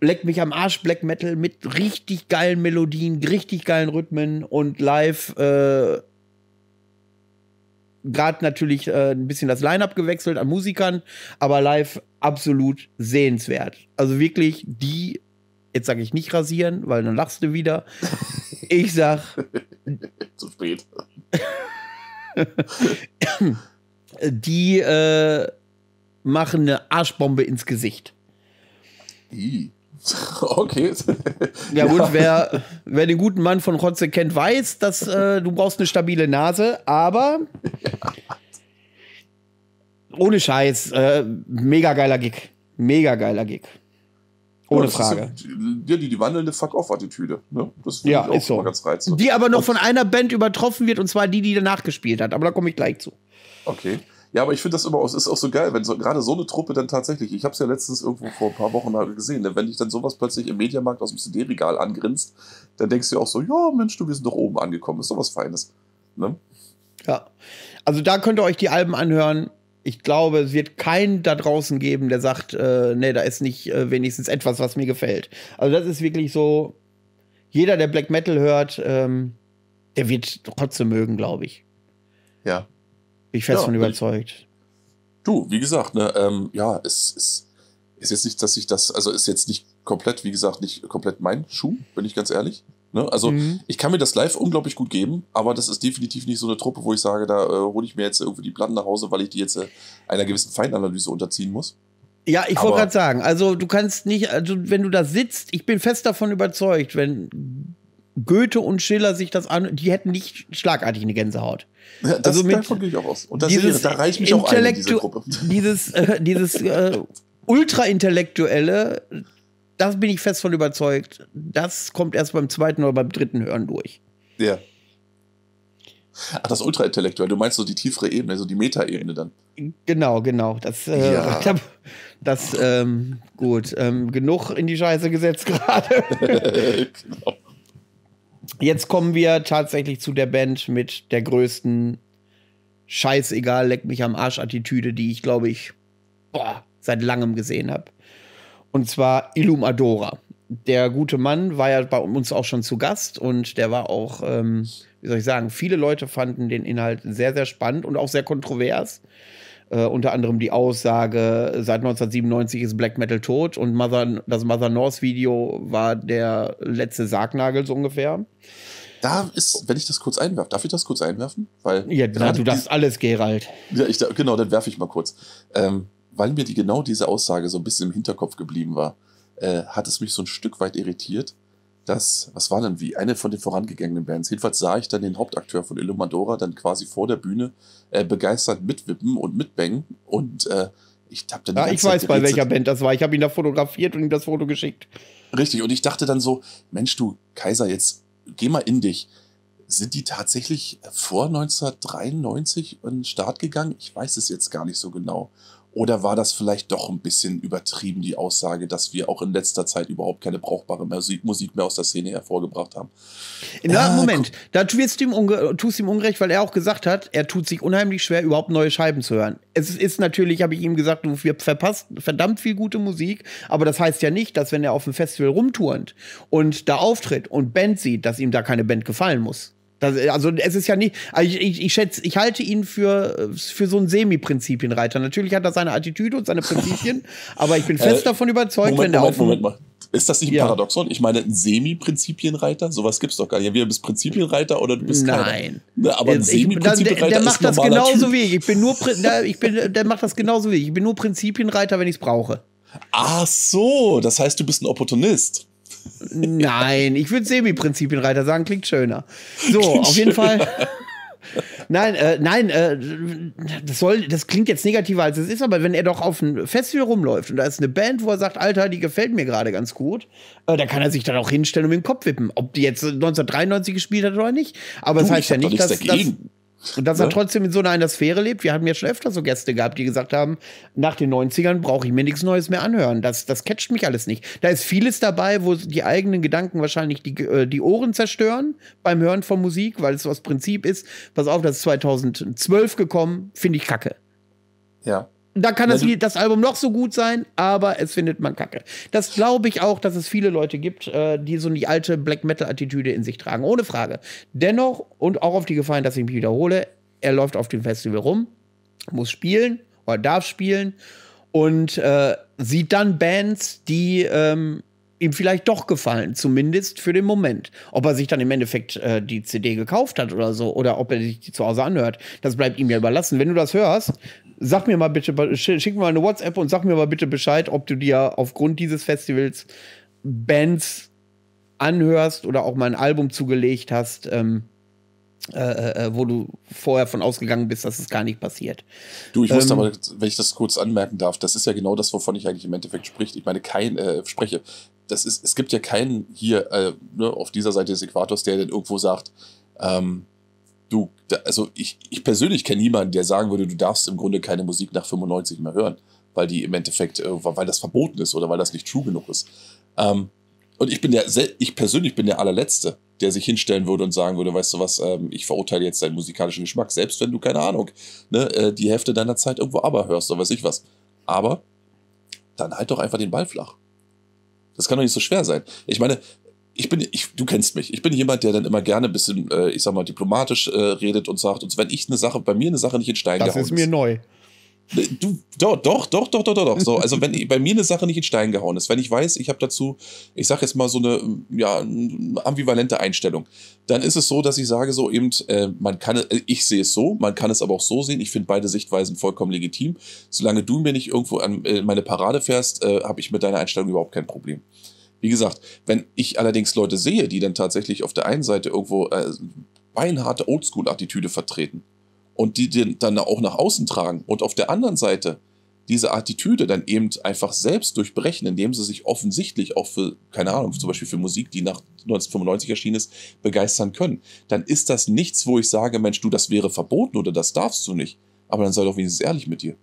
Speaker 1: Leck mich am Arsch Black Metal mit richtig geilen Melodien, richtig geilen Rhythmen und live äh, gerade natürlich äh, ein bisschen das Line-up gewechselt an Musikern, aber live absolut sehenswert. Also wirklich die, jetzt sage ich nicht rasieren, weil dann lachst du wieder. Ich sag. Zu spät. die äh, machen eine Arschbombe ins Gesicht.
Speaker 2: I. Okay. ja, gut, Wer,
Speaker 1: wer den guten Mann von Rotze kennt, weiß, dass äh, du brauchst eine stabile Nase, aber ohne Scheiß, äh, mega geiler Gig. Mega geiler Gig.
Speaker 2: Ohne Frage. ja, die, die wandelnde Fuck-Off-Attitüde. Ne? Das finde ja, ich auch so. ganz reizend.
Speaker 1: Die aber noch von einer Band übertroffen wird, und zwar die, die danach gespielt hat. Aber da komme ich gleich
Speaker 2: zu. Okay. Ja, aber ich finde das immer auch, ist auch so geil, wenn so, gerade so eine Truppe dann tatsächlich, ich habe es ja letztens irgendwo vor ein paar Wochen gesehen, denn ne, wenn dich dann sowas plötzlich im Mediamarkt aus dem CD-Regal angrinst, dann denkst du auch so, ja Mensch, du, wir sind doch oben angekommen, ist doch was Feines. Ne? Ja,
Speaker 1: also da könnt ihr euch die Alben anhören, ich glaube, es wird keinen da draußen geben, der sagt, äh, nee, da ist nicht äh, wenigstens etwas, was mir gefällt. Also das ist wirklich so, jeder, der Black Metal hört, ähm, der wird trotzdem mögen, glaube ich.
Speaker 2: Ja. Bin ich fest ja, von überzeugt. Du, wie gesagt, ne, ähm, ja, es ist, ist jetzt nicht, dass ich das, also ist jetzt nicht komplett, wie gesagt, nicht komplett mein Schuh, bin ich ganz ehrlich. Ne? Also mhm. ich kann mir das live unglaublich gut geben, aber das ist definitiv nicht so eine Truppe, wo ich sage, da äh, hole ich mir jetzt irgendwie die Platten nach Hause, weil ich die jetzt äh, einer gewissen Feinanalyse unterziehen muss. Ja, ich wollte gerade
Speaker 1: sagen, also du kannst nicht, also wenn du da sitzt, ich bin fest davon überzeugt, wenn Goethe und Schiller sich das an, die hätten nicht schlagartig eine Gänsehaut. Ja, das, also mit davon gehe ich auch aus. Und das dieses da reicht mich auch ein diese Gruppe. Dieses, äh, dieses äh, ultraintellektuelle, das bin ich fest von überzeugt. Das kommt erst beim zweiten oder beim dritten Hören durch.
Speaker 2: Ja. Ach, das Ultraintellektuelle, du meinst so die tiefere Ebene, so also die Metaebene dann.
Speaker 1: Genau, genau. Das, äh, ja. das ähm, gut, ähm, genug in die Scheiße gesetzt gerade. genau. Jetzt kommen wir tatsächlich zu der Band mit der größten Scheißegal, leck mich am Arsch Attitüde, die ich glaube ich boah, seit langem gesehen habe. Und zwar Ilum Adora. Der gute Mann war ja bei uns auch schon zu Gast und der war auch, ähm, wie soll ich sagen, viele Leute fanden den Inhalt sehr, sehr spannend und auch sehr kontrovers. Äh, unter anderem die Aussage, seit 1997 ist Black Metal tot und Mother, das Mother North Video war der letzte Sargnagel so
Speaker 2: ungefähr. Da ist, wenn ich das kurz einwerfe, darf ich das kurz einwerfen? Weil ja, na, du darfst alles, Gerald. Ja, ich, genau, dann werfe ich mal kurz. Ähm, weil mir die, genau diese Aussage so ein bisschen im Hinterkopf geblieben war, äh, hat es mich so ein Stück weit irritiert, dass, was war denn wie, eine von den vorangegangenen Bands, jedenfalls sah ich dann den Hauptakteur von Illumadora dann quasi vor der Bühne äh, begeistert mitwippen und mitbängen und äh, ich hab dann ja, ah, ich weiß, bei welcher Band das war. Ich habe ihn da fotografiert und ihm das Foto geschickt. Richtig, und ich dachte dann so, Mensch, du Kaiser, jetzt geh mal in dich. Sind die tatsächlich vor 1993 in den Start gegangen? Ich weiß es jetzt gar nicht so genau. Oder war das vielleicht doch ein bisschen übertrieben, die Aussage, dass wir auch in letzter Zeit überhaupt keine brauchbare Musik mehr aus der Szene hervorgebracht haben? Ja, ah, Moment, da tust du, ihm unge tust ihm Unrecht, weil er auch gesagt hat, er tut sich unheimlich
Speaker 1: schwer, überhaupt neue Scheiben zu hören. Es ist natürlich, habe ich ihm gesagt, du verpasst verdammt viel gute Musik, aber das heißt ja nicht, dass wenn er auf dem Festival rumturnt und da auftritt und Band sieht, dass ihm da keine Band gefallen muss. Das, also es ist ja nicht, also ich, ich, ich, schätze, ich halte ihn für, für so einen Semi-Prinzipienreiter. Natürlich hat er seine Attitüde und seine Prinzipien, aber ich bin fest äh, davon überzeugt, Moment, wenn der Moment, Moment
Speaker 2: mal. Ist das nicht ein ja. Paradoxon? Ich meine, ein Semi-Prinzipienreiter, sowas gibt es doch gar nicht. Entweder bist Prinzipienreiter oder du bist Nein. Keiner. Aber ein Semi-Prinzipienreiter der, der macht das genauso typ.
Speaker 1: wie ich. Ich bin nur ich bin, der macht das genauso wie ich. Ich bin nur Prinzipienreiter, wenn ich es brauche. Ach so, das heißt, du bist ein Opportunist. Nein, ich würde Semi-Prinzipienreiter sagen, klingt schöner. So, klingt auf jeden schöner. Fall. Nein, äh, nein, äh, das soll, das klingt jetzt negativer als es ist, aber wenn er doch auf ein Festival rumläuft und da ist eine Band, wo er sagt, Alter, die gefällt mir gerade ganz gut, äh, da kann er sich dann auch hinstellen und mit dem Kopf wippen, ob die jetzt 1993 gespielt hat oder nicht. Aber du, das heißt ja nicht, dass, dass, und dass er ne? trotzdem in so einer Sphäre lebt. Wir haben ja schon öfter so Gäste gehabt, die gesagt haben, nach den 90ern brauche ich mir nichts Neues mehr anhören. Das, das catcht mich alles nicht. Da ist vieles dabei, wo die eigenen Gedanken wahrscheinlich die, äh, die Ohren zerstören beim Hören von Musik, weil es so das Prinzip ist, pass auf, das ist 2012 gekommen, finde ich kacke. Ja. Da kann das, das Album noch so gut sein, aber es findet man kacke. Das glaube ich auch, dass es viele Leute gibt, äh, die so eine alte Black Metal-Attitüde in sich tragen, ohne Frage. Dennoch, und auch auf die Gefallen, dass ich mich wiederhole, er läuft auf dem Festival rum, muss spielen oder darf spielen und äh, sieht dann Bands, die ähm, ihm vielleicht doch gefallen, zumindest für den Moment. Ob er sich dann im Endeffekt äh, die CD gekauft hat oder so, oder ob er sich die zu Hause anhört, das bleibt ihm ja überlassen. Wenn du das hörst, sag mir mal bitte, schick mir mal eine WhatsApp und sag mir mal bitte Bescheid, ob du dir aufgrund dieses Festivals Bands anhörst oder auch mal ein Album zugelegt hast, ähm, äh, äh, äh wo du vorher von ausgegangen bist, dass es gar nicht passiert.
Speaker 2: Du, ich ähm, muss aber, wenn ich das kurz anmerken darf, das ist ja genau das, wovon ich eigentlich im Endeffekt spricht. Ich meine, kein äh, spreche. Das ist, es gibt ja keinen hier äh, ne, auf dieser Seite des Äquators, der dann irgendwo sagt, ähm, du, also ich, ich persönlich kenne niemanden, der sagen würde, du darfst im Grunde keine Musik nach 95 mehr hören, weil die im Endeffekt, äh, weil das verboten ist oder weil das nicht true genug ist. Ähm, und ich bin der, ich persönlich bin der allerletzte, der sich hinstellen würde und sagen würde, weißt du was, ähm, ich verurteile jetzt deinen musikalischen Geschmack, selbst wenn du, keine Ahnung, ne, äh, die Hälfte deiner Zeit irgendwo aber hörst oder weiß ich was. Aber dann halt doch einfach den Ball flach. Das kann doch nicht so schwer sein. Ich meine, ich bin, ich, du kennst mich. Ich bin jemand, der dann immer gerne ein bisschen, äh, ich sag mal, diplomatisch äh, redet und sagt, und wenn ich eine Sache, bei mir eine Sache nicht in Stein das gehauen ist. Das ist mir neu. Ne, du, doch, doch, doch, doch, doch, doch, So, also wenn bei mir eine Sache nicht in Stein gehauen ist, wenn ich weiß, ich habe dazu, ich sag jetzt mal so eine ja, ambivalente Einstellung, dann ist es so, dass ich sage so eben, äh, man kann, äh, ich sehe es so, man kann es aber auch so sehen. Ich finde beide Sichtweisen vollkommen legitim. Solange du mir nicht irgendwo an äh, meine Parade fährst, äh, habe ich mit deiner Einstellung überhaupt kein Problem. Wie gesagt, wenn ich allerdings Leute sehe, die dann tatsächlich auf der einen Seite irgendwo äh, beinharte Oldschool-Attitüde vertreten und die den dann auch nach außen tragen und auf der anderen Seite diese Attitüde dann eben einfach selbst durchbrechen, indem sie sich offensichtlich auch für, keine Ahnung, zum Beispiel für Musik, die nach 1995 erschienen ist, begeistern können, dann ist das nichts, wo ich sage, Mensch, du, das wäre verboten oder das darfst du nicht. Aber dann sei doch wenigstens ehrlich mit dir.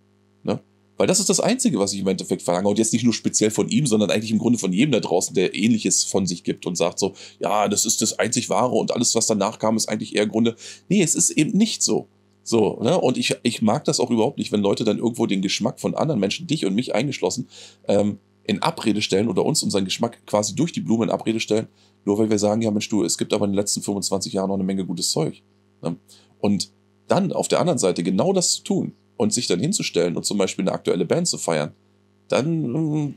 Speaker 2: Ne? Weil das ist das Einzige, was ich im Endeffekt verlange. Und jetzt nicht nur speziell von ihm, sondern eigentlich im Grunde von jedem da draußen, der Ähnliches von sich gibt und sagt so, ja, das ist das einzig Wahre und alles, was danach kam, ist eigentlich eher im Grunde, nee, es ist eben nicht so. So, ne? Und ich, ich mag das auch überhaupt nicht, wenn Leute dann irgendwo den Geschmack von anderen Menschen, dich und mich eingeschlossen, ähm, in Abrede stellen oder uns unseren Geschmack quasi durch die Blume in Abrede stellen, nur weil wir sagen, ja Mensch, du, es gibt aber in den letzten 25 Jahren noch eine Menge gutes Zeug. Ne? Und dann auf der anderen Seite genau das zu tun, und sich dann hinzustellen und zum Beispiel eine aktuelle Band zu feiern, dann,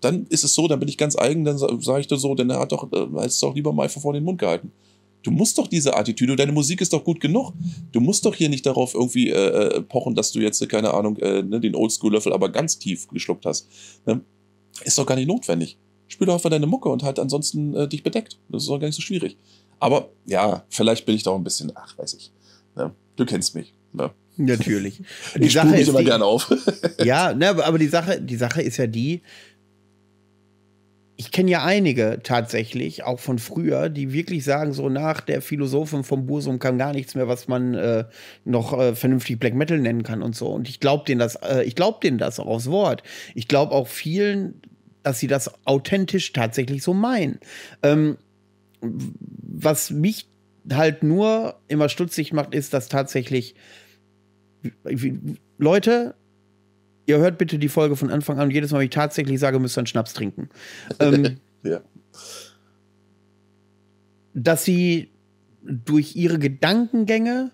Speaker 2: dann ist es so, dann bin ich ganz eigen, dann sage ich dir so, dann hat doch, hättest äh, du doch lieber mal vor den Mund gehalten. Du musst doch diese Attitüde, deine Musik ist doch gut genug. Du musst doch hier nicht darauf irgendwie äh, äh pochen, dass du jetzt, äh, keine Ahnung, äh, ne, den Oldschool-Löffel aber ganz tief geschluckt hast. Ne? Ist doch gar nicht notwendig. Spiel doch einfach deine Mucke und halt ansonsten äh, dich bedeckt. Das ist doch gar nicht so schwierig. Aber ja, vielleicht bin ich doch ein bisschen, ach, weiß ich. Ne? Du kennst mich. Ne? Natürlich. Die ich Sache mich immer gerne auf.
Speaker 1: ja, ne, aber die Sache, die Sache ist ja die, ich kenne ja einige tatsächlich, auch von früher, die wirklich sagen, so nach der Philosophin vom Bursum kam gar nichts mehr, was man äh, noch äh, vernünftig Black Metal nennen kann und so. Und ich glaube denen das, äh, ich glaube denen das auch aufs Wort. Ich glaube auch vielen, dass sie das authentisch tatsächlich so meinen. Ähm, was mich halt nur immer stutzig macht, ist, dass tatsächlich Leute, ihr hört bitte die Folge von Anfang an. Jedes Mal, wenn ich tatsächlich sage, müsst ihr einen Schnaps trinken. Ähm, ja. Dass sie durch ihre Gedankengänge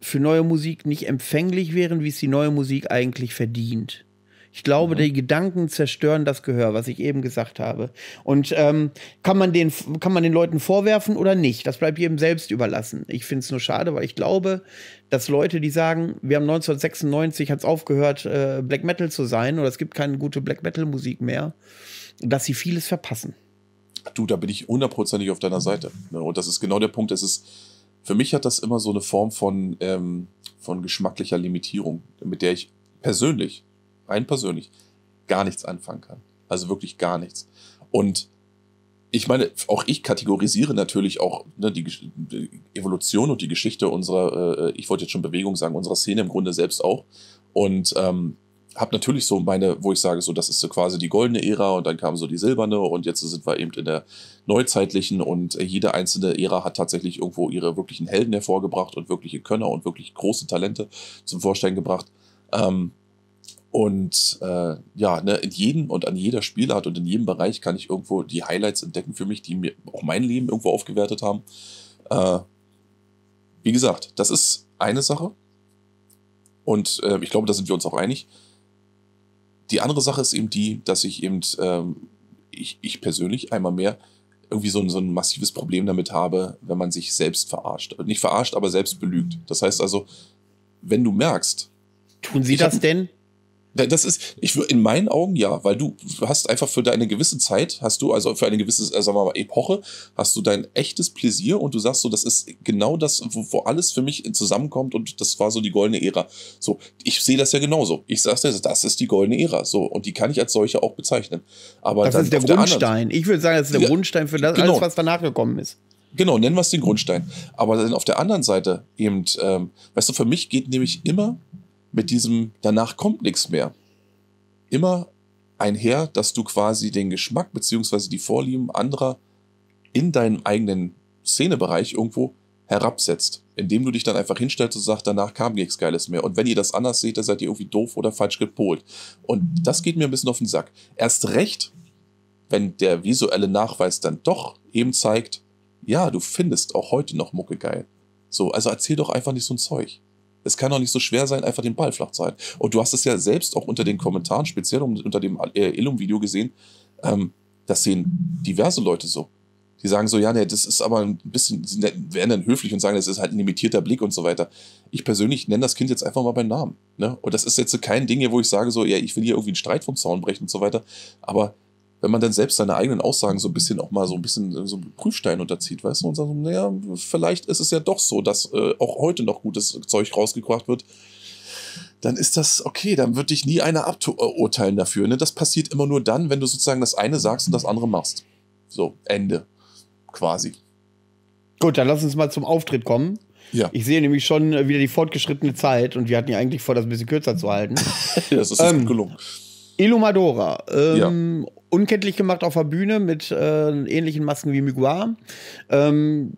Speaker 1: für neue Musik nicht empfänglich wären, wie es die neue Musik eigentlich verdient. Ich glaube, mhm. die Gedanken zerstören das Gehör, was ich eben gesagt habe. Und ähm, kann, man den, kann man den Leuten vorwerfen oder nicht? Das bleibt jedem selbst überlassen. Ich finde es nur schade, weil ich glaube, dass Leute, die sagen, wir haben 1996 hat es aufgehört, äh, Black Metal zu sein oder es gibt keine gute Black Metal-Musik mehr, dass sie vieles verpassen.
Speaker 2: Du, da bin ich hundertprozentig auf deiner Seite. Ne? Und das ist genau der Punkt. Es ist, für mich hat das immer so eine Form von, ähm, von geschmacklicher Limitierung, mit der ich persönlich rein persönlich, gar nichts anfangen kann. Also wirklich gar nichts. Und ich meine, auch ich kategorisiere natürlich auch ne, die, die, Evolution und die Geschichte unserer, äh, ich wollte jetzt schon Bewegung sagen, unserer Szene im Grunde selbst auch. Und ähm, habe natürlich so meine, wo ich sage, so das ist so quasi die goldene Ära und dann kam so die silberne und jetzt sind wir eben in der neuzeitlichen und jede einzelne Ära hat tatsächlich irgendwo ihre wirklichen Helden hervorgebracht und wirkliche Könner und wirklich große Talente zum Vorstellen gebracht. Ähm, und äh, ja, ne, in jedem und an jeder Spielart und in jedem Bereich kann ich irgendwo die Highlights entdecken für mich, die mir auch mein Leben irgendwo aufgewertet haben. Äh, wie gesagt, das ist eine Sache. Und äh, ich glaube, da sind wir uns auch einig. Die andere Sache ist eben die, dass ich eben, ähm, ich, ich persönlich einmal mehr irgendwie so ein, so ein massives Problem damit habe, wenn man sich selbst verarscht. Nicht verarscht, aber selbst belügt. Das heißt also, wenn du merkst. Tun Sie das hab, denn? Das ist, ich würde in meinen Augen ja, weil du hast einfach für deine gewisse Zeit, hast du also für eine gewisse, äh, sagen wir mal, Epoche, hast du dein echtes Pläsier und du sagst so, das ist genau das, wo, wo alles für mich zusammenkommt und das war so die goldene Ära. So, ich sehe das ja genauso. Ich sage dir, das ist die goldene Ära. So, und die kann ich als solche auch bezeichnen. Aber das ist der Grundstein.
Speaker 1: Der ich würde sagen, das ist der ja, Grundstein für das, genau. alles, was
Speaker 2: danach gekommen ist. Genau, nennen wir es den Grundstein. Aber dann auf der anderen Seite eben, ähm, weißt du, für mich geht nämlich immer mit diesem danach kommt nichts mehr immer einher, dass du quasi den Geschmack beziehungsweise die Vorlieben anderer in deinem eigenen Szenebereich irgendwo herabsetzt, indem du dich dann einfach hinstellst und sagst, danach kam nichts Geiles mehr. Und wenn ihr das anders seht, dann seid ihr irgendwie doof oder falsch gepolt. Und das geht mir ein bisschen auf den Sack. Erst recht, wenn der visuelle Nachweis dann doch eben zeigt, ja, du findest auch heute noch Mucke geil. So, also erzähl doch einfach nicht so ein Zeug. Es kann doch nicht so schwer sein, einfach den Ball flach zu halten. Und du hast es ja selbst auch unter den Kommentaren, speziell unter dem äh, Illum-Video gesehen, ähm, das sehen diverse Leute so. Die sagen so, ja, nee, das ist aber ein bisschen, sie ne, werden dann höflich und sagen, das ist halt ein limitierter Blick und so weiter. Ich persönlich nenne das Kind jetzt einfach mal beim Namen. Ne? Und das ist jetzt kein Ding hier, wo ich sage so, ja, ich will hier irgendwie einen Streit vom Zaun brechen und so weiter. Aber wenn man dann selbst seine eigenen Aussagen so ein bisschen auch mal so ein bisschen äh, so einen Prüfstein unterzieht, weißt du, und sagt, naja, vielleicht ist es ja doch so, dass äh, auch heute noch gutes Zeug rausgebracht wird, dann ist das okay, dann wird dich nie einer aburteilen dafür. Ne? Das passiert immer nur dann, wenn du sozusagen das eine sagst und das andere machst. So, Ende. Quasi. Gut, dann lass uns mal zum Auftritt kommen. Ja.
Speaker 1: Ich sehe nämlich schon wieder die fortgeschrittene Zeit und wir hatten ja eigentlich vor, das ein bisschen kürzer zu halten. das ist ähm, gut gelungen. Illumadora. Ähm, ja unkenntlich gemacht auf der Bühne mit äh, ähnlichen Masken wie Miguel. Ähm,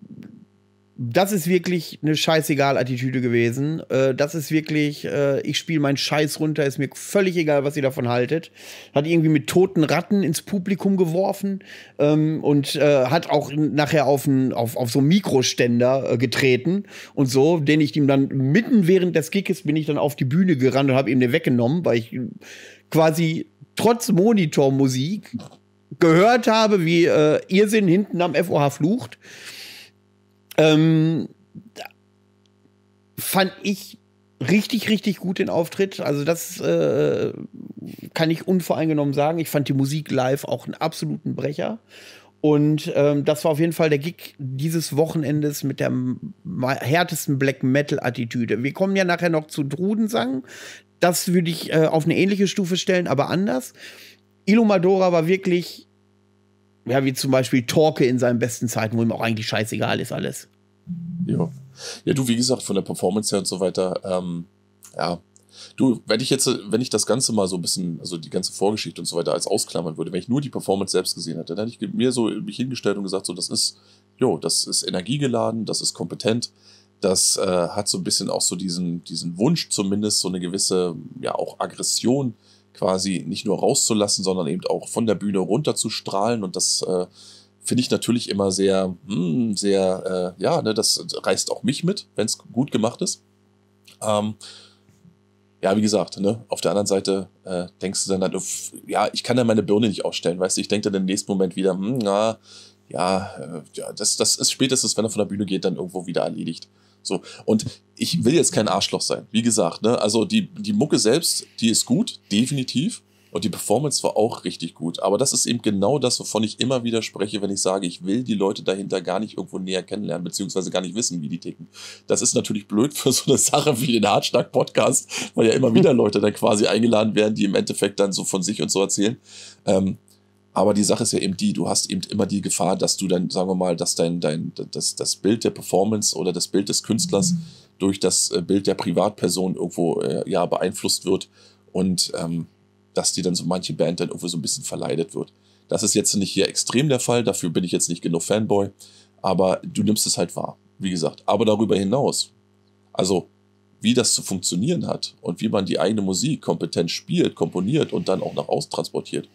Speaker 1: das ist wirklich eine Scheißegal-Attitüde gewesen. Äh, das ist wirklich, äh, ich spiele meinen Scheiß runter, ist mir völlig egal, was ihr davon haltet. Hat irgendwie mit toten Ratten ins Publikum geworfen ähm, und äh, hat auch nachher auf, ein, auf, auf so einen Mikroständer getreten und so, den ich ihm dann mitten während des Kickes bin ich dann auf die Bühne gerannt und habe ihm den weggenommen, weil ich quasi trotz Monitormusik gehört habe, wie äh, Irrsinn hinten am FOH flucht, ähm, fand ich richtig, richtig gut den Auftritt. Also das äh, kann ich unvoreingenommen sagen. Ich fand die Musik live auch einen absoluten Brecher. Und ähm, das war auf jeden Fall der Gig dieses Wochenendes mit der härtesten Black Metal-Attitüde. Wir kommen ja nachher noch zu Drudensang das würde ich äh, auf eine ähnliche Stufe stellen, aber anders. Ilo war wirklich, ja, wie zum Beispiel Torque in seinen besten Zeiten, wo ihm auch eigentlich scheißegal ist alles.
Speaker 2: Ja. Ja, du, wie gesagt, von der Performance her und so weiter, ähm, ja. Du, wenn ich jetzt, wenn ich das Ganze mal so ein bisschen, also die ganze Vorgeschichte und so weiter als ausklammern würde, wenn ich nur die Performance selbst gesehen hätte, dann hätte ich mir so mich hingestellt und gesagt, so, das ist, jo, das ist energiegeladen, das ist kompetent, das äh, hat so ein bisschen auch so diesen, diesen Wunsch, zumindest so eine gewisse, ja, auch Aggression quasi nicht nur rauszulassen, sondern eben auch von der Bühne runter zu strahlen. Und das äh, finde ich natürlich immer sehr, mh, hm, sehr, äh, ja, ne, das reißt auch mich mit, wenn es gut gemacht ist. Ähm, ja, wie gesagt, ne, auf der anderen Seite äh, denkst du dann halt, ja, ich kann ja meine Birne nicht ausstellen, weißt du, ich denke dann im nächsten Moment wieder, hm, na, ja, äh, ja, das, das ist spätestens, wenn er von der Bühne geht, dann irgendwo wieder erledigt. So. Und ich will jetzt kein Arschloch sein. Wie gesagt, ne? Also die, die Mucke selbst, die ist gut, definitiv. Und die Performance war auch richtig gut. Aber das ist eben genau das, wovon ich immer wieder spreche, wenn ich sage, ich will die Leute dahinter gar nicht irgendwo näher kennenlernen, beziehungsweise gar nicht wissen, wie die ticken. Das ist natürlich blöd für so eine Sache wie den Hartschlag-Podcast, weil ja immer wieder Leute da quasi eingeladen werden, die im Endeffekt dann so von sich und so erzählen. Ähm, aber die Sache ist ja eben die, du hast eben immer die Gefahr, dass du dann, sagen wir mal, dass dein, dein, das, das Bild der Performance oder das Bild des Künstlers mhm. durch das äh, Bild der Privatperson irgendwo äh, ja beeinflusst wird und ähm, dass dir dann so manche Band dann irgendwo so ein bisschen verleidet wird. Das ist jetzt nicht hier extrem der Fall, dafür bin ich jetzt nicht genug Fanboy, aber du nimmst es halt wahr, wie gesagt. Aber darüber hinaus, also wie das zu funktionieren hat und wie man die eigene Musik kompetent spielt, komponiert und dann auch nach außen transportiert,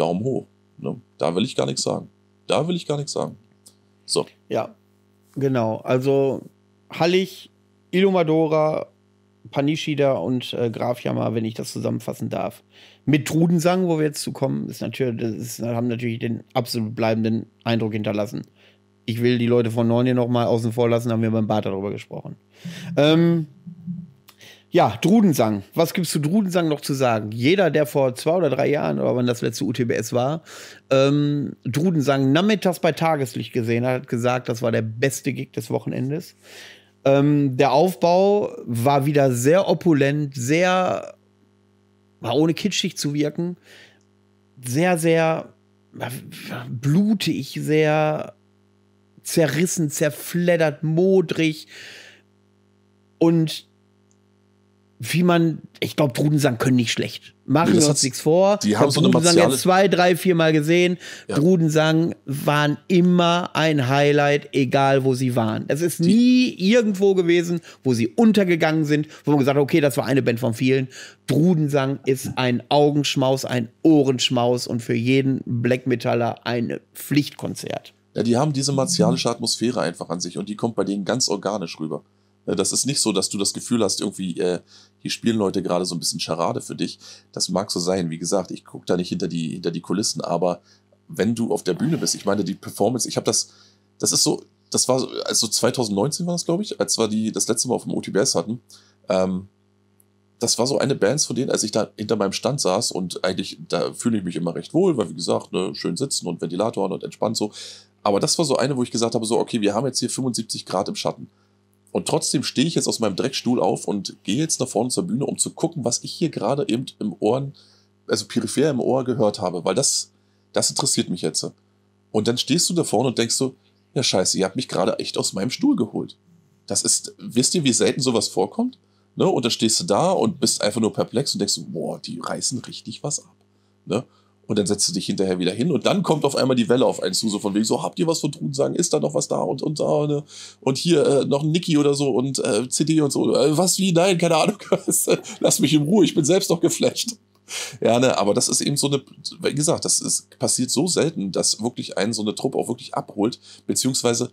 Speaker 2: Daumen hoch. Ne? Da will ich gar nichts sagen. Da will ich gar nichts sagen. So. Ja,
Speaker 1: genau. Also Hallig, Ilumadora, Panishida und äh, Grafjammer, wenn ich das zusammenfassen darf. Mit Trudensang, wo wir jetzt zu kommen, ist natürlich, das ist, haben natürlich den absolut bleibenden Eindruck hinterlassen. Ich will die Leute von Neun hier nochmal außen vor lassen, haben wir beim Bart darüber gesprochen. Ähm, ja, Drudensang. Was gibt es zu Drudensang noch zu sagen? Jeder, der vor zwei oder drei Jahren oder wann das letzte UTBS war, ähm, Drudensang nachmittags bei Tageslicht gesehen hat, hat gesagt, das war der beste Gig des Wochenendes. Ähm, der Aufbau war wieder sehr opulent, sehr, war ohne kitschig zu wirken, sehr, sehr blutig, sehr zerrissen, zerfleddert, modrig und wie man, ich glaube, Brudensang können nicht schlecht. Machen nee, wir uns nichts vor. Die haben so Brudensang jetzt zwei, drei, vier Mal gesehen. Ja. Brudensang waren immer ein Highlight, egal wo sie waren. Es ist die. nie irgendwo gewesen, wo sie untergegangen sind, wo man gesagt hat, okay, das war eine Band von vielen. Brudensang ist ein Augenschmaus, ein Ohrenschmaus und für jeden Black Metaller ein
Speaker 2: Pflichtkonzert. Ja, die haben diese martialische Atmosphäre einfach an sich und die kommt bei denen ganz organisch rüber. Äh, das ist nicht so, dass du das Gefühl hast, irgendwie, äh, hier spielen Leute gerade so ein bisschen Charade für dich. Das mag so sein, wie gesagt, ich gucke da nicht hinter die, hinter die Kulissen, aber wenn du auf der Bühne bist, ich meine, die Performance, ich habe das, das ist so, das war so, also 2019 war das, glaube ich, als wir die das letzte Mal auf dem OTBS hatten. Ähm, das war so eine Band von denen, als ich da hinter meinem Stand saß und eigentlich, da fühle ich mich immer recht wohl, weil wie gesagt, ne, schön sitzen und Ventilator und entspannt so. Aber das war so eine, wo ich gesagt habe, so, okay, wir haben jetzt hier 75 Grad im Schatten. Und trotzdem stehe ich jetzt aus meinem Dreckstuhl auf und gehe jetzt nach vorne zur Bühne, um zu gucken, was ich hier gerade eben im Ohren, also peripher im Ohr gehört habe, weil das, das interessiert mich jetzt. Und dann stehst du da vorne und denkst so, ja scheiße, ihr habt mich gerade echt aus meinem Stuhl geholt. Das ist, wisst ihr, wie selten sowas vorkommt? Ne? Und dann stehst du da und bist einfach nur perplex und denkst so, boah, die reißen richtig was ab. Ne? Und dann setzt du dich hinterher wieder hin und dann kommt auf einmal die Welle auf einen zu, so von wegen so, habt ihr was von Truden sagen, ist da noch was da und und da ah, ne? und hier äh, noch ein Niki oder so und äh, CD und so. Äh, was wie? Nein, keine Ahnung. Lass mich in Ruhe, ich bin selbst noch geflasht. Ja, ne, aber das ist eben so eine, wie gesagt, das ist, passiert so selten, dass wirklich einen so eine Truppe auch wirklich abholt, beziehungsweise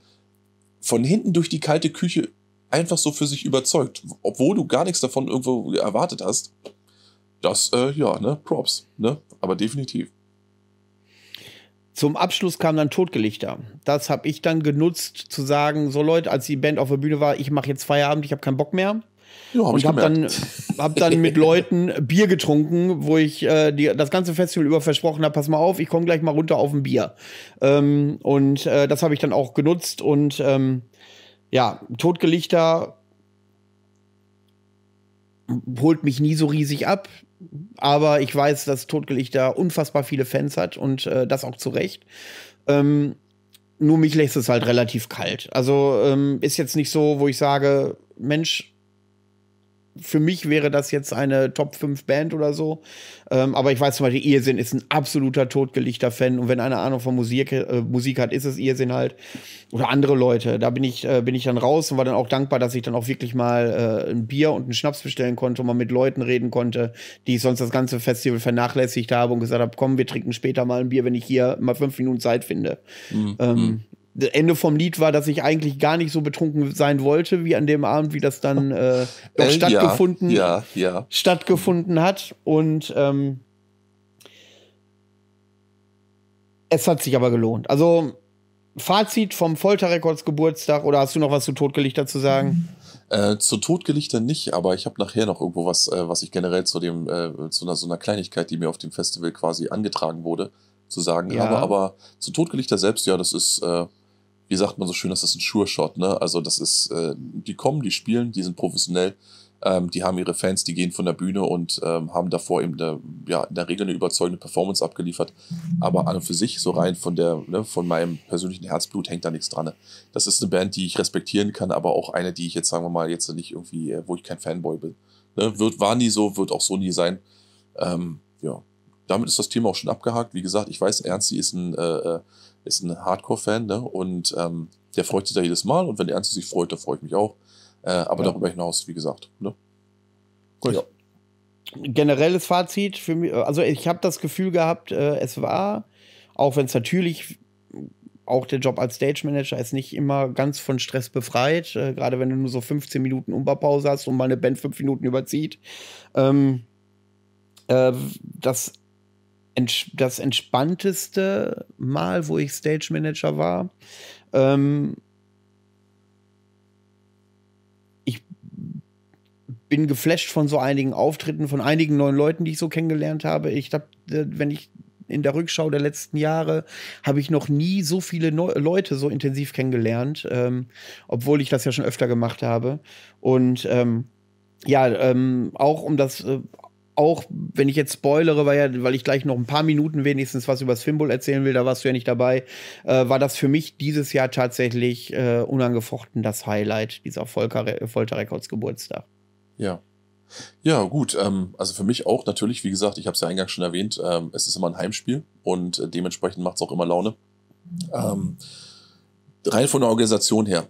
Speaker 2: von hinten durch die kalte Küche einfach so für sich überzeugt, obwohl du gar nichts davon irgendwo erwartet hast. Das, äh, ja, ne, Props, ne? aber definitiv. Zum Abschluss kam
Speaker 1: dann Totgelichter. Das habe ich dann genutzt, zu sagen: So, Leute, als die Band auf der Bühne war, ich mache jetzt Feierabend, ich habe keinen Bock mehr. Ja, hab und habe dann, hab dann mit Leuten Bier getrunken, wo ich äh, die, das ganze Festival über versprochen habe, pass mal auf, ich komme gleich mal runter auf ein Bier. Ähm, und äh, das habe ich dann auch genutzt. Und ähm, ja, Totgelichter holt mich nie so riesig ab. Aber ich weiß, dass Totgelichter unfassbar viele Fans hat und äh, das auch zu Recht. Ähm, nur mich lässt es halt relativ kalt. Also ähm, ist jetzt nicht so, wo ich sage, Mensch, für mich wäre das jetzt eine Top 5 Band oder so. Ähm, aber ich weiß zum Beispiel, Irrsinn ist ein absoluter totgelichter Fan. Und wenn einer Ahnung von Musik, äh, Musik hat, ist es Irrsinn halt. Oder andere Leute. Da bin ich, äh, bin ich dann raus und war dann auch dankbar, dass ich dann auch wirklich mal äh, ein Bier und einen Schnaps bestellen konnte und mal mit Leuten reden konnte, die ich sonst das ganze Festival vernachlässigt habe und gesagt habe, komm, wir trinken später mal ein Bier, wenn ich hier mal fünf Minuten Zeit finde. Mhm. Ähm, mhm das Ende vom Lied war, dass ich eigentlich gar nicht so betrunken sein wollte, wie an dem Abend, wie das dann äh, äh, stattgefunden, ja, ja, stattgefunden hat. Und ähm, es hat sich aber gelohnt. Also, Fazit vom Folterrekords Geburtstag oder hast du noch was zu Totgelichter zu sagen?
Speaker 2: Äh, zu Totgelichter nicht, aber ich habe nachher noch irgendwo was, äh, was ich generell zu dem, äh, zu einer, so einer Kleinigkeit, die mir auf dem Festival quasi angetragen wurde, zu sagen ja. habe. Aber zu Totgelichter selbst, ja, das ist äh, wie sagt man so schön, das ist ein Sure-Shot, ne? Also das ist, äh, die kommen, die spielen, die sind professionell, ähm, die haben ihre Fans, die gehen von der Bühne und ähm, haben davor eben eine, äh, ja, in der Regel eine überzeugende Performance abgeliefert. Aber an und für sich, so rein von der, ne, von meinem persönlichen Herzblut hängt da nichts dran. Ne? Das ist eine Band, die ich respektieren kann, aber auch eine, die ich jetzt, sagen wir mal, jetzt nicht irgendwie, äh, wo ich kein Fanboy bin. Ne? Wird, war nie so, wird auch so nie sein. Ähm, ja. Damit ist das Thema auch schon abgehakt. Wie gesagt, ich weiß, Ernst, sie ist ein äh, äh ist ein Hardcore-Fan ne? und ähm, der freut sich da jedes Mal und wenn der Ernst sich freut, dann freue ich mich auch. Äh, aber ja. darüber hinaus, wie gesagt. Ne? Gut. Ja. Generelles Fazit
Speaker 1: für mich, also ich habe das Gefühl gehabt, äh, es war, auch wenn es natürlich auch der Job als Stage Manager ist nicht immer ganz von Stress befreit, äh, gerade wenn du nur so 15 Minuten Umbaupause hast und mal eine Band fünf Minuten überzieht. Ähm, äh, das ents das entspannteste Mal, wo ich Stage Manager war. Ähm, ich bin geflasht von so einigen Auftritten, von einigen neuen Leuten, die ich so kennengelernt habe. Ich habe, äh, wenn ich in der Rückschau der letzten Jahre habe ich noch nie so viele Neu Leute so intensiv kennengelernt, ähm, obwohl ich das ja schon öfter gemacht habe. Und ähm, ja, ähm, auch um das äh, auch wenn ich jetzt spoilere, weil, ja, weil ich gleich noch ein paar Minuten wenigstens was über das Fimbul erzählen will, da warst du ja nicht dabei, äh, war das für mich dieses Jahr tatsächlich äh, unangefochten das Highlight dieser Volker, Records Geburtstag.
Speaker 2: Ja. Ja, gut. Ähm, also für mich auch natürlich, wie gesagt, ich habe es ja eingangs schon erwähnt, ähm, es ist immer ein Heimspiel und äh, dementsprechend macht es auch immer Laune. Ähm, rein von der Organisation her.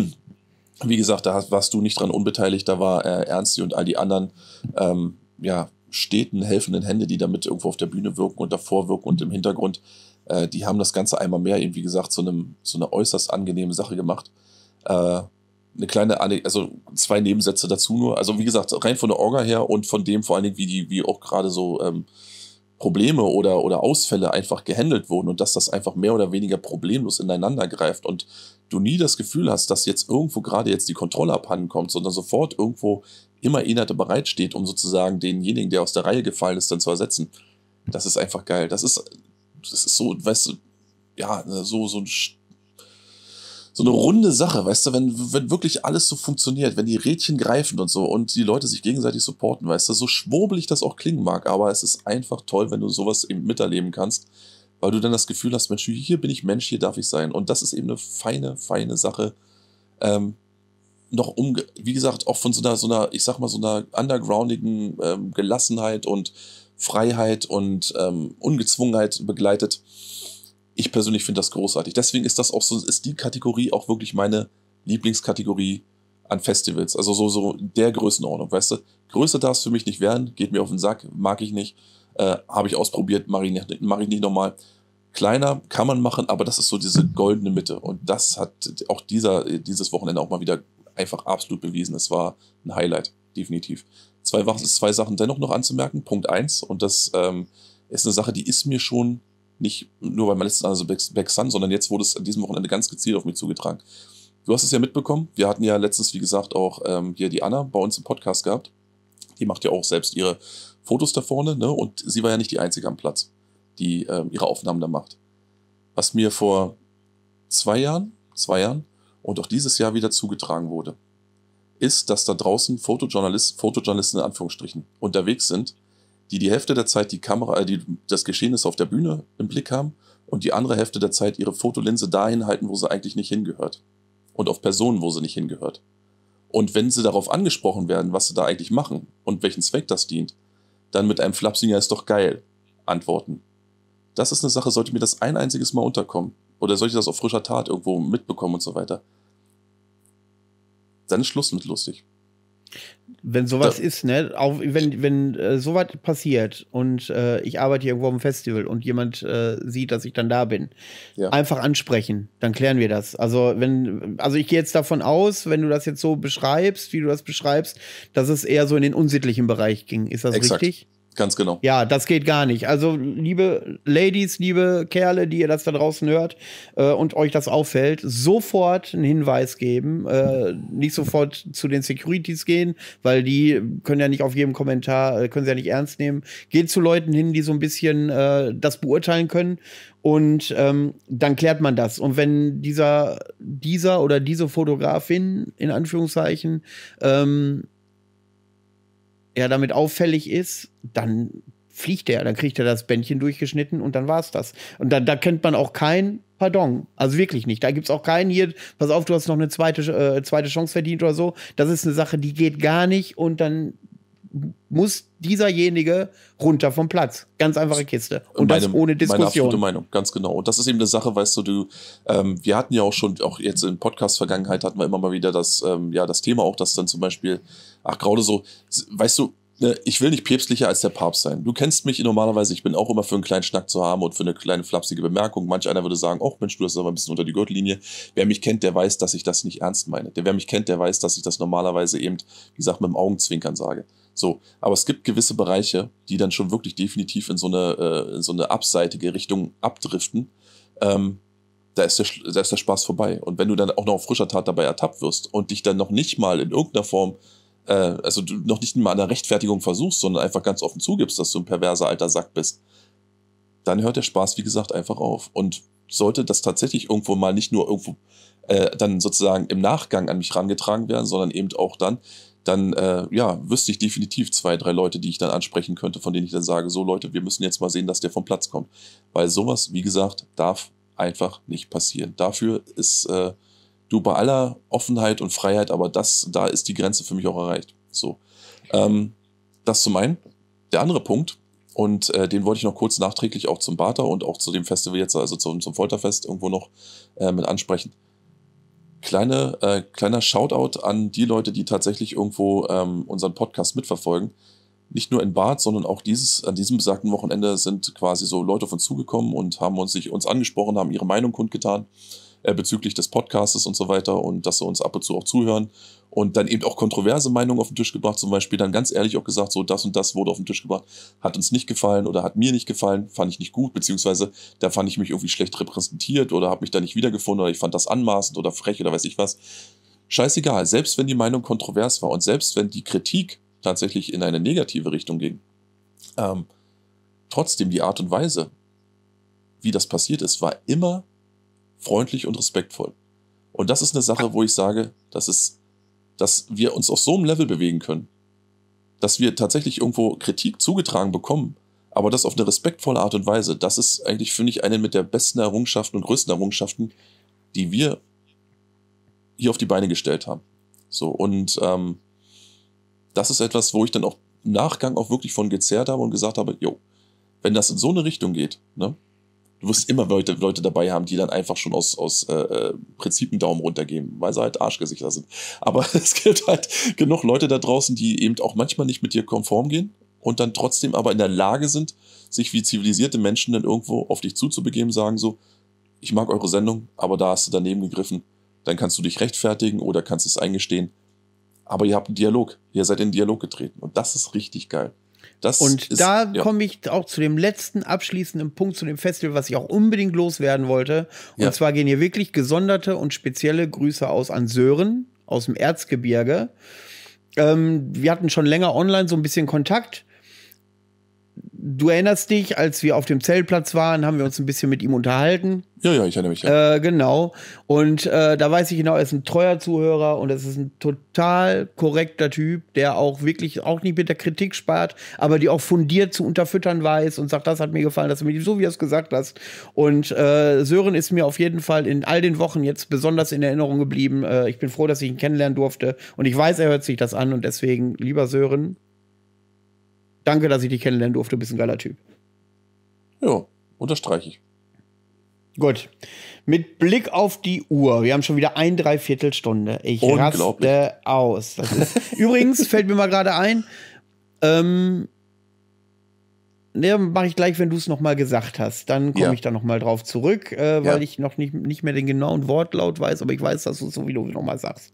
Speaker 2: wie gesagt, da warst du nicht dran unbeteiligt, da war äh, Ernsti und all die anderen. Ähm, ja, steten helfenden Hände, die damit irgendwo auf der Bühne wirken und davor wirken und im Hintergrund, äh, die haben das Ganze einmal mehr, eben wie gesagt, so, einem, zu einer äußerst angenehme Sache gemacht. Äh, eine kleine, also zwei Nebensätze dazu nur. Also wie gesagt, rein von der Orga her und von dem vor allen Dingen, wie die, wie auch gerade so ähm, Probleme oder, oder Ausfälle einfach gehandelt wurden und dass das einfach mehr oder weniger problemlos ineinander greift und du nie das Gefühl hast, dass jetzt irgendwo gerade jetzt die Kontrolle abhanden kommt, sondern sofort irgendwo immer Inhalte bereitsteht, um sozusagen denjenigen, der aus der Reihe gefallen ist, dann zu ersetzen. Das ist einfach geil. Das ist, das ist so, weißt du, ja, so, so ein so eine runde Sache, weißt du, wenn, wenn wirklich alles so funktioniert, wenn die Rädchen greifen und so und die Leute sich gegenseitig supporten, weißt du, so schwurbelig das auch klingen mag, aber es ist einfach toll, wenn du sowas eben miterleben kannst, weil du dann das Gefühl hast, Mensch, hier bin ich Mensch, hier darf ich sein. Und das ist eben eine feine, feine Sache, ähm, noch um, wie gesagt, auch von so einer, so einer, ich sag mal, so einer undergroundigen ähm, Gelassenheit und Freiheit und ähm, Ungezwungenheit begleitet. Ich persönlich finde das großartig. Deswegen ist das auch so, ist die Kategorie auch wirklich meine Lieblingskategorie an Festivals. Also so, so der Größenordnung, weißt du? Größer darf es für mich nicht werden, geht mir auf den Sack, mag ich nicht. Äh, Habe ich ausprobiert, mache ich, nicht, mach ich nicht nochmal. Kleiner kann man machen, aber das ist so diese goldene Mitte. Und das hat auch dieser, dieses Wochenende auch mal wieder einfach absolut bewiesen. Es war ein Highlight, definitiv. Zwei, zwei Sachen dennoch noch anzumerken. Punkt eins und das ähm, ist eine Sache, die ist mir schon nicht nur beim letzten also Back, Back Sun, sondern jetzt wurde es an diesem Wochenende ganz gezielt auf mich zugetragen. Du hast es ja mitbekommen. Wir hatten ja letztens, wie gesagt, auch ähm, hier die Anna bei uns im Podcast gehabt. Die macht ja auch selbst ihre Fotos da vorne, ne? Und sie war ja nicht die Einzige am Platz, die ähm, ihre Aufnahmen da macht. Was mir vor zwei Jahren, zwei Jahren, und auch dieses Jahr wieder zugetragen wurde, ist, dass da draußen Fotojournalist, Fotojournalisten in Anführungsstrichen unterwegs sind, die die Hälfte der Zeit die Kamera, äh, die, das Geschehnis auf der Bühne im Blick haben und die andere Hälfte der Zeit ihre Fotolinse dahin halten, wo sie eigentlich nicht hingehört. Und auf Personen, wo sie nicht hingehört. Und wenn sie darauf angesprochen werden, was sie da eigentlich machen und welchen Zweck das dient, dann mit einem Flapsinger ist doch geil antworten. Das ist eine Sache, sollte mir das ein einziges Mal unterkommen. Oder sollte ich das auf frischer Tat irgendwo mitbekommen und so weiter dann ist Schluss mit lustig.
Speaker 1: Wenn sowas da. ist, ne, auch wenn, wenn äh, sowas passiert und äh, ich arbeite irgendwo am Festival und jemand äh, sieht, dass ich dann da bin, ja. einfach ansprechen, dann klären wir das. Also, wenn, also ich gehe jetzt davon aus, wenn du das jetzt so beschreibst, wie du das beschreibst, dass es eher so in den unsittlichen Bereich ging. Ist das Exakt. richtig? Ganz genau. Ja, das geht gar nicht. Also, liebe Ladies, liebe Kerle, die ihr das da draußen hört äh, und euch das auffällt, sofort einen Hinweis geben. Äh, nicht sofort zu den Securities gehen, weil die können ja nicht auf jedem Kommentar, äh, können sie ja nicht ernst nehmen. Geht zu Leuten hin, die so ein bisschen äh, das beurteilen können und ähm, dann klärt man das. Und wenn dieser, dieser oder diese Fotografin in Anführungszeichen ähm, er damit auffällig ist, dann fliegt er, dann kriegt er das Bändchen durchgeschnitten und dann war's das. Und da, da kennt man auch kein Pardon. Also wirklich nicht. Da gibt's auch keinen hier, pass auf, du hast noch eine zweite, äh, zweite Chance verdient oder so. Das ist eine Sache, die geht gar nicht und dann muss dieserjenige runter vom Platz. Ganz einfache Kiste. Und meine, das ohne Diskussion. Meine absolute
Speaker 2: Meinung, ganz genau. Und das ist eben eine Sache, weißt du, du, ähm, wir hatten ja auch schon, auch jetzt in Podcast-Vergangenheit hatten wir immer mal wieder das, ähm, ja, das Thema auch, dass dann zum Beispiel, ach, gerade so, weißt du, Ne, ich will nicht päpstlicher als der Papst sein. Du kennst mich normalerweise, ich bin auch immer für einen kleinen Schnack zu haben und für eine kleine flapsige Bemerkung. Manch einer würde sagen, oh Mensch, du hast aber ein bisschen unter die Gürtellinie. Wer mich kennt, der weiß, dass ich das nicht ernst meine. Der, wer mich kennt, der weiß, dass ich das normalerweise eben, wie gesagt, mit dem Augenzwinkern sage. So, aber es gibt gewisse Bereiche, die dann schon wirklich definitiv in so eine, äh, in so eine abseitige Richtung abdriften. Ähm, da ist, der, da ist der Spaß vorbei. Und wenn du dann auch noch auf frischer Tat dabei ertappt wirst und dich dann noch nicht mal in irgendeiner Form äh, also du noch nicht mal eine Rechtfertigung versuchst, sondern einfach ganz offen zugibst, dass du ein perverser alter Sack bist, dann hört der Spaß, wie gesagt, einfach auf. Und sollte das tatsächlich irgendwo mal nicht nur irgendwo äh, dann sozusagen im Nachgang an mich rangetragen werden, sondern eben auch dann, dann äh, ja, wüsste ich definitiv zwei, drei Leute, die ich dann ansprechen könnte, von denen ich dann sage, so Leute, wir müssen jetzt mal sehen, dass der vom Platz kommt. Weil sowas, wie gesagt, darf einfach nicht passieren. Dafür ist äh, du bei aller Offenheit und Freiheit, aber das, da ist die Grenze für mich auch erreicht. So. Ähm, das zum einen. Der andere Punkt, und äh, den wollte ich noch kurz nachträglich auch zum Bata und auch zu dem Festival jetzt, also zum, zum Folterfest irgendwo noch äh, mit ansprechen. Kleine, äh, kleiner Shoutout an die Leute, die tatsächlich irgendwo ähm, unseren Podcast mitverfolgen. Nicht nur in Bad, sondern auch dieses, an diesem besagten Wochenende sind quasi so Leute von zugekommen und haben uns, sich, uns angesprochen, haben ihre Meinung kundgetan äh, bezüglich des Podcasts und so weiter und dass sie uns ab und zu auch zuhören und dann eben auch kontroverse Meinungen auf den Tisch gebracht, zum Beispiel dann ganz ehrlich auch gesagt, so das und das wurde auf den Tisch gebracht, hat uns nicht gefallen oder hat mir nicht gefallen, fand ich nicht gut, beziehungsweise da fand ich mich irgendwie schlecht repräsentiert oder habe mich da nicht wiedergefunden oder ich fand das anmaßend oder frech oder weiß ich was. Scheißegal, selbst wenn die Meinung kontrovers war und selbst wenn die Kritik tatsächlich in eine negative Richtung ging, ähm, trotzdem die Art und Weise, wie das passiert ist, war immer freundlich und respektvoll. Und das ist eine Sache, wo ich sage, das ist, dass wir uns auf so einem Level bewegen können, dass wir tatsächlich irgendwo Kritik zugetragen bekommen, aber das auf eine respektvolle Art und Weise, das ist eigentlich, finde ich, eine mit der besten Errungenschaften und größten Errungenschaften, die wir hier auf die Beine gestellt haben. So, und ähm, das ist etwas, wo ich dann auch im Nachgang auch wirklich von gezerrt habe und gesagt habe, jo, wenn das in so eine Richtung geht, ne, du wirst immer Leute, Leute dabei haben, die dann einfach schon aus, aus äh, äh Prinzip einen Daumen runtergeben, weil sie halt Arschgesichter sind. Aber es gibt halt genug Leute da draußen, die eben auch manchmal nicht mit dir konform gehen und dann trotzdem aber in der Lage sind, sich wie zivilisierte Menschen dann irgendwo auf dich zuzubegeben, sagen so, ich mag eure Sendung, aber da hast du daneben gegriffen. Dann kannst du dich rechtfertigen oder kannst es eingestehen. Aber ihr habt einen Dialog. Ihr seid in den Dialog getreten. Und das ist richtig geil. Das und ist, da ja. komme
Speaker 1: ich auch zu dem letzten abschließenden Punkt zu dem Festival, was ich auch unbedingt loswerden wollte. Und ja. zwar gehen hier wirklich gesonderte und spezielle Grüße aus an Sören aus dem Erzgebirge. Ähm, wir hatten schon länger online so ein bisschen Kontakt du erinnerst dich, als wir auf dem Zeltplatz waren, haben wir uns ein bisschen mit ihm unterhalten. Ja, ja, ich erinnere mich. Ja. Äh, genau. Und äh, da weiß ich genau, er ist ein treuer Zuhörer und es ist ein total korrekter Typ, der auch wirklich auch nicht mit der Kritik spart, aber die auch fundiert zu unterfüttern weiß und sagt, das hat mir gefallen, dass du mir so wie du es gesagt hast. Und äh, Sören ist mir auf jeden Fall in all den Wochen jetzt besonders in Erinnerung geblieben. Äh, ich bin froh, dass ich ihn kennenlernen durfte und ich weiß, er hört sich das an und deswegen, lieber Sören, Danke, dass ich dich kennenlernen durfte. Du bist ein geiler Typ.
Speaker 2: Ja, unterstreiche ich.
Speaker 1: Gut. Mit Blick auf die Uhr. Wir haben schon wieder ein Dreiviertelstunde. Ich raste aus. übrigens fällt mir mal gerade ein. Ähm, Ne, mache ich gleich, wenn du es nochmal gesagt hast. Dann komme ja. ich da nochmal drauf zurück, äh, weil ja. ich noch nicht, nicht mehr den genauen Wortlaut weiß, aber ich weiß, dass du es so wie sowieso nochmal sagst.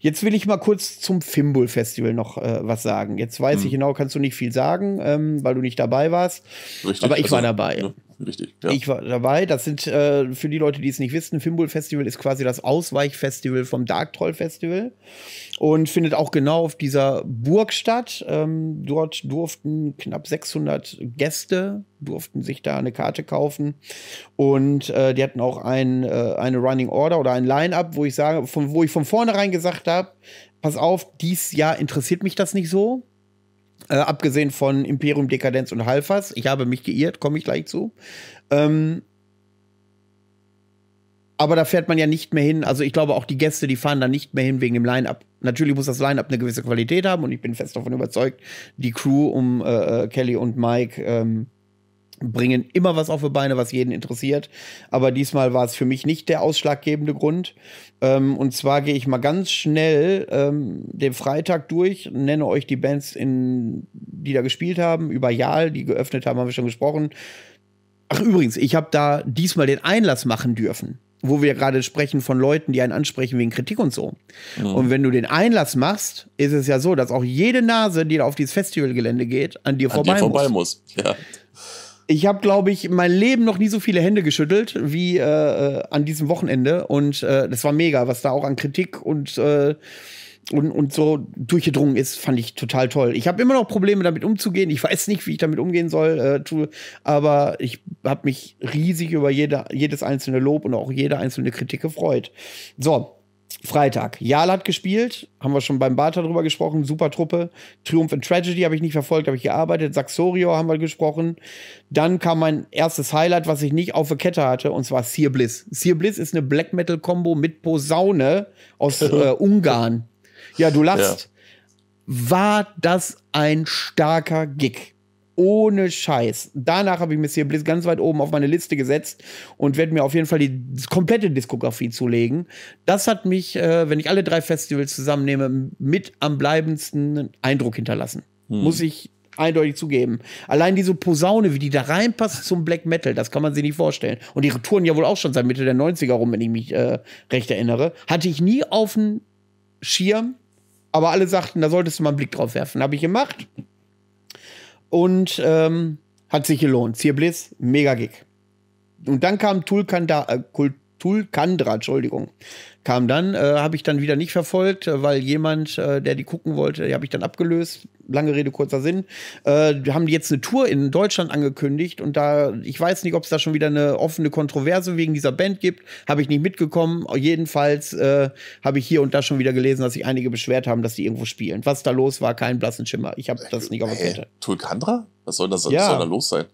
Speaker 1: Jetzt will ich mal kurz zum Fimbul-Festival noch äh, was sagen. Jetzt weiß hm. ich mhm. genau, kannst du nicht viel sagen, ähm, weil du nicht dabei warst. Richtig. Aber ich also, war dabei. Ne?
Speaker 2: richtig. Ja. Ich
Speaker 1: war dabei. Das sind äh, für die Leute, die es nicht wissen, Fimbul Festival ist quasi das Ausweichfestival vom Dark Troll Festival und findet auch genau auf dieser Burg statt. Ähm, dort durften knapp 600 Gäste durften sich da eine Karte kaufen und äh, die hatten auch ein, äh, eine Running Order oder ein Line-up, wo ich sage, von, wo ich von vornherein gesagt habe, pass auf, dies Jahr interessiert mich das nicht so äh, abgesehen von Imperium, Dekadenz und Halfas. Ich habe mich geirrt, komme ich gleich zu. Ähm, aber da fährt man ja nicht mehr hin. Also ich glaube, auch die Gäste, die fahren da nicht mehr hin wegen dem Line-Up. Natürlich muss das Line-Up eine gewisse Qualität haben und ich bin fest davon überzeugt, die Crew um äh, äh Kelly und Mike ähm, bringen immer was auf die Beine, was jeden interessiert. Aber diesmal war es für mich nicht der ausschlaggebende Grund. Ähm, und zwar gehe ich mal ganz schnell ähm, den Freitag durch, nenne euch die Bands, in, die da gespielt haben. Über Jal, die geöffnet haben, haben wir schon gesprochen. Ach übrigens, ich habe da diesmal den Einlass machen dürfen wo wir gerade sprechen von Leuten, die einen ansprechen wegen Kritik und so. Mhm. Und wenn du den Einlass machst, ist es ja so, dass auch jede Nase, die da auf dieses Festivalgelände geht, an dir an vorbei, dir vorbei muss. muss. Ja. Ich habe, glaube ich, mein Leben noch nie so viele Hände geschüttelt wie äh, äh, an diesem Wochenende. Und äh, das war mega, was da auch an Kritik und, äh, und, und so durchgedrungen ist, fand ich total toll. Ich habe immer noch Probleme damit umzugehen. Ich weiß nicht, wie ich damit umgehen soll, äh, tue, aber ich habe mich riesig über jede, jedes einzelne Lob und auch jede einzelne Kritik gefreut. So, Freitag. Jal hat gespielt, haben wir schon beim Barter drüber gesprochen, super Truppe. Triumph and Tragedy habe ich nicht verfolgt, habe ich gearbeitet. Saxorio haben wir gesprochen. Dann kam mein erstes Highlight, was ich nicht auf der Kette hatte, und zwar Sear Bliss. Sear Bliss ist eine Black Metal Combo mit Posaune aus äh, Ungarn. Ja, du lachst. Ja. War das ein starker Gig? Ohne Scheiß. Danach habe ich Monsieur Bliss ganz weit oben auf meine Liste gesetzt und werde mir auf jeden Fall die komplette Diskografie zulegen. Das hat mich, äh, wenn ich alle drei Festivals zusammennehme, mit am bleibendsten Eindruck hinterlassen. Hm. Muss ich eindeutig zugeben. Allein diese Posaune, wie die da reinpasst zum Black Metal, das kann man sich nicht vorstellen. Und die Touren ja wohl auch schon seit Mitte der 90er rum, wenn ich mich äh, recht erinnere. Hatte ich nie auf dem Schirm, aber alle sagten, da solltest du mal einen Blick drauf werfen. Habe ich gemacht und ähm, hat sich gelohnt. Zier Blitz, mega Gig. Und dann kam Tool äh, Kult, Tulkandra, Entschuldigung, kam dann. Äh, habe ich dann wieder nicht verfolgt, äh, weil jemand, äh, der die gucken wollte, habe ich dann abgelöst. Lange Rede, kurzer Sinn. Äh, haben jetzt eine Tour in Deutschland angekündigt und da, ich weiß nicht, ob es da schon wieder eine offene Kontroverse wegen dieser Band gibt. Habe ich nicht mitgekommen. Jedenfalls äh, habe ich hier und da schon wieder gelesen, dass sich einige beschwert haben, dass die irgendwo spielen. Was da los war, keinen blassen Schimmer. Ich habe das nicht auf der äh, Kette.
Speaker 2: Tulkandra? Was soll das, was soll da los sein?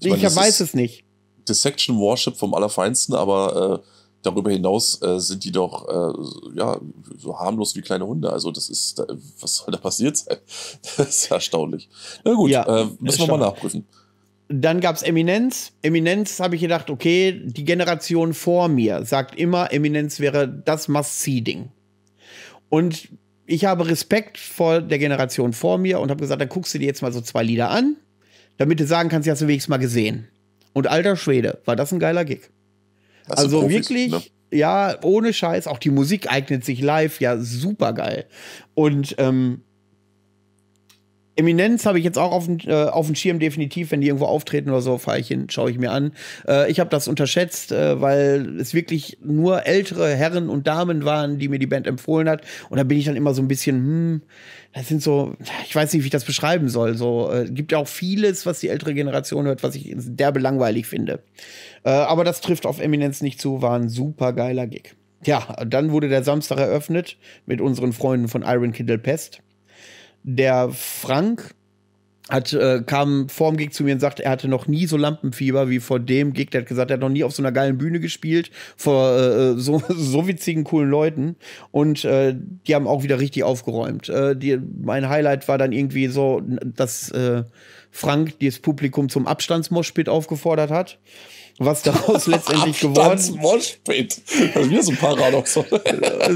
Speaker 2: Ich, mein, ich weiß es nicht. Dissection Warship vom Allerfeinsten, aber äh, darüber hinaus äh, sind die doch äh, ja, so harmlos wie kleine Hunde. Also das ist, da, was soll da passiert sein? Das ist erstaunlich. Na gut, ja, äh, müssen wir mal nachprüfen.
Speaker 1: Dann gab es Eminenz. Eminenz habe ich gedacht, okay, die Generation vor mir sagt immer, Eminenz wäre das Must-See-Ding. Und ich habe Respekt vor der Generation vor mir und habe gesagt, dann guckst du dir jetzt mal so zwei Lieder an, damit du sagen kannst, ja, hast du wenigstens mal gesehen. Und alter Schwede, war das ein geiler Gig. Das also Profis, wirklich, ne? ja, ohne Scheiß. Auch die Musik eignet sich live, ja, super geil. Und ähm, Eminenz habe ich jetzt auch auf dem, äh, auf dem Schirm definitiv, wenn die irgendwo auftreten oder so, fahre ich hin, schaue ich mir an. Äh, ich habe das unterschätzt, äh, weil es wirklich nur ältere Herren und Damen waren, die mir die Band empfohlen hat. Und da bin ich dann immer so ein bisschen, hm, das sind so, ich weiß nicht, wie ich das beschreiben soll. So äh, gibt ja auch vieles, was die ältere Generation hört, was ich derbe langweilig finde. Äh, aber das trifft auf Eminenz nicht zu, war ein super geiler Gig. Ja, dann wurde der Samstag eröffnet mit unseren Freunden von Iron Kindle Pest der Frank hat, äh, kam vorm Gig zu mir und sagte, er hatte noch nie so Lampenfieber wie vor dem Gig. Der hat gesagt, er hat noch nie auf so einer geilen Bühne gespielt, vor äh, so, so witzigen, coolen Leuten. Und äh, die haben auch wieder richtig aufgeräumt. Äh, die, mein Highlight war dann irgendwie so, dass äh, Frank das Publikum zum Abstandsmoschpit aufgefordert hat was daraus letztendlich geworden ist. Abstandsmoschpit.
Speaker 2: Das ist wieder so ein Paradoxon.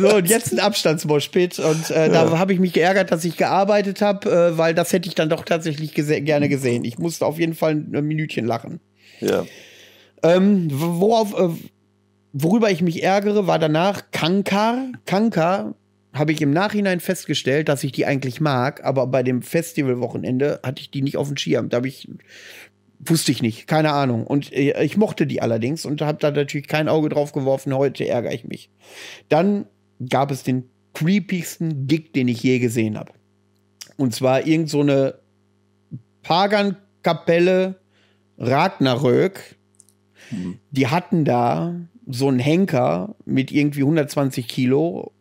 Speaker 1: so, und jetzt ein Abstandsmoschpit. Und äh, da ja. habe ich mich geärgert, dass ich gearbeitet habe, äh, weil das hätte ich dann doch tatsächlich gese gerne gesehen. Ich musste auf jeden Fall ein Minütchen lachen. Ja. Ähm, worauf, äh, worüber ich mich ärgere, war danach Kankar. Kankar habe ich im Nachhinein festgestellt, dass ich die eigentlich mag, aber bei dem Festivalwochenende hatte ich die nicht auf dem Schirm. Da habe ich Wusste ich nicht, keine Ahnung. Und äh, ich mochte die allerdings und habe da natürlich kein Auge drauf geworfen. Heute ärgere ich mich. Dann gab es den creepigsten Gig, den ich je gesehen habe. Und zwar irgend so eine Pagan-Kapelle Ragnarök. Hm. Die hatten da so einen Henker mit irgendwie 120 Kilo,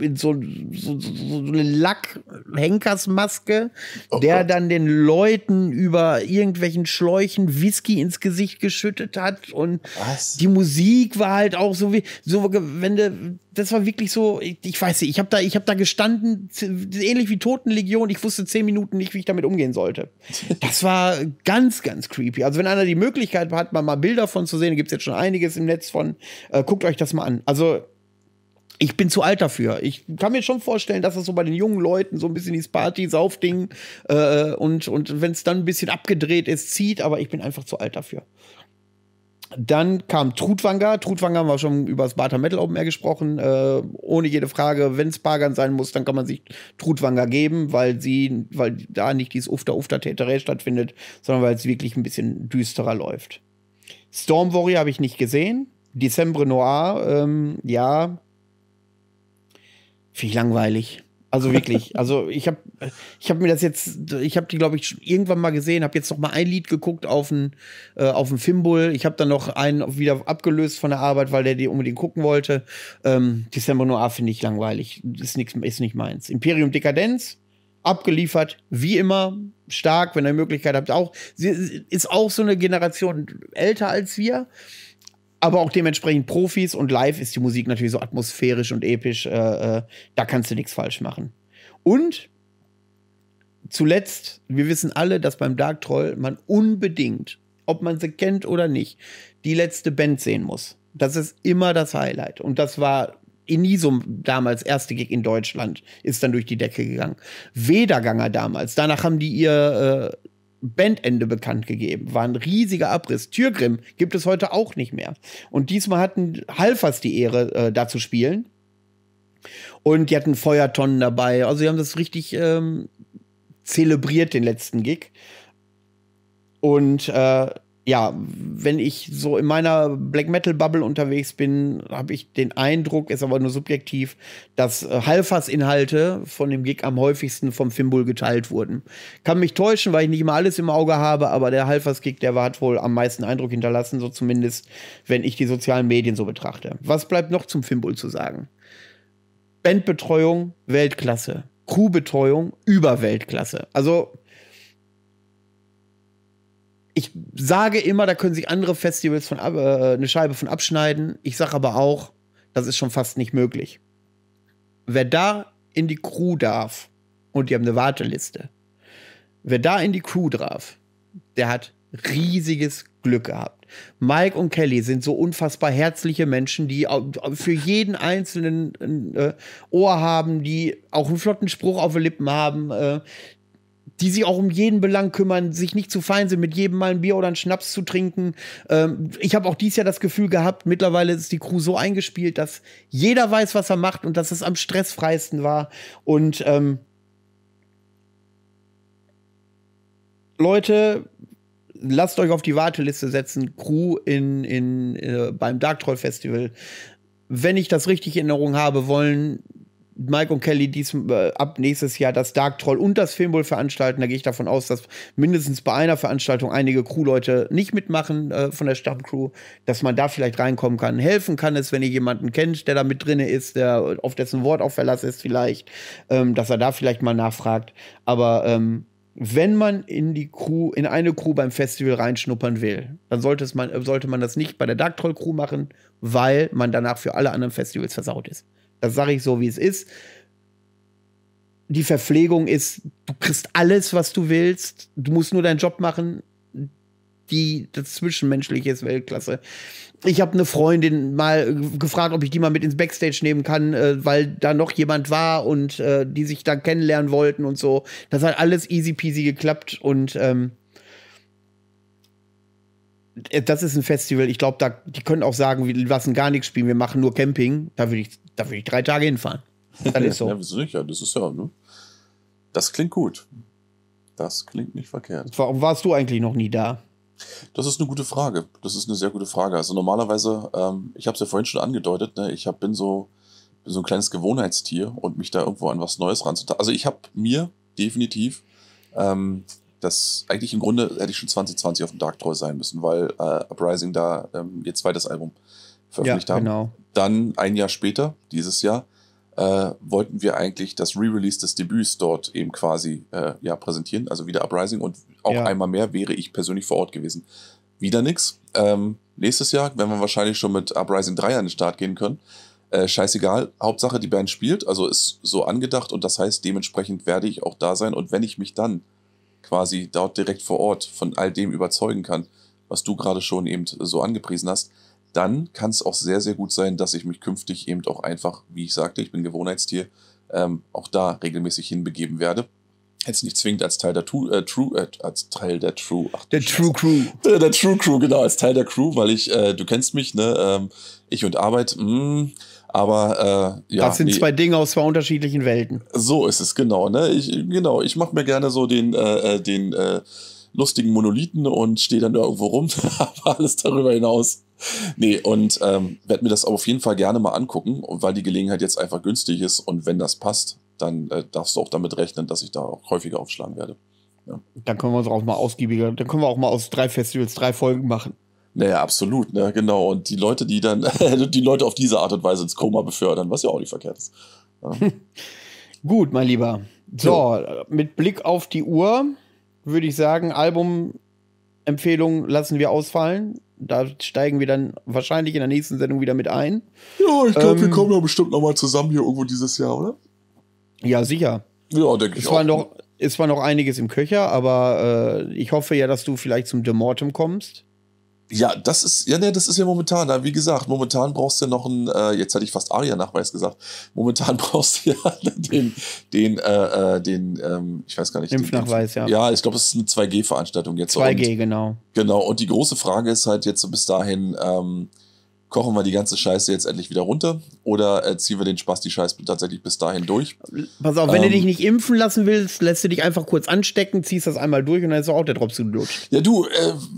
Speaker 1: in so, so, so eine Lack-Henkersmaske, oh der Gott. dann den Leuten über irgendwelchen Schläuchen Whisky ins Gesicht geschüttet hat. Und Was? die Musik war halt auch so wie, so, wenn du, das war wirklich so, ich, ich weiß nicht, ich habe da, hab da gestanden, ähnlich wie Totenlegion, ich wusste zehn Minuten nicht, wie ich damit umgehen sollte. Das war ganz, ganz creepy. Also wenn einer die Möglichkeit hat, mal, mal Bilder von zu sehen, gibt es jetzt schon einiges im Netz von, äh, guckt euch das mal an. Also ich bin zu alt dafür. Ich kann mir schon vorstellen, dass das so bei den jungen Leuten so ein bisschen dieses Party-Saufding äh, und, und wenn es dann ein bisschen abgedreht ist, zieht, aber ich bin einfach zu alt dafür. Dann kam Trutwanger. Trutwanger haben wir schon über das Barter Metal Open Air gesprochen. Äh, ohne jede Frage, wenn es Pagan sein muss, dann kann man sich Trutwanger geben, weil sie, weil da nicht dieses Ufter-Ufter-Täterä stattfindet, sondern weil es wirklich ein bisschen düsterer läuft. Storm Warrior habe ich nicht gesehen. Dezember Noir, ähm, ja, Finde ich langweilig. Also wirklich, also ich habe ich hab mir das jetzt, ich habe die, glaube ich, irgendwann mal gesehen, habe jetzt noch mal ein Lied geguckt auf dem äh, Fimbul. Ich habe dann noch einen wieder abgelöst von der Arbeit, weil der die unbedingt gucken wollte. Ähm, December Noir finde ich langweilig, ist, nix, ist nicht meins. Imperium Dekadenz, abgeliefert, wie immer, stark, wenn ihr Möglichkeit habt. Auch, ist auch so eine Generation älter als wir aber auch dementsprechend Profis und live ist die Musik natürlich so atmosphärisch und episch. Äh, äh, da kannst du nichts falsch machen. Und zuletzt, wir wissen alle, dass beim Dark Troll man unbedingt, ob man sie kennt oder nicht, die letzte Band sehen muss. Das ist immer das Highlight. Und das war Inisum damals, erste Gig in Deutschland, ist dann durch die Decke gegangen. Wederganger damals. Danach haben die ihr äh, Bandende bekannt gegeben. War ein riesiger Abriss. Türgrim gibt es heute auch nicht mehr. Und diesmal hatten Halfers die Ehre, äh, da zu spielen. Und die hatten Feuertonnen dabei. Also, die haben das richtig ähm, zelebriert, den letzten Gig. Und äh, ja, wenn ich so in meiner Black Metal Bubble unterwegs bin, habe ich den Eindruck, ist aber nur subjektiv, dass äh, Halfas-Inhalte von dem Gig am häufigsten vom Fimbul geteilt wurden. Kann mich täuschen, weil ich nicht immer alles im Auge habe, aber der Halfas-Gig, der hat wohl am meisten Eindruck hinterlassen, so zumindest, wenn ich die sozialen Medien so betrachte. Was bleibt noch zum Fimbul zu sagen? Bandbetreuung, Weltklasse. Crewbetreuung, Überweltklasse. Also ich sage immer, da können sich andere Festivals von, äh, eine Scheibe von abschneiden. Ich sage aber auch, das ist schon fast nicht möglich. Wer da in die Crew darf, und die haben eine Warteliste, wer da in die Crew darf, der hat riesiges Glück gehabt. Mike und Kelly sind so unfassbar herzliche Menschen, die für jeden einzelnen äh, Ohr haben, die auch einen flotten Spruch auf den Lippen haben, äh, die sich auch um jeden Belang kümmern, sich nicht zu fein sind, mit jedem mal ein Bier oder einen Schnaps zu trinken. Ähm, ich habe auch dieses Jahr das Gefühl gehabt, mittlerweile ist die Crew so eingespielt, dass jeder weiß, was er macht und dass es am stressfreisten war. Und ähm, Leute, lasst euch auf die Warteliste setzen, Crew in, in, äh, beim Dark Troll Festival. Wenn ich das richtig in Erinnerung habe, wollen Mike und Kelly dies, äh, ab nächstes Jahr das Dark Troll und das Filmbull veranstalten. Da gehe ich davon aus, dass mindestens bei einer Veranstaltung einige Crewleute nicht mitmachen äh, von der Stammcrew, dass man da vielleicht reinkommen kann. Helfen kann es, wenn ihr jemanden kennt, der da mit drin ist, der auf dessen Wort auch Verlass ist, vielleicht, ähm, dass er da vielleicht mal nachfragt. Aber ähm, wenn man in die Crew, in eine Crew beim Festival reinschnuppern will, dann sollte, es man, sollte man das nicht bei der Dark Troll Crew machen, weil man danach für alle anderen Festivals versaut ist. Das sage ich so, wie es ist. Die Verpflegung ist, du kriegst alles, was du willst. Du musst nur deinen Job machen. Die, das Zwischenmenschliche ist Weltklasse. Ich habe eine Freundin mal gefragt, ob ich die mal mit ins Backstage nehmen kann, äh, weil da noch jemand war und äh, die sich dann kennenlernen wollten und so. Das hat alles easy peasy geklappt und ähm, äh, das ist ein Festival, ich glaube, da, die können auch sagen, wir lassen gar nichts spielen, wir machen nur Camping. Da würde ich, da würd ich drei Tage hinfahren. Das ist so. ja,
Speaker 2: sicher, das ist ja, ne? Das klingt gut. Das klingt nicht verkehrt. Warum warst du eigentlich noch nie da? Das ist eine gute Frage. Das ist eine sehr gute Frage. Also normalerweise, ähm, ich habe es ja vorhin schon angedeutet, ne? ich hab, bin so, bin so ein kleines Gewohnheitstier und mich da irgendwo an was Neues ranzutragen. Also ich habe mir definitiv ähm, das eigentlich im Grunde hätte ich schon 2020 auf dem Dark Troll sein müssen, weil äh, Uprising da ähm, ihr zweites Album veröffentlicht ja, haben. Genau. Dann ein Jahr später, dieses Jahr, äh, wollten wir eigentlich das Re-Release des Debüts dort eben quasi äh, ja, präsentieren, also wieder Uprising und auch ja. einmal mehr wäre ich persönlich vor Ort gewesen. Wieder nix. Ähm, nächstes Jahr werden wir wahrscheinlich schon mit Uprising 3 an den Start gehen können. Äh, scheißegal, Hauptsache die Band spielt, also ist so angedacht und das heißt, dementsprechend werde ich auch da sein und wenn ich mich dann quasi dort direkt vor Ort von all dem überzeugen kann, was du gerade schon eben so angepriesen hast, dann kann es auch sehr, sehr gut sein, dass ich mich künftig eben auch einfach, wie ich sagte, ich bin Gewohnheitstier, ähm, auch da regelmäßig hinbegeben werde. Jetzt nicht zwingend als Teil der True, äh, True äh, als Teil der True, ach, der True Crew, der, äh, der, True Crew, genau als Teil der Crew, weil ich, äh, du kennst mich, ne, ähm, ich und Arbeit, mh, mm, aber äh, ja. Das sind zwei
Speaker 1: Dinge aus zwei unterschiedlichen Welten.
Speaker 2: So ist es, genau. Ne? Ich, genau, ich mache mir gerne so den, äh, äh, den äh, lustigen Monolithen und stehe dann irgendwo rum, aber alles darüber hinaus. Nee, und ähm, werde mir das auf jeden Fall gerne mal angucken, weil die Gelegenheit jetzt einfach günstig ist und wenn das passt, dann äh, darfst du auch damit rechnen, dass ich da auch häufiger aufschlagen werde.
Speaker 1: Ja. Dann können wir uns auch mal ausgiebiger, dann können wir auch mal aus drei Festivals drei Folgen machen.
Speaker 2: Naja, absolut, ne? genau. Und die Leute, die dann die Leute auf diese Art und Weise ins Koma befördern, was ja auch nicht verkehrt ist. Ja.
Speaker 1: Gut, mein Lieber. So, so, mit Blick auf die Uhr würde ich sagen, album lassen wir ausfallen. Da steigen wir dann wahrscheinlich in der nächsten Sendung wieder mit ein.
Speaker 2: Ja, ich glaube, ähm, wir kommen ja bestimmt nochmal zusammen hier irgendwo dieses Jahr, oder? Ja, sicher. Ja, denke ich es War noch,
Speaker 1: es war noch einiges im Köcher, aber äh, ich hoffe ja, dass du vielleicht zum
Speaker 2: Demortem kommst. Ja, das ist, ja, ne, das ist ja momentan, wie gesagt, momentan brauchst du noch einen, äh, jetzt hatte ich fast ARIA-Nachweis gesagt, momentan brauchst du ja den, den, äh, äh, den, ähm, ich weiß gar nicht. Impfnachweis, den, ja. Ja, ich glaube, es ist eine 2G-Veranstaltung jetzt. 2G, und, genau. Genau, und die große Frage ist halt jetzt so bis dahin, ähm, kochen wir die ganze Scheiße jetzt endlich wieder runter oder äh, ziehen wir den Spaß die Scheiße tatsächlich bis dahin durch?
Speaker 1: Pass auf, wenn du ähm, dich nicht impfen lassen willst, lässt du dich einfach kurz anstecken, ziehst das einmal durch und dann ist auch der Drops gelutscht.
Speaker 2: Ja, du, äh,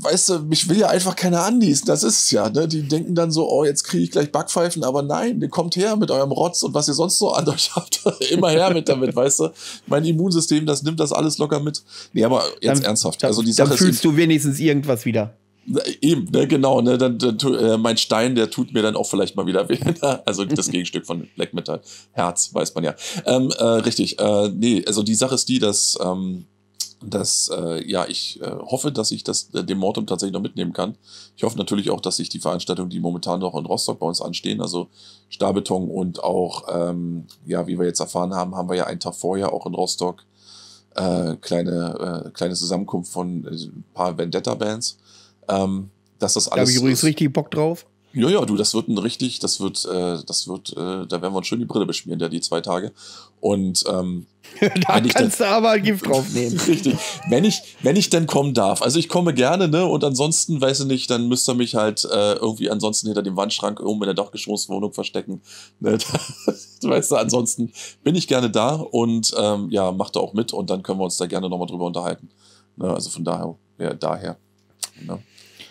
Speaker 2: weißt du, mich will ja einfach keiner anließen, das ist es ja. Ne? Die denken dann so, oh, jetzt kriege ich gleich Backpfeifen, aber nein, ihr kommt her mit eurem Rotz und was ihr sonst so an euch habt, immer her mit damit, weißt du? Mein Immunsystem, das nimmt das alles locker mit. Nee, aber jetzt dann, ernsthaft. also die Sache dann fühlst ist, du wenigstens
Speaker 1: irgendwas wieder.
Speaker 2: Eben, ne, genau, ne, dann, dann äh, mein Stein, der tut mir dann auch vielleicht mal wieder weh. Ne? also das Gegenstück von Black Metal. Herz, weiß man ja. Ähm, äh, richtig, äh, nee, also die Sache ist die, dass, ähm, dass äh, ja, ich äh, hoffe, dass ich das äh, dem Mortum tatsächlich noch mitnehmen kann. Ich hoffe natürlich auch, dass sich die Veranstaltungen, die momentan noch in Rostock bei uns anstehen, also Stahlbeton und auch, ähm, ja, wie wir jetzt erfahren haben, haben wir ja einen Tag vorher auch in Rostock äh, kleine, äh, kleine Zusammenkunft von äh, ein paar Vendetta-Bands ähm, dass das alles. Da habe ich übrigens ist. richtig Bock drauf. Ja, ja, du, das wird ein richtig, das wird, äh, das wird, äh, da werden wir uns schön die Brille beschmieren, ja, die zwei Tage. Und ähm, da kannst dann, du aber ein Gift draufnehmen. richtig. Wenn ich, wenn ich denn kommen darf. Also ich komme gerne, ne? Und ansonsten, weiß ich nicht, dann müsst ihr mich halt äh, irgendwie ansonsten hinter dem Wandschrank oben in der Dachgeschosswohnung verstecken. Ne? weißt du, ansonsten bin ich gerne da und ähm, ja, mach da auch mit und dann können wir uns da gerne nochmal drüber unterhalten. Ne? Also von daher, ja, daher. Ne?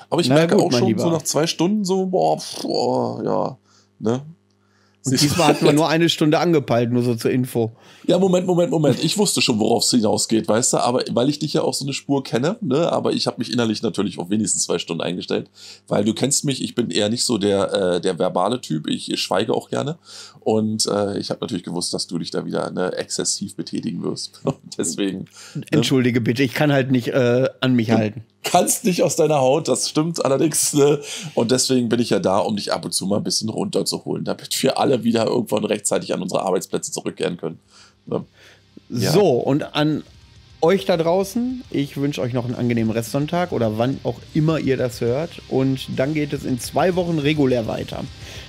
Speaker 2: Aber ich Na, merke gut, auch schon so nach zwei Stunden so, boah, boah ja, ne? Und diesmal hat man nur
Speaker 1: eine Stunde angepeilt, nur so zur Info. Ja, Moment, Moment, Moment.
Speaker 2: Ich wusste schon, worauf es hinausgeht, weißt du? Aber weil ich dich ja auch so eine Spur kenne, ne? Aber ich habe mich innerlich natürlich auf wenigstens zwei Stunden eingestellt, weil du kennst mich. Ich bin eher nicht so der äh, der verbale Typ. Ich, ich schweige auch gerne und äh, ich habe natürlich gewusst, dass du dich da wieder ne, exzessiv betätigen wirst. Deswegen.
Speaker 1: Ne? Entschuldige ne? bitte, ich kann halt nicht äh, an mich und halten
Speaker 2: kannst nicht aus deiner Haut, das stimmt allerdings. Ne? Und deswegen bin ich ja da, um dich ab und zu mal ein bisschen runterzuholen, damit wir alle wieder irgendwann rechtzeitig an unsere Arbeitsplätze zurückkehren können. Ne?
Speaker 1: Ja. So, und an euch da draußen, ich wünsche euch noch einen angenehmen Restsonntag oder wann auch immer ihr das hört. Und dann geht es in zwei Wochen regulär weiter.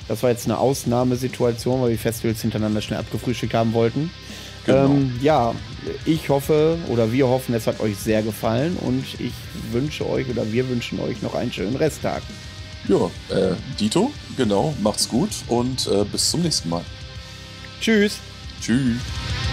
Speaker 1: Das war jetzt eine Ausnahmesituation, weil wir Festivals hintereinander schnell abgefrühstückt haben wollten. Genau. Ähm, ja, ich hoffe oder wir hoffen, es hat euch sehr gefallen und ich wünsche euch oder
Speaker 2: wir wünschen euch noch einen schönen Resttag. Ja, äh, Dito, genau, macht's gut und äh, bis zum nächsten Mal. Tschüss. Tschüss.